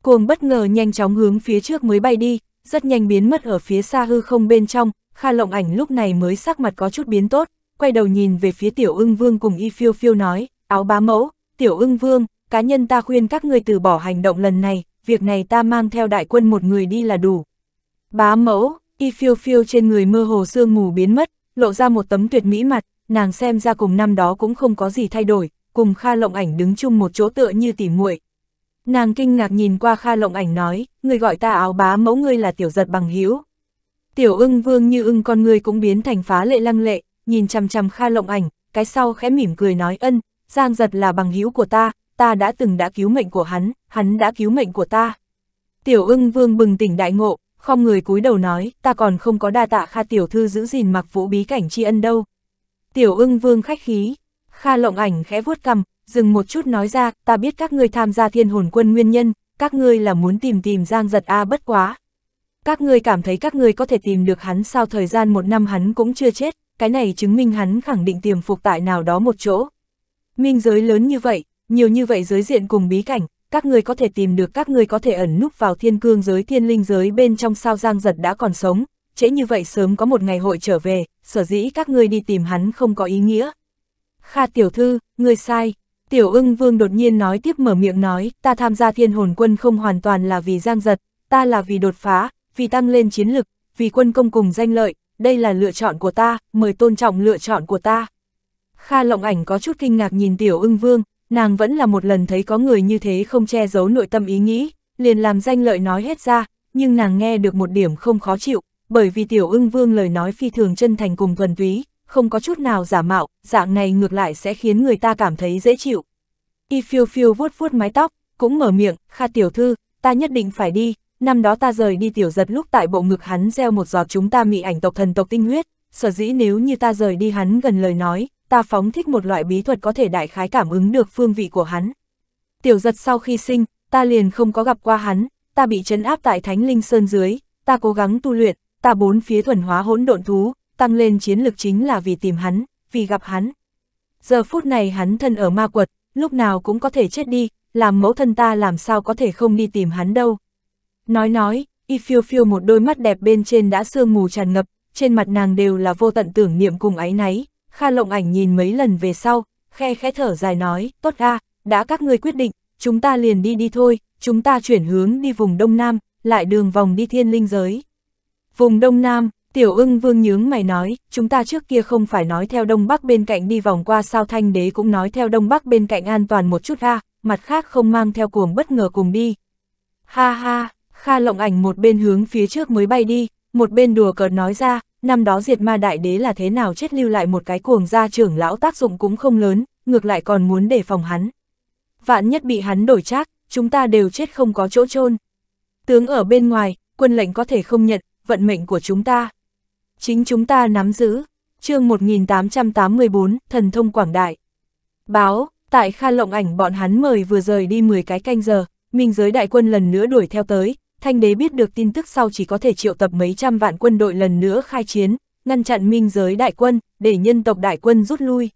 Speaker 1: Cuồng bất ngờ nhanh chóng hướng phía trước mới bay đi, rất nhanh biến mất ở phía xa hư không bên trong, Kha Lộng Ảnh lúc này mới sắc mặt có chút biến tốt, quay đầu nhìn về phía tiểu ưng vương cùng y phiêu phiêu nói, áo bá mẫu, tiểu ưng vương, cá nhân ta khuyên các ngươi từ bỏ hành động lần này, việc này ta mang theo đại quân một người đi là đủ. Bá mẫu, y phiêu phiêu trên người mơ hồ sương mù biến mất, lộ ra một tấm tuyệt mỹ mặt, nàng xem ra cùng năm đó cũng không có gì thay đổi, cùng Kha Lộng Ảnh đứng chung một chỗ tựa như tỉ muội. Nàng kinh ngạc nhìn qua Kha Lộng Ảnh nói, người gọi ta áo bá mẫu ngươi là tiểu giật bằng hữu. Tiểu ưng vương như ưng con ngươi cũng biến thành phá lệ lăng lệ, nhìn chằm chằm Kha Lộng Ảnh, cái sau khẽ mỉm cười nói ân, Giang Giật là bằng hữu của ta, ta đã từng đã cứu mệnh của hắn, hắn đã cứu mệnh của ta. Tiểu ưng vương bừng tỉnh đại ngộ, không người cúi đầu nói, ta còn không có đa tạ Kha Tiểu Thư giữ gìn mặc vũ bí cảnh tri ân đâu. Tiểu ưng vương khách khí, Kha Lộng Ảnh khẽ vuốt cầm, dừng một chút nói ra, ta biết các ngươi tham gia thiên hồn quân nguyên nhân, các ngươi là muốn tìm tìm Giang Giật A bất quá. Các ngươi cảm thấy các ngươi có thể tìm được hắn sau thời gian một năm hắn cũng chưa chết, cái này chứng minh hắn khẳng định tiềm phục tại nào đó một chỗ. Minh giới lớn như vậy, nhiều như vậy giới diện cùng bí cảnh, các người có thể tìm được các người có thể ẩn núp vào thiên cương giới thiên linh giới bên trong sao giang giật đã còn sống, trễ như vậy sớm có một ngày hội trở về, sở dĩ các ngươi đi tìm hắn không có ý nghĩa. Kha tiểu thư, người sai. Tiểu ưng vương đột nhiên nói tiếp mở miệng nói, ta tham gia thiên hồn quân không hoàn toàn là vì giang giật, ta là vì đột phá, vì tăng lên chiến lực, vì quân công cùng danh lợi, đây là lựa chọn của ta, mời tôn trọng lựa chọn của ta. Kha lộng ảnh có chút kinh ngạc nhìn tiểu ưng vương, nàng vẫn là một lần thấy có người như thế không che giấu nội tâm ý nghĩ, liền làm danh lợi nói hết ra, nhưng nàng nghe được một điểm không khó chịu, bởi vì tiểu ưng vương lời nói phi thường chân thành cùng thuần túy, không có chút nào giả mạo, dạng này ngược lại sẽ khiến người ta cảm thấy dễ chịu. Y phiêu phiêu vuốt vuốt mái tóc, cũng mở miệng, Kha tiểu thư, ta nhất định phải đi, năm đó ta rời đi tiểu giật lúc tại bộ ngực hắn gieo một giọt chúng ta mị ảnh tộc thần tộc tinh huyết, sở dĩ nếu như ta rời đi hắn gần lời nói, ta phóng thích một loại bí thuật có thể đại khái cảm ứng được phương vị của hắn. Tiểu giật sau khi sinh, ta liền không có gặp qua hắn, ta bị trấn áp tại Thánh Linh Sơn dưới, ta cố gắng tu luyện, ta bốn phía thuần hóa hỗn độn thú, tăng lên chiến lực chính là vì tìm hắn, vì gặp hắn. Giờ phút này hắn thân ở ma quật, lúc nào cũng có thể chết đi, làm mẫu thân ta làm sao có thể không đi tìm hắn đâu. Nói nói, y phiêu phiêu một đôi mắt đẹp bên trên đã sương mù tràn ngập, trên mặt nàng đều là vô tận tưởng niệm cùng áy náy, Kha Lộng Ảnh nhìn mấy lần về sau, khe khẽ thở dài nói, tốt a, đã các ngươi quyết định, chúng ta liền đi đi thôi, chúng ta chuyển hướng đi vùng Đông Nam, lại đường vòng đi thiên linh giới. Vùng Đông Nam, Tiểu ưng vương nhướng mày nói, chúng ta trước kia không phải nói theo Đông Bắc bên cạnh đi vòng qua sao thanh đế cũng nói theo Đông Bắc bên cạnh an toàn một chút ha, mặt khác không mang theo cuồng bất ngờ cùng đi. Ha ha, Kha lộng ảnh một bên hướng phía trước mới bay đi, một bên đùa cợt nói ra, năm đó diệt ma đại đế là thế nào chết lưu lại một cái cuồng gia trưởng lão tác dụng cũng không lớn, ngược lại còn muốn đề phòng hắn. Vạn nhất bị hắn đổi trác, chúng ta đều chết không có chỗ chôn Tướng ở bên ngoài, quân lệnh có thể không nhận, vận mệnh của chúng ta. Chính chúng ta nắm giữ, chương 1884, thần thông quảng đại. Báo, tại Kha Lộng Ảnh bọn hắn mời vừa rời đi 10 cái canh giờ, minh giới đại quân lần nữa đuổi theo tới, Thanh đế biết được tin tức sau chỉ có thể triệu tập mấy trăm vạn quân đội lần nữa khai chiến, ngăn chặn minh giới đại quân, để nhân tộc đại quân rút lui.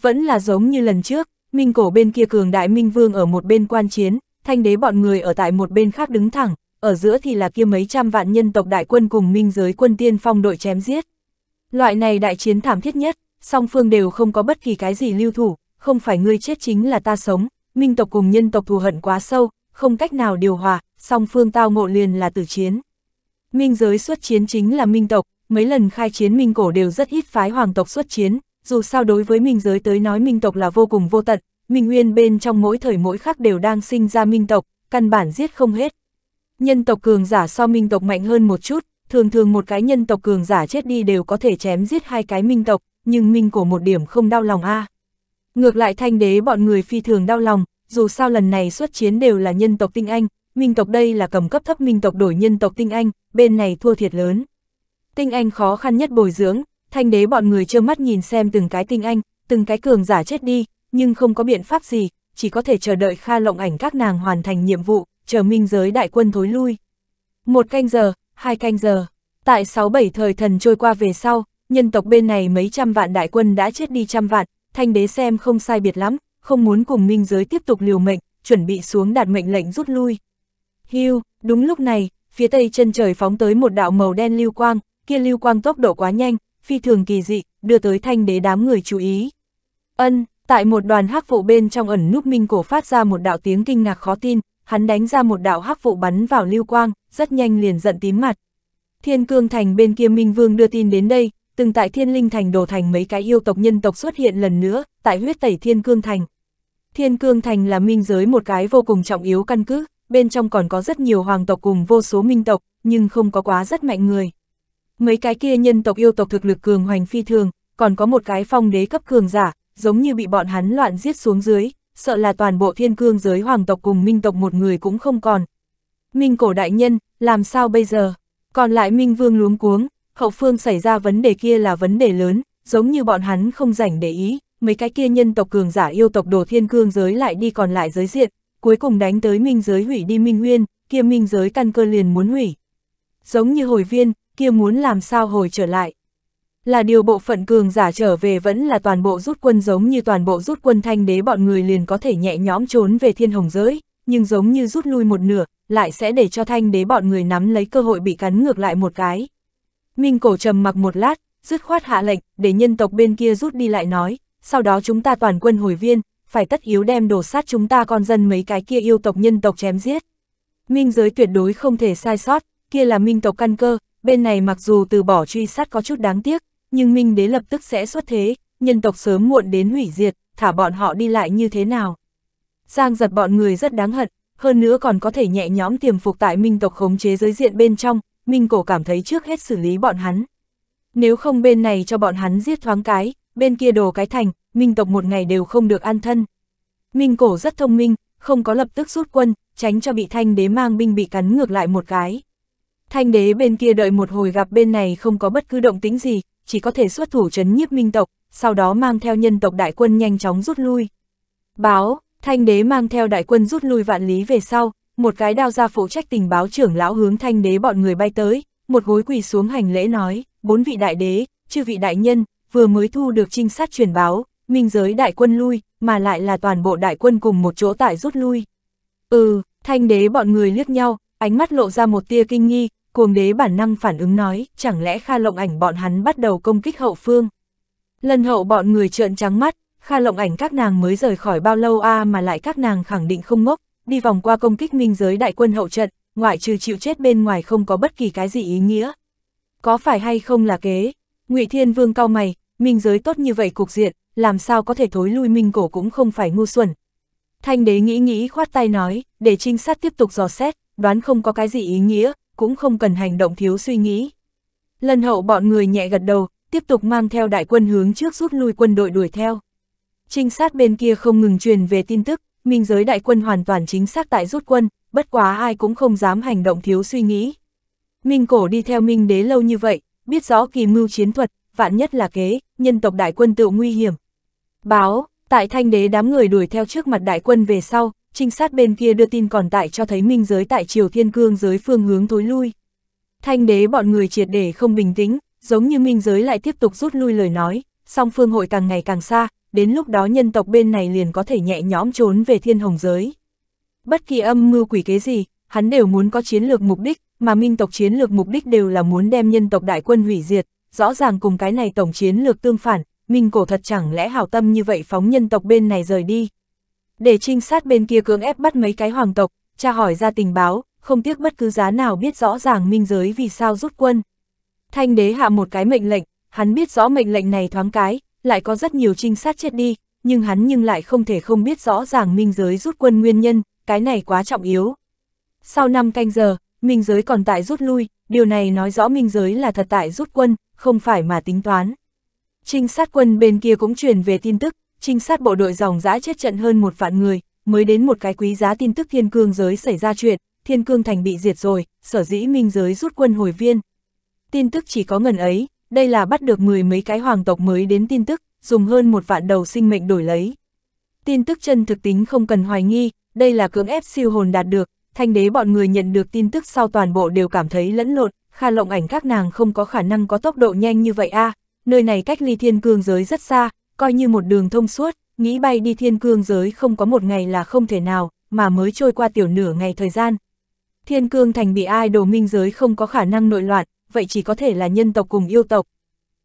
Speaker 1: Vẫn là giống như lần trước, minh cổ bên kia cường đại minh vương ở một bên quan chiến, thanh đế bọn người ở tại một bên khác đứng thẳng, ở giữa thì là kia mấy trăm vạn nhân tộc đại quân cùng minh giới quân tiên phong đội chém giết. Loại này đại chiến thảm thiết nhất, song phương đều không có bất kỳ cái gì lưu thủ, không phải ngươi chết chính là ta sống, minh tộc cùng nhân tộc thù hận quá sâu, không cách nào điều hòa, song phương tao ngộ liền là tử chiến. Minh giới xuất chiến chính là minh tộc, mấy lần khai chiến minh cổ đều rất ít phái hoàng tộc xuất chiến, dù sao đối với minh giới tới nói minh tộc là vô cùng vô tận, minh nguyên bên trong mỗi thời mỗi khắc đều đang sinh ra minh tộc, căn bản giết không hết. Nhân tộc cường giả so minh tộc mạnh hơn một chút, thường thường một cái nhân tộc cường giả chết đi đều có thể chém giết hai cái minh tộc, nhưng minh cổ một điểm không đau lòng a. À. Ngược lại thanh đế bọn người phi thường đau lòng, dù sao lần này xuất chiến đều là nhân tộc tinh anh, minh tộc đây là cầm cấp thấp minh tộc đổi nhân tộc tinh anh, bên này thua thiệt lớn. Tinh anh khó khăn nhất bồi dưỡng, thanh đế bọn người trơ mắt nhìn xem từng cái tinh anh, từng cái cường giả chết đi, nhưng không có biện pháp gì, chỉ có thể chờ đợi Kha Lộng Ảnh các nàng hoàn thành nhiệm vụ, chờ minh giới đại quân thối lui. Một canh giờ, hai canh giờ, tại sáu bảy thời thần trôi qua về sau, nhân tộc bên này mấy trăm vạn đại quân đã chết đi trăm vạn, thanh đế xem không sai biệt lắm, không muốn cùng minh giới tiếp tục liều mệnh, chuẩn bị xuống đạt mệnh lệnh rút lui. Hưu, đúng lúc này, phía tây chân trời phóng tới một đạo màu đen lưu quang, kia lưu quang tốc độ quá nhanh, phi thường kỳ dị, đưa tới thanh đế đám người chú ý. Ân, tại một đoàn hắc vụ bên trong ẩn núp minh cổ phát ra một đạo tiếng kinh ngạc khó tin, hắn đánh ra một đạo hắc vụ bắn vào lưu quang, rất nhanh liền giận tím mặt. Thiên Cương Thành bên kia Minh Vương đưa tin đến đây, từng tại thiên linh thành đổ thành mấy cái yêu tộc nhân tộc xuất hiện lần nữa, tại huyết tẩy thiên cương thành. Thiên cương thành là minh giới một cái vô cùng trọng yếu căn cứ, bên trong còn có rất nhiều hoàng tộc cùng vô số minh tộc, nhưng không có quá rất mạnh người. Mấy cái kia nhân tộc yêu tộc thực lực cường hoành phi thường, còn có một cái phong đế cấp cường giả, giống như bị bọn hắn loạn giết xuống dưới, sợ là toàn bộ thiên cương giới hoàng tộc cùng minh tộc một người cũng không còn. Minh cổ đại nhân, làm sao bây giờ? Còn lại minh vương luống cuống, hậu phương xảy ra vấn đề kia là vấn đề lớn, giống như bọn hắn không rảnh để ý, mấy cái kia nhân tộc cường giả yêu tộc đồ thiên cương giới lại đi còn lại giới diện, cuối cùng đánh tới minh giới hủy đi minh nguyên, kia minh giới căn cơ liền muốn hủy. Giống như hồi viên, kia muốn làm sao hồi trở lại. Là điều bộ phận cường giả trở về vẫn là toàn bộ rút quân giống như toàn bộ rút quân thanh đế bọn người liền có thể nhẹ nhõm trốn về thiên hồng giới, nhưng giống như rút lui một nửa, lại sẽ để cho thanh đế bọn người nắm lấy cơ hội bị cắn ngược lại một cái. Minh cổ trầm mặc một lát, dứt khoát hạ lệnh, để nhân tộc bên kia rút đi lại nói, sau đó chúng ta toàn quân hồi viên, phải tất yếu đem đổ sát chúng ta con dân mấy cái kia yêu tộc nhân tộc chém giết. Minh giới tuyệt đối không thể sai sót, kia là minh tộc căn cơ, bên này mặc dù từ bỏ truy sát có chút đáng tiếc, nhưng minh đế lập tức sẽ xuất thế, nhân tộc sớm muộn đến hủy diệt, thả bọn họ đi lại như thế nào. Giang giật bọn người rất đáng hận, hơn nữa còn có thể nhẹ nhõm tiềm phục tại minh tộc khống chế giới diện bên trong, Minh Cổ cảm thấy trước hết xử lý bọn hắn. Nếu không bên này cho bọn hắn giết thoáng cái, bên kia đồ cái thành, Minh tộc một ngày đều không được an thân. Minh Cổ rất thông minh, không có lập tức rút quân, tránh cho bị thanh đế mang binh bị cắn ngược lại một cái. Thanh đế bên kia đợi một hồi gặp bên này không có bất cứ động tính gì, chỉ có thể xuất thủ chấn nhiếp Minh tộc, sau đó mang theo nhân tộc đại quân nhanh chóng rút lui. Báo, thanh đế mang theo đại quân rút lui vạn lý về sau, một cái đao gia phụ trách tình báo trưởng lão hướng thanh đế bọn người bay tới, một gối quỳ xuống hành lễ nói, bốn vị đại đế, chư vị đại nhân, vừa mới thu được trinh sát truyền báo, minh giới đại quân lui, mà lại là toàn bộ đại quân cùng một chỗ tại rút lui. Ừ, thanh đế bọn người liếc nhau, ánh mắt lộ ra một tia kinh nghi, cuồng đế bản năng phản ứng nói, chẳng lẽ Kha Lộng Ảnh bọn hắn bắt đầu công kích hậu phương. Lần hậu bọn người trợn trắng mắt, Kha Lộng Ảnh các nàng mới rời khỏi bao lâu a mà lại các nàng khẳng định không ngốc, đi vòng qua công kích minh giới đại quân hậu trận, ngoại trừ chịu chết bên ngoài không có bất kỳ cái gì ý nghĩa. Có phải hay không là kế? Ngụy Thiên Vương cao mày, minh giới tốt như vậy cục diện, làm sao có thể thối lui minh cổ cũng không phải ngu xuẩn. Thanh đế nghĩ nghĩ khoát tay nói, để trinh sát tiếp tục dò xét, đoán không có cái gì ý nghĩa, cũng không cần hành động thiếu suy nghĩ. Lần hậu bọn người nhẹ gật đầu, tiếp tục mang theo đại quân hướng trước rút lui quân đội đuổi theo. Trinh sát bên kia không ngừng truyền về tin tức, minh giới đại quân hoàn toàn chính xác tại rút quân, bất quá ai cũng không dám hành động thiếu suy nghĩ. Minh cổ đi theo minh đế lâu như vậy, biết rõ kỳ mưu chiến thuật, vạn nhất là kế, nhân tộc đại quân tự nguy hiểm. Báo, tại thanh đế đám người đuổi theo trước mặt đại quân về sau, trinh sát bên kia đưa tin còn tại cho thấy minh giới tại triều thiên cương giới phương hướng thối lui. Thanh đế bọn người triệt để không bình tĩnh, giống như minh giới lại tiếp tục rút lui lời nói, song phương hội càng ngày càng xa, đến lúc đó nhân tộc bên này liền có thể nhẹ nhõm trốn về thiên hồng giới. Bất kỳ âm mưu quỷ kế gì, hắn đều muốn có chiến lược mục đích, mà minh tộc chiến lược mục đích đều là muốn đem nhân tộc đại quân hủy diệt, rõ ràng cùng cái này tổng chiến lược tương phản, minh cổ thật chẳng lẽ hảo tâm như vậy phóng nhân tộc bên này rời đi. Để trinh sát bên kia cưỡng ép bắt mấy cái hoàng tộc, tra hỏi ra tình báo, không tiếc bất cứ giá nào biết rõ ràng minh giới vì sao rút quân. Thanh đế hạ một cái mệnh lệnh, hắn biết rõ mệnh lệnh này thoáng cái, lại có rất nhiều trinh sát chết đi, nhưng hắn nhưng lại không thể không biết rõ ràng minh giới rút quân nguyên nhân, cái này quá trọng yếu. Sau năm canh giờ, minh giới còn tại rút lui, điều này nói rõ minh giới là thật tại rút quân, không phải mà tính toán. Trinh sát quân bên kia cũng truyền về tin tức, trinh sát bộ đội dòng giã chết trận hơn một vạn người, mới đến một cái quý giá tin tức thiên cương giới xảy ra chuyện, thiên cương thành bị diệt rồi, sở dĩ minh giới rút quân hồi viên. Tin tức chỉ có ngần ấy, đây là bắt được mười mấy cái hoàng tộc mới đến tin tức, dùng hơn một vạn đầu sinh mệnh đổi lấy. Tin tức chân thực tính không cần hoài nghi, đây là cưỡng ép siêu hồn đạt được, thanh đế bọn người nhận được tin tức sau toàn bộ đều cảm thấy lẫn lộn, Kha Lộng Ảnh các nàng không có khả năng có tốc độ nhanh như vậy a, à. nơi này cách ly thiên cương giới rất xa, coi như một đường thông suốt, nghĩ bay đi thiên cương giới không có một ngày là không thể nào, mà mới trôi qua tiểu nửa ngày thời gian. Thiên cương thành bị ai đồ minh giới không có khả năng nội loạn, vậy chỉ có thể là nhân tộc cùng yêu tộc.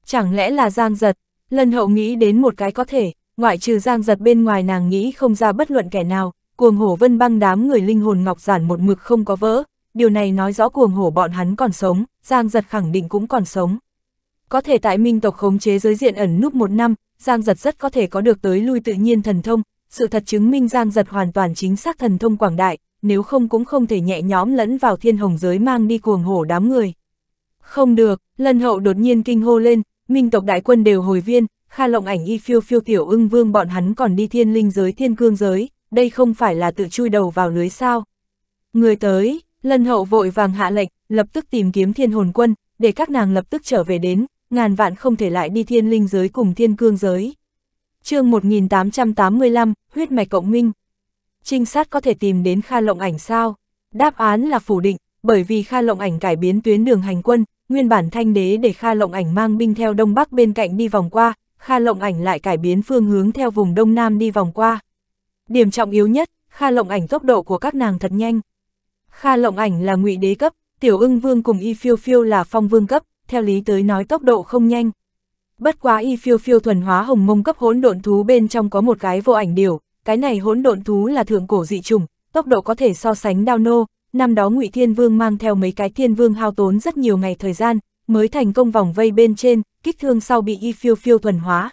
Speaker 1: Chẳng lẽ là Giang Giật, lân hậu nghĩ đến một cái có thể, ngoại trừ Giang Giật bên ngoài nàng nghĩ không ra bất luận kẻ nào, cuồng hổ vân băng đám người linh hồn ngọc giản một mực không có vỡ, điều này nói rõ cuồng hổ bọn hắn còn sống, Giang Giật khẳng định cũng còn sống. Có thể tại minh tộc khống chế giới diện ẩn núp một năm, Giang Giật rất có thể có được tới lui tự nhiên thần thông, sự thật chứng minh Giang Giật hoàn toàn chính xác thần thông quảng đại, nếu không cũng không thể nhẹ nhóm lẫn vào thiên hồng giới mang đi cuồng hổ đám người. Không được, lân hậu đột nhiên kinh hô lên, minh tộc đại quân đều hồi viên, kha lộng ảnh y phiêu phiêu tiểu ưng vương bọn hắn còn đi thiên linh giới thiên cương giới, đây không phải là tự chui đầu vào lưới sao. Người tới, lân hậu vội vàng hạ lệnh, lập tức tìm kiếm thiên hồn quân, để các nàng lập tức trở về đến, ngàn vạn không thể lại đi thiên linh giới cùng thiên cương giới. chương 1885, huyết mạch cộng minh. Trinh sát có thể tìm đến Kha Lộng Ảnh sao? Đáp án là phủ định, bởi vì Kha Lộng Ảnh cải biến tuyến đường hành quân, nguyên bản thanh đế để Kha Lộng Ảnh mang binh theo đông bắc bên cạnh đi vòng qua, Kha Lộng Ảnh lại cải biến phương hướng theo vùng đông nam đi vòng qua. Điểm trọng yếu nhất, Kha Lộng Ảnh tốc độ của các nàng thật nhanh. Kha Lộng Ảnh là ngụy đế cấp, Tiểu Ưng Vương cùng Y Phiêu Phiêu là phong vương cấp, theo lý tới nói tốc độ không nhanh. Bất quá Y Phiêu Phiêu thuần hóa hồng mông cấp hỗn độn thú bên trong có một cái vô ảnh điều, cái này hỗn độn thú là thượng cổ dị trùng, tốc độ có thể so sánh đao nô, năm đó Ngụy Thiên Vương mang theo mấy cái Thiên Vương hao tốn rất nhiều ngày thời gian, mới thành công vòng vây bên trên, kích thương sau bị Y Phiêu Phiêu thuần hóa.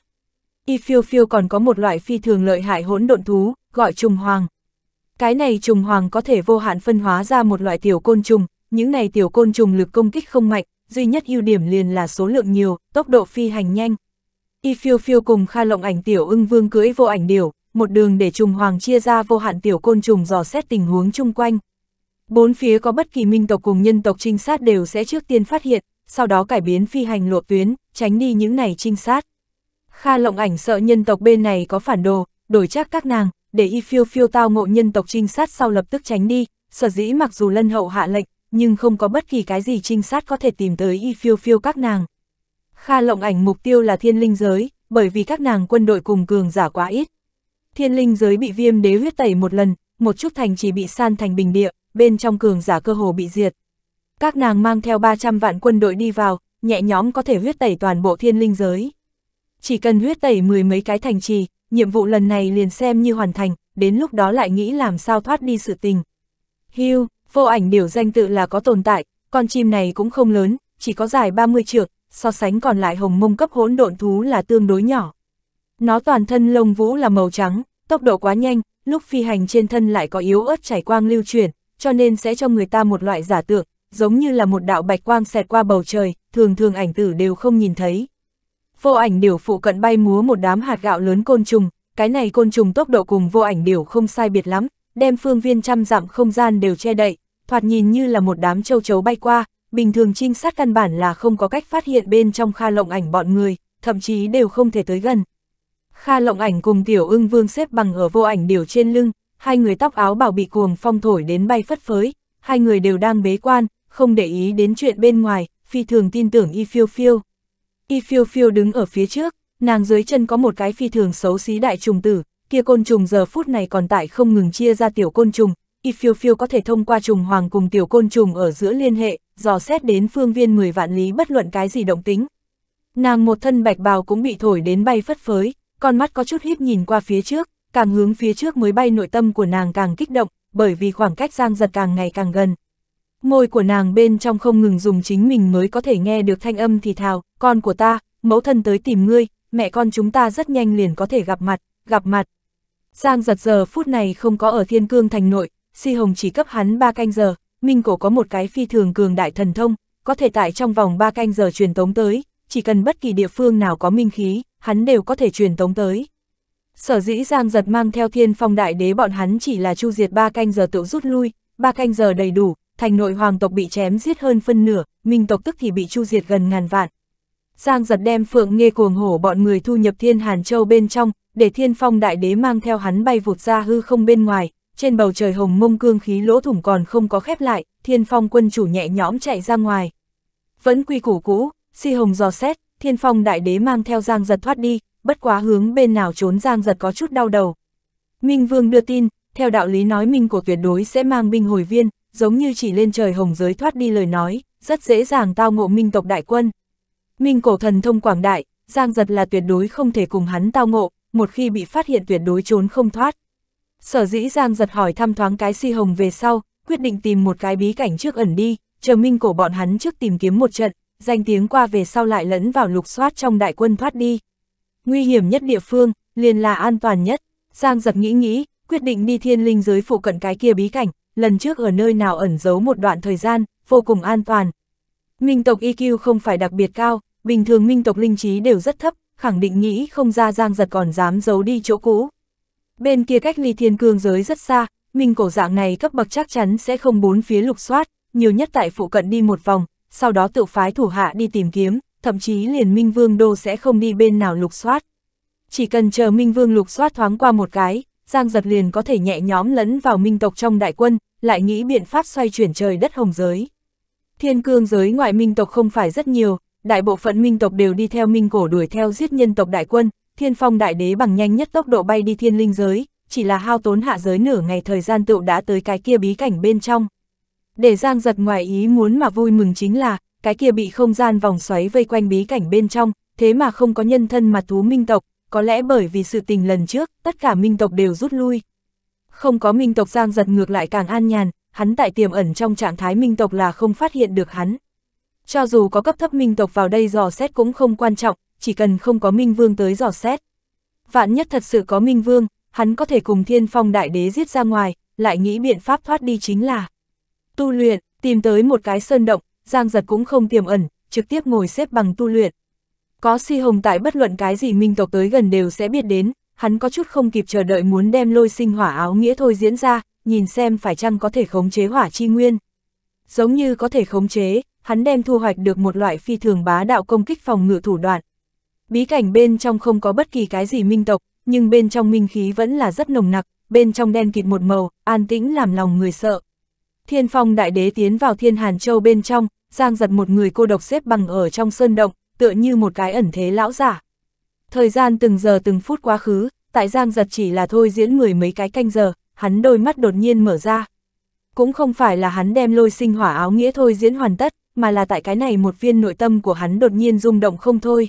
Speaker 1: Y Phiêu Phiêu còn có một loại phi thường lợi hại hỗn độn thú, gọi trùng hoàng. Cái này trùng hoàng có thể vô hạn phân hóa ra một loại tiểu côn trùng, những này tiểu côn trùng lực công kích không mạnh, duy nhất ưu điểm liền là số lượng nhiều, tốc độ phi hành nhanh. Y Phiêu Phiêu cùng Kha Lộng Ảnh tiểu ưng vương cưỡi vô ảnh điểu, một đường để trùng hoàng chia ra vô hạn tiểu côn trùng dò xét tình huống chung quanh. Bốn phía có bất kỳ minh tộc cùng nhân tộc trinh sát đều sẽ trước tiên phát hiện, sau đó cải biến phi hành lộ tuyến, tránh đi những này trinh sát. Kha lộng ảnh sợ nhân tộc bên này có phản đồ, đổi chắc các nàng, để y phiêu phiêu tao ngộ nhân tộc trinh sát sau lập tức tránh đi, sở dĩ mặc dù lân hậu hạ lệnh, nhưng không có bất kỳ cái gì trinh sát có thể tìm tới y phiêu phiêu các nàng. Kha lộng ảnh mục tiêu là thiên linh giới, bởi vì các nàng quân đội cùng cường giả quá ít. Thiên linh giới bị viêm đế huyết tẩy một lần, một chút thành chỉ bị san thành bình địa, bên trong cường giả cơ hồ bị diệt. Các nàng mang theo 300 vạn quân đội đi vào, nhẹ nhóm có thể huyết tẩy toàn bộ thiên linh giới. Chỉ cần huyết tẩy mười mấy cái thành trì, nhiệm vụ lần này liền xem như hoàn thành, đến lúc đó lại nghĩ làm sao thoát đi sự tình. Hưu, vô ảnh điều danh tự là có tồn tại, con chim này cũng không lớn, chỉ có dài 30 trượng, so sánh còn lại hồng mông cấp hỗn độn thú là tương đối nhỏ. Nó toàn thân lông vũ là màu trắng, tốc độ quá nhanh, lúc phi hành trên thân lại có yếu ớt chảy quang lưu chuyển, cho nên sẽ cho người ta một loại giả tượng, giống như là một đạo bạch quang xẹt qua bầu trời, thường thường ảnh tử đều không nhìn thấy. Vô ảnh điểu phụ cận bay múa một đám hạt gạo lớn côn trùng, cái này côn trùng tốc độ cùng vô ảnh điểu không sai biệt lắm, đem phương viên trăm dặm không gian đều che đậy, thoạt nhìn như là một đám châu chấu bay qua, bình thường trinh sát căn bản là không có cách phát hiện bên trong kha lộng ảnh bọn người, thậm chí đều không thể tới gần. Kha lộng ảnh cùng tiểu ưng vương xếp bằng ở vô ảnh điều trên lưng, hai người tóc áo bảo bị cuồng phong thổi đến bay phất phới, hai người đều đang bế quan, không để ý đến chuyện bên ngoài, phi thường tin tưởng Y Phiêu Phiêu. Y Phiêu Phiêu đứng ở phía trước, nàng dưới chân có một cái phi thường xấu xí đại trùng tử, kia côn trùng giờ phút này còn tại không ngừng chia ra tiểu côn trùng, Y Phiêu Phiêu có thể thông qua trùng hoàng cùng tiểu côn trùng ở giữa liên hệ, dò xét đến phương viên 10 vạn lý bất luận cái gì động tính. Nàng một thân bạch bào cũng bị thổi đến bay phất phới, con mắt có chút híp nhìn qua phía trước, càng hướng phía trước mới bay nội tâm của nàng càng kích động, bởi vì khoảng cách Giang Giật càng ngày càng gần. Môi của nàng bên trong không ngừng dùng chính mình mới có thể nghe được thanh âm thì thào, con của ta, mẫu thân tới tìm ngươi, mẹ con chúng ta rất nhanh liền có thể gặp mặt, gặp mặt. Giang giật giờ phút này không có ở thiên cương thành nội, si hồng chỉ cấp hắn 3 canh giờ, minh cổ có một cái phi thường cường đại thần thông, có thể tại trong vòng 3 canh giờ truyền tống tới, chỉ cần bất kỳ địa phương nào có minh khí, hắn đều có thể truyền tống tới. Sở dĩ Giang giật mang theo thiên phong đại đế bọn hắn chỉ là chu diệt ba canh giờ tựu rút lui, ba canh giờ đầy đủ, thành nội hoàng tộc bị chém giết hơn phân nửa, minh tộc tức thì bị chu diệt gần ngàn vạn. Giang giật đem phượng nghe cuồng hổ bọn người thu nhập thiên hàn châu bên trong, để thiên phong đại đế mang theo hắn bay vụt ra hư không bên ngoài, trên bầu trời hồng mông cương khí lỗ thủng còn không có khép lại, thiên phong quân chủ nhẹ nhõm chạy ra ngoài. Vẫn quy củ cũ, si hồng dò xét, thiên phong đại đế mang theo giang giật thoát đi, bất quá hướng bên nào trốn Giang Giật có chút đau đầu. Minh Vương đưa tin, theo đạo lý nói Minh của tuyệt đối sẽ mang binh hồi viên, giống như chỉ lên trời hồng giới thoát đi lời nói, rất dễ dàng tao ngộ Minh tộc đại quân. Minh cổ thần thông quảng đại, Giang Giật là tuyệt đối không thể cùng hắn tao ngộ, một khi bị phát hiện tuyệt đối trốn không thoát. Sở dĩ Giang Giật hỏi thăm thoáng cái si hồng về sau, quyết định tìm một cái bí cảnh trước ẩn đi, chờ Minh cổ bọn hắn trước tìm kiếm một trận, danh tiếng qua về sau lại lẫn vào lục soát trong đại quân thoát đi nguy hiểm nhất địa phương, liền là an toàn nhất. Giang giật nghĩ nghĩ, quyết định đi thiên linh giới phụ cận cái kia bí cảnh, lần trước ở nơi nào ẩn giấu một đoạn thời gian, vô cùng an toàn. Minh tộc EQ không phải đặc biệt cao, bình thường minh tộc linh trí đều rất thấp, khẳng định nghĩ không ra giang giật còn dám giấu đi chỗ cũ. Bên kia cách ly thiên cương giới rất xa, minh cổ dạng này cấp bậc chắc chắn sẽ không bốn phía lục soát, nhiều nhất tại phụ cận đi một vòng, sau đó tự phái thủ hạ đi tìm kiếm, thậm chí liền Minh Vương Đô sẽ không đi bên nào lục soát. Chỉ cần chờ Minh Vương lục soát thoáng qua một cái, Giang Giật liền có thể nhẹ nhóm lẫn vào Minh tộc trong đại quân, lại nghĩ biện pháp xoay chuyển trời đất hồng giới. Thiên cương giới ngoại Minh tộc không phải rất nhiều, đại bộ phận Minh tộc đều đi theo Minh cổ đuổi theo giết nhân tộc đại quân, Thiên Phong đại đế bằng nhanh nhất tốc độ bay đi thiên linh giới, chỉ là hao tốn hạ giới nửa ngày thời gian tựu đã tới cái kia bí cảnh bên trong. Để Giang Giật ngoài ý muốn mà vui mừng chính là, cái kia bị không gian vòng xoáy vây quanh bí cảnh bên trong, thế mà không có nhân thân mà thú minh tộc, có lẽ bởi vì sự tình lần trước, tất cả minh tộc đều rút lui. Không có minh tộc giang giật ngược lại càng an nhàn, hắn tại tiềm ẩn trong trạng thái minh tộc là không phát hiện được hắn. Cho dù có cấp thấp minh tộc vào đây dò xét cũng không quan trọng, chỉ cần không có minh vương tới dò xét. Vạn nhất thật sự có minh vương, hắn có thể cùng thiên phong đại đế giết ra ngoài, lại nghĩ biện pháp thoát đi chính là tu luyện, tìm tới một cái sơn động, Giang Giật cũng không tiềm ẩn, trực tiếp ngồi xếp bằng tu luyện. Có si hồng tại bất luận cái gì minh tộc tới gần đều sẽ biết đến, hắn có chút không kịp chờ đợi muốn đem lôi sinh hỏa áo nghĩa thôi diễn ra, nhìn xem phải chăng có thể khống chế hỏa chi nguyên. Giống như có thể khống chế, hắn đem thu hoạch được một loại phi thường bá đạo công kích phòng ngự thủ đoạn. Bí cảnh bên trong không có bất kỳ cái gì minh tộc, nhưng bên trong minh khí vẫn là rất nồng nặc, bên trong đen kịt một màu, an tĩnh làm lòng người sợ. Thiên phong đại đế tiến vào thiên hàn châu bên trong, giang giật một người cô độc xếp bằng ở trong sơn động, tựa như một cái ẩn thế lão giả. Thời gian từng giờ từng phút quá khứ, tại giang giật chỉ là thôi diễn mười mấy cái canh giờ, hắn đôi mắt đột nhiên mở ra. Cũng không phải là hắn đem lôi sinh hỏa áo nghĩa thôi diễn hoàn tất, mà là tại cái này một viên nội tâm của hắn đột nhiên rung động không thôi.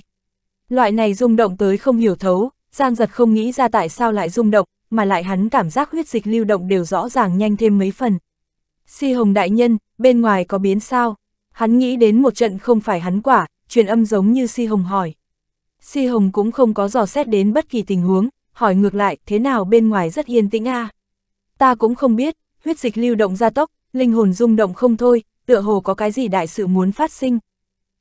Speaker 1: Loại này rung động tới không hiểu thấu, Giang giật không nghĩ ra tại sao lại rung động, mà lại hắn cảm giác huyết dịch lưu động đều rõ ràng nhanh thêm mấy phần. Si Hồng Đại Nhân, bên ngoài có biến sao? Hắn nghĩ đến một trận không phải hắn quả, truyền âm giống như Si Hồng hỏi. Si Hồng cũng không có dò xét đến bất kỳ tình huống, hỏi ngược lại, thế nào bên ngoài rất yên tĩnh a à? Ta cũng không biết, huyết dịch lưu động gia tốc, linh hồn rung động không thôi, tựa hồ có cái gì đại sự muốn phát sinh.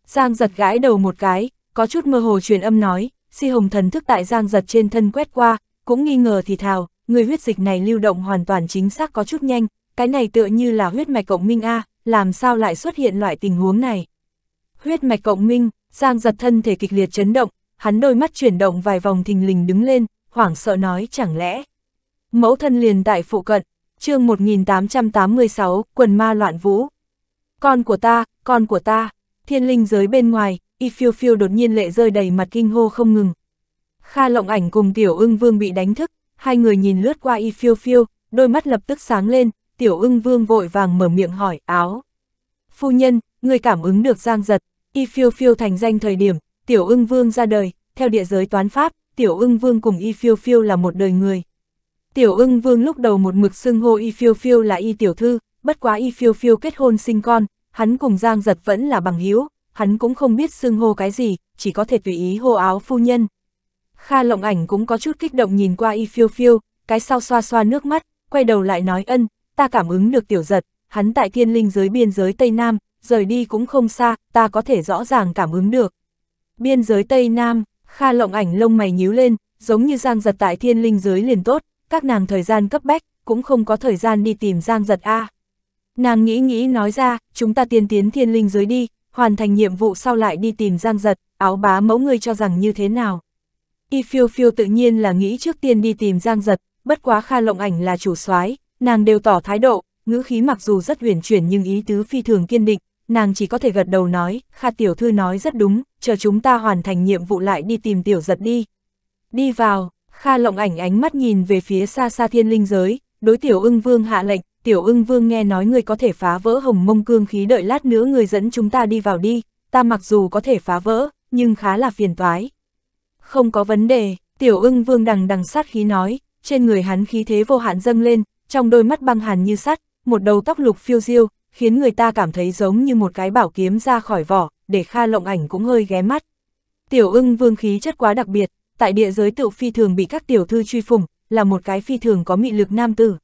Speaker 1: Giang giật gãi đầu một cái, có chút mơ hồ truyền âm nói, Si Hồng thần thức tại Giang giật trên thân quét qua, cũng nghi ngờ thì thào, người huyết dịch này lưu động hoàn toàn chính xác có chút nhanh, cái này tựa như là huyết mạch cộng minh A, làm sao lại xuất hiện loại tình huống này. Huyết mạch cộng minh, Giang giật thân thể kịch liệt chấn động, hắn đôi mắt chuyển động vài vòng thình lình đứng lên, hoảng sợ nói chẳng lẽ. Mẫu thân liền tại phụ cận, chương 1886, quần ma loạn vũ. Con của ta, con của ta, thiên linh giới bên ngoài, y phiêu phiêu đột nhiên lệ rơi đầy mặt kinh hô không ngừng. Kha lộng ảnh cùng tiểu ưng vương bị đánh thức, hai người nhìn lướt qua y phiêu phiêu, đôi mắt lập tức sáng lên, tiểu ưng vương vội vàng mở miệng hỏi, áo. Phu nhân, người cảm ứng được giang giật, y phiêu phiêu thành danh thời điểm, tiểu ưng vương ra đời, theo địa giới toán pháp, tiểu ưng vương cùng y phiêu phiêu là một đời người. Tiểu ưng vương lúc đầu một mực xưng hô y phiêu phiêu là y tiểu thư, bất quá y phiêu phiêu kết hôn sinh con, hắn cùng giang giật vẫn là bằng hữu hắn cũng không biết xưng hô cái gì, chỉ có thể tùy ý hô áo phu nhân. Kha lộng ảnh cũng có chút kích động nhìn qua y phiêu phiêu, cái sau xoa xoa nước mắt, quay đầu lại nói ân, ta cảm ứng được tiểu giật, hắn tại thiên linh giới biên giới Tây Nam, rời đi cũng không xa, ta có thể rõ ràng cảm ứng được. Biên giới Tây Nam, Kha lộng ảnh lông mày nhíu lên, giống như Giang Giật tại thiên linh giới liền tốt, các nàng thời gian cấp bách, cũng không có thời gian đi tìm Giang Giật A. Nàng nghĩ nghĩ nói ra, chúng ta tiên tiến thiên linh giới đi, hoàn thành nhiệm vụ sau lại đi tìm Giang Giật, áo bá mẫu ngươi cho rằng như thế nào. Y phiêu phiêu tự nhiên là nghĩ trước tiên đi tìm Giang Giật, bất quá Kha lộng ảnh là chủ soái nàng đều tỏ thái độ, ngữ khí mặc dù rất huyền chuyển nhưng ý tứ phi thường kiên định, nàng chỉ có thể gật đầu nói, Kha tiểu thư nói rất đúng, chờ chúng ta hoàn thành nhiệm vụ lại đi tìm tiểu giật đi. Đi vào, Kha lộng ảnh ánh mắt nhìn về phía xa xa thiên linh giới, đối tiểu ưng vương hạ lệnh, tiểu ưng vương nghe nói người có thể phá vỡ hồng mông cương khí đợi lát nữa người dẫn chúng ta đi vào đi, ta mặc dù có thể phá vỡ, nhưng khá là phiền toái. Không có vấn đề, tiểu ưng vương đằng đằng sát khí nói, trên người hắn khí thế vô hạn dâng lên, trong đôi mắt băng hàn như sắt, một đầu tóc lục phiêu diêu, khiến người ta cảm thấy giống như một cái bảo kiếm ra khỏi vỏ, để Kha Lộng Ảnh cũng hơi ghé mắt. Tiểu ưng vương khí chất quá đặc biệt, tại địa giới tự phi thường bị các tiểu thư truy phủng, là một cái phi thường có mị lực nam tử.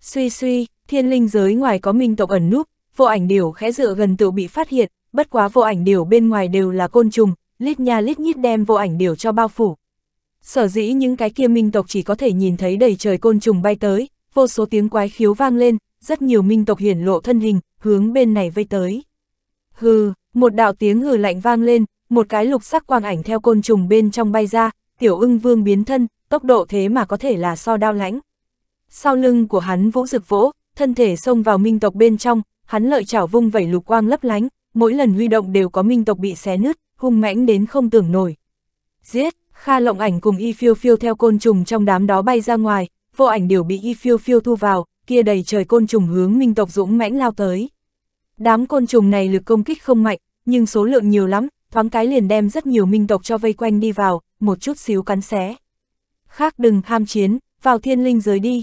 Speaker 1: Suy suy, thiên linh giới ngoài có minh tộc ẩn núp, vô ảnh điều khẽ dựa gần tự bị phát hiện, bất quá vô ảnh điều bên ngoài đều là côn trùng, lít nha lít nhít đem vô ảnh điều cho bao phủ. Sở dĩ những cái kia minh tộc chỉ có thể nhìn thấy đầy trời côn trùng bay tới, vô số tiếng quái khiếu vang lên, rất nhiều minh tộc hiển lộ thân hình, hướng bên này vây tới. Hừ, một đạo tiếng hừ lạnh vang lên, một cái lục sắc quang ảnh theo côn trùng bên trong bay ra, tiểu ưng vương biến thân, tốc độ thế mà có thể là so đao lãnh. Sau lưng của hắn vũ rực vỗ, thân thể xông vào minh tộc bên trong, hắn lợi chảo vung vẩy lục quang lấp lánh, mỗi lần huy động đều có minh tộc bị xé nứt, hung mãnh đến không tưởng nổi. Giết, Kha lộng ảnh cùng y phiêu phiêu theo côn trùng trong đám đó bay ra ngoài, vô ảnh điều bị y phiêu phiêu thu vào, kia đầy trời côn trùng hướng minh tộc dũng mãnh lao tới. Đám côn trùng này lực công kích không mạnh, nhưng số lượng nhiều lắm, thoáng cái liền đem rất nhiều minh tộc cho vây quanh đi vào, một chút xíu cắn xé. Khác đừng ham chiến, vào thiên linh giới đi.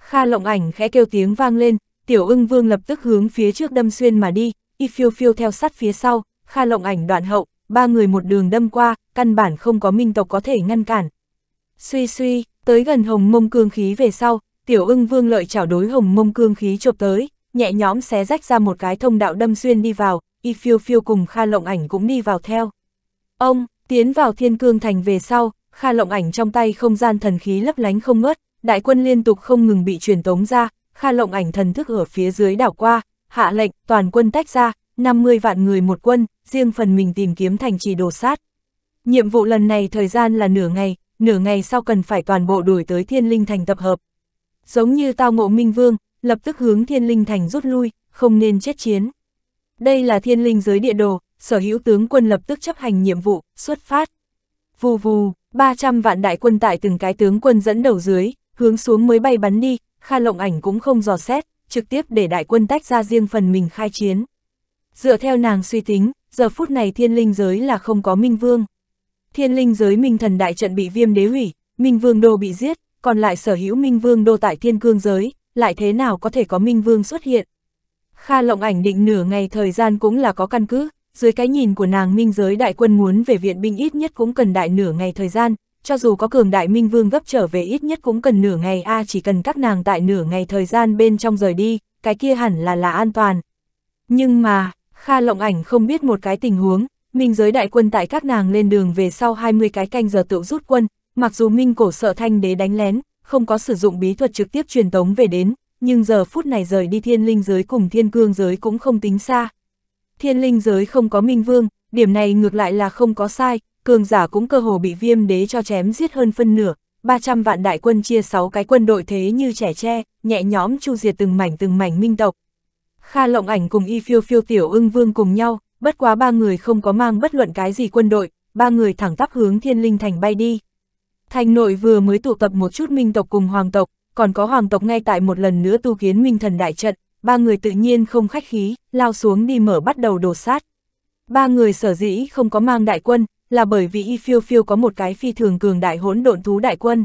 Speaker 1: Kha lộng ảnh khẽ kêu tiếng vang lên, tiểu ưng vương lập tức hướng phía trước đâm xuyên mà đi, y phiêu phiêu theo sát phía sau, kha lộng ảnh đoạn hậu, ba người một đường đâm qua, căn bản không có minh tộc có thể ngăn cản. Suy suy, Tới gần hồng mông cương khí về sau, tiểu ưng vương lợi chảo đối hồng mông cương khí chộp tới, nhẹ nhõm xé rách ra một cái thông đạo đâm xuyên đi vào, y phiêu phiêu cùng Kha Lộng Ảnh cũng đi vào theo. Ông, tiến vào thiên cương thành về sau, Kha Lộng Ảnh trong tay không gian thần khí lấp lánh không ngớt, đại quân liên tục không ngừng bị truyền tống ra, Kha Lộng Ảnh thần thức ở phía dưới đảo qua, hạ lệnh, toàn quân tách ra, 50 vạn người một quân, riêng phần mình tìm kiếm thành trì đồ sát. Nhiệm vụ lần này thời gian là nửa ngày, nửa ngày sau cần phải toàn bộ đuổi tới thiên linh thành tập hợp. Giống như tao ngộ minh vương, lập tức hướng thiên linh thành rút lui, không nên chết chiến. Đây là thiên linh giới địa đồ, sở hữu tướng quân lập tức chấp hành nhiệm vụ, xuất phát. Vù vù, 300 vạn đại quân tại từng cái tướng quân dẫn đầu dưới, hướng xuống mới bay bắn đi, Kha Lộng Ảnh cũng không dò xét, trực tiếp để đại quân tách ra riêng phần mình khai chiến. Dựa theo nàng suy tính, giờ phút này thiên linh giới là không có minh vương thiên linh giới minh thần đại trận bị viêm đế hủy, minh vương đô bị giết, còn lại sở hữu minh vương đô tại thiên cương giới, lại thế nào có thể có minh vương xuất hiện. Kha lộng ảnh định nửa ngày thời gian cũng là có căn cứ, dưới cái nhìn của nàng minh giới đại quân muốn về viện binh ít nhất cũng cần đại nửa ngày thời gian, cho dù có cường đại minh vương gấp trở về ít nhất cũng cần nửa ngày a à, chỉ cần các nàng tại nửa ngày thời gian bên trong rời đi, cái kia hẳn là là an toàn. Nhưng mà, Kha lộng ảnh không biết một cái tình huống, Minh giới đại quân tại các nàng lên đường về sau 20 cái canh giờ tự rút quân, mặc dù Minh cổ sợ thanh đế đánh lén, không có sử dụng bí thuật trực tiếp truyền tống về đến, nhưng giờ phút này rời đi thiên linh giới cùng thiên cương giới cũng không tính xa. Thiên linh giới không có Minh vương, điểm này ngược lại là không có sai, cường giả cũng cơ hồ bị viêm đế cho chém giết hơn phân nửa, 300 vạn đại quân chia 6 cái quân đội thế như trẻ tre, nhẹ nhõm chu diệt từng mảnh từng mảnh minh tộc. Kha lộng ảnh cùng y phiêu phiêu tiểu ưng vương cùng nhau, bất quá ba người không có mang bất luận cái gì quân đội, ba người thẳng tắp hướng thiên linh thành bay đi. Thành nội vừa mới tụ tập một chút minh tộc cùng hoàng tộc, còn có hoàng tộc ngay tại một lần nữa tu kiến minh thần đại trận, ba người tự nhiên không khách khí, lao xuống đi mở bắt đầu đổ sát. Ba người sở dĩ không có mang đại quân, là bởi vì y phiêu phiêu có một cái phi thường cường đại hỗn độn thú đại quân.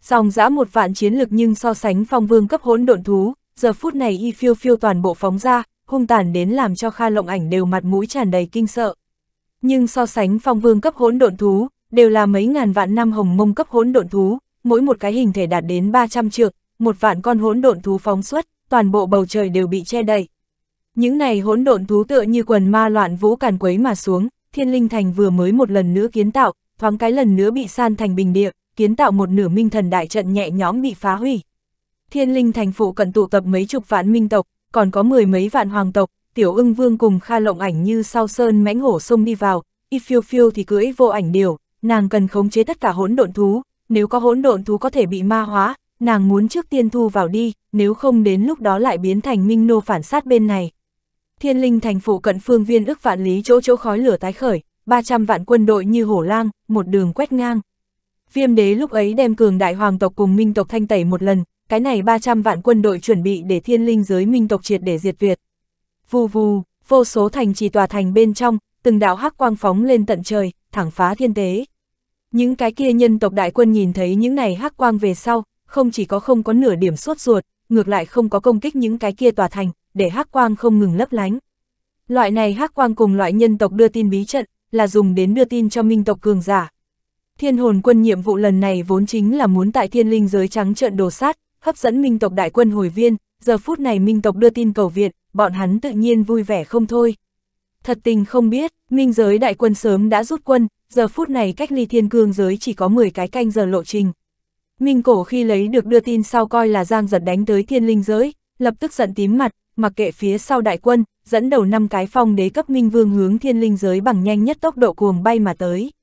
Speaker 1: Song giã một vạn chiến lực nhưng so sánh phong vương cấp hỗn độn thú, giờ phút này y phiêu phiêu toàn bộ phóng ra, hung tàn đến làm cho Kha Lộng Ảnh đều mặt mũi tràn đầy kinh sợ. Nhưng so sánh phong vương cấp hỗn độn thú, đều là mấy ngàn vạn năm hồng mông cấp hỗn độn thú, mỗi một cái hình thể đạt đến 300 trượng, một vạn con hỗn độn thú phóng xuất, toàn bộ bầu trời đều bị che đậy. Những này hỗn độn thú tựa như quần ma loạn vũ càn quấy mà xuống, Thiên Linh Thành vừa mới một lần nữa kiến tạo, thoáng cái lần nữa bị san thành bình địa, kiến tạo một nửa minh thần đại trận nhẹ nhõm bị phá hủy. Thiên Linh Thành phụ cần tụ tập mấy chục vạn minh tộc, còn có mười mấy vạn hoàng tộc, tiểu ưng vương cùng kha lộng ảnh như sau sơn mãnh hổ sông đi vào, y phiêu phiêu thì cưỡi vô ảnh điều, nàng cần khống chế tất cả hỗn độn thú, nếu có hỗn độn thú có thể bị ma hóa, nàng muốn trước tiên thu vào đi, nếu không đến lúc đó lại biến thành minh nô phản sát bên này. Thiên linh thành phủ cận phương viên ước vạn lý chỗ chỗ khói lửa tái khởi, 300 vạn quân đội như hổ lang, một đường quét ngang. Viêm đế lúc ấy đem cường đại hoàng tộc cùng minh tộc thanh tẩy một lần, cái này 300 vạn quân đội chuẩn bị để thiên linh giới minh tộc triệt để diệt việt Vù vù, vô số thành trì tòa thành bên trong, từng đạo hắc quang phóng lên tận trời, thẳng phá thiên tế. Những cái kia nhân tộc đại quân nhìn thấy những này hắc quang về sau, không chỉ có không có nửa điểm sốt ruột, ngược lại không có công kích những cái kia tòa thành, để hắc quang không ngừng lấp lánh. Loại này hắc quang cùng loại nhân tộc đưa tin bí trận, là dùng đến đưa tin cho minh tộc cường giả. Thiên hồn quân nhiệm vụ lần này vốn chính là muốn tại thiên linh giới trắng trận đồ sát, hấp dẫn minh tộc đại quân hồi viên, giờ phút này minh tộc đưa tin cầu viện, bọn hắn tự nhiên vui vẻ không thôi. Thật tình không biết, minh giới đại quân sớm đã rút quân, giờ phút này cách ly thiên cương giới chỉ có 10 cái canh giờ lộ trình. Minh cổ khi lấy được đưa tin sau coi là giang giật đánh tới thiên linh giới, lập tức giận tím mặt, mặc kệ phía sau đại quân, dẫn đầu năm cái phong đế cấp minh vương hướng thiên linh giới bằng nhanh nhất tốc độ cuồng bay mà tới.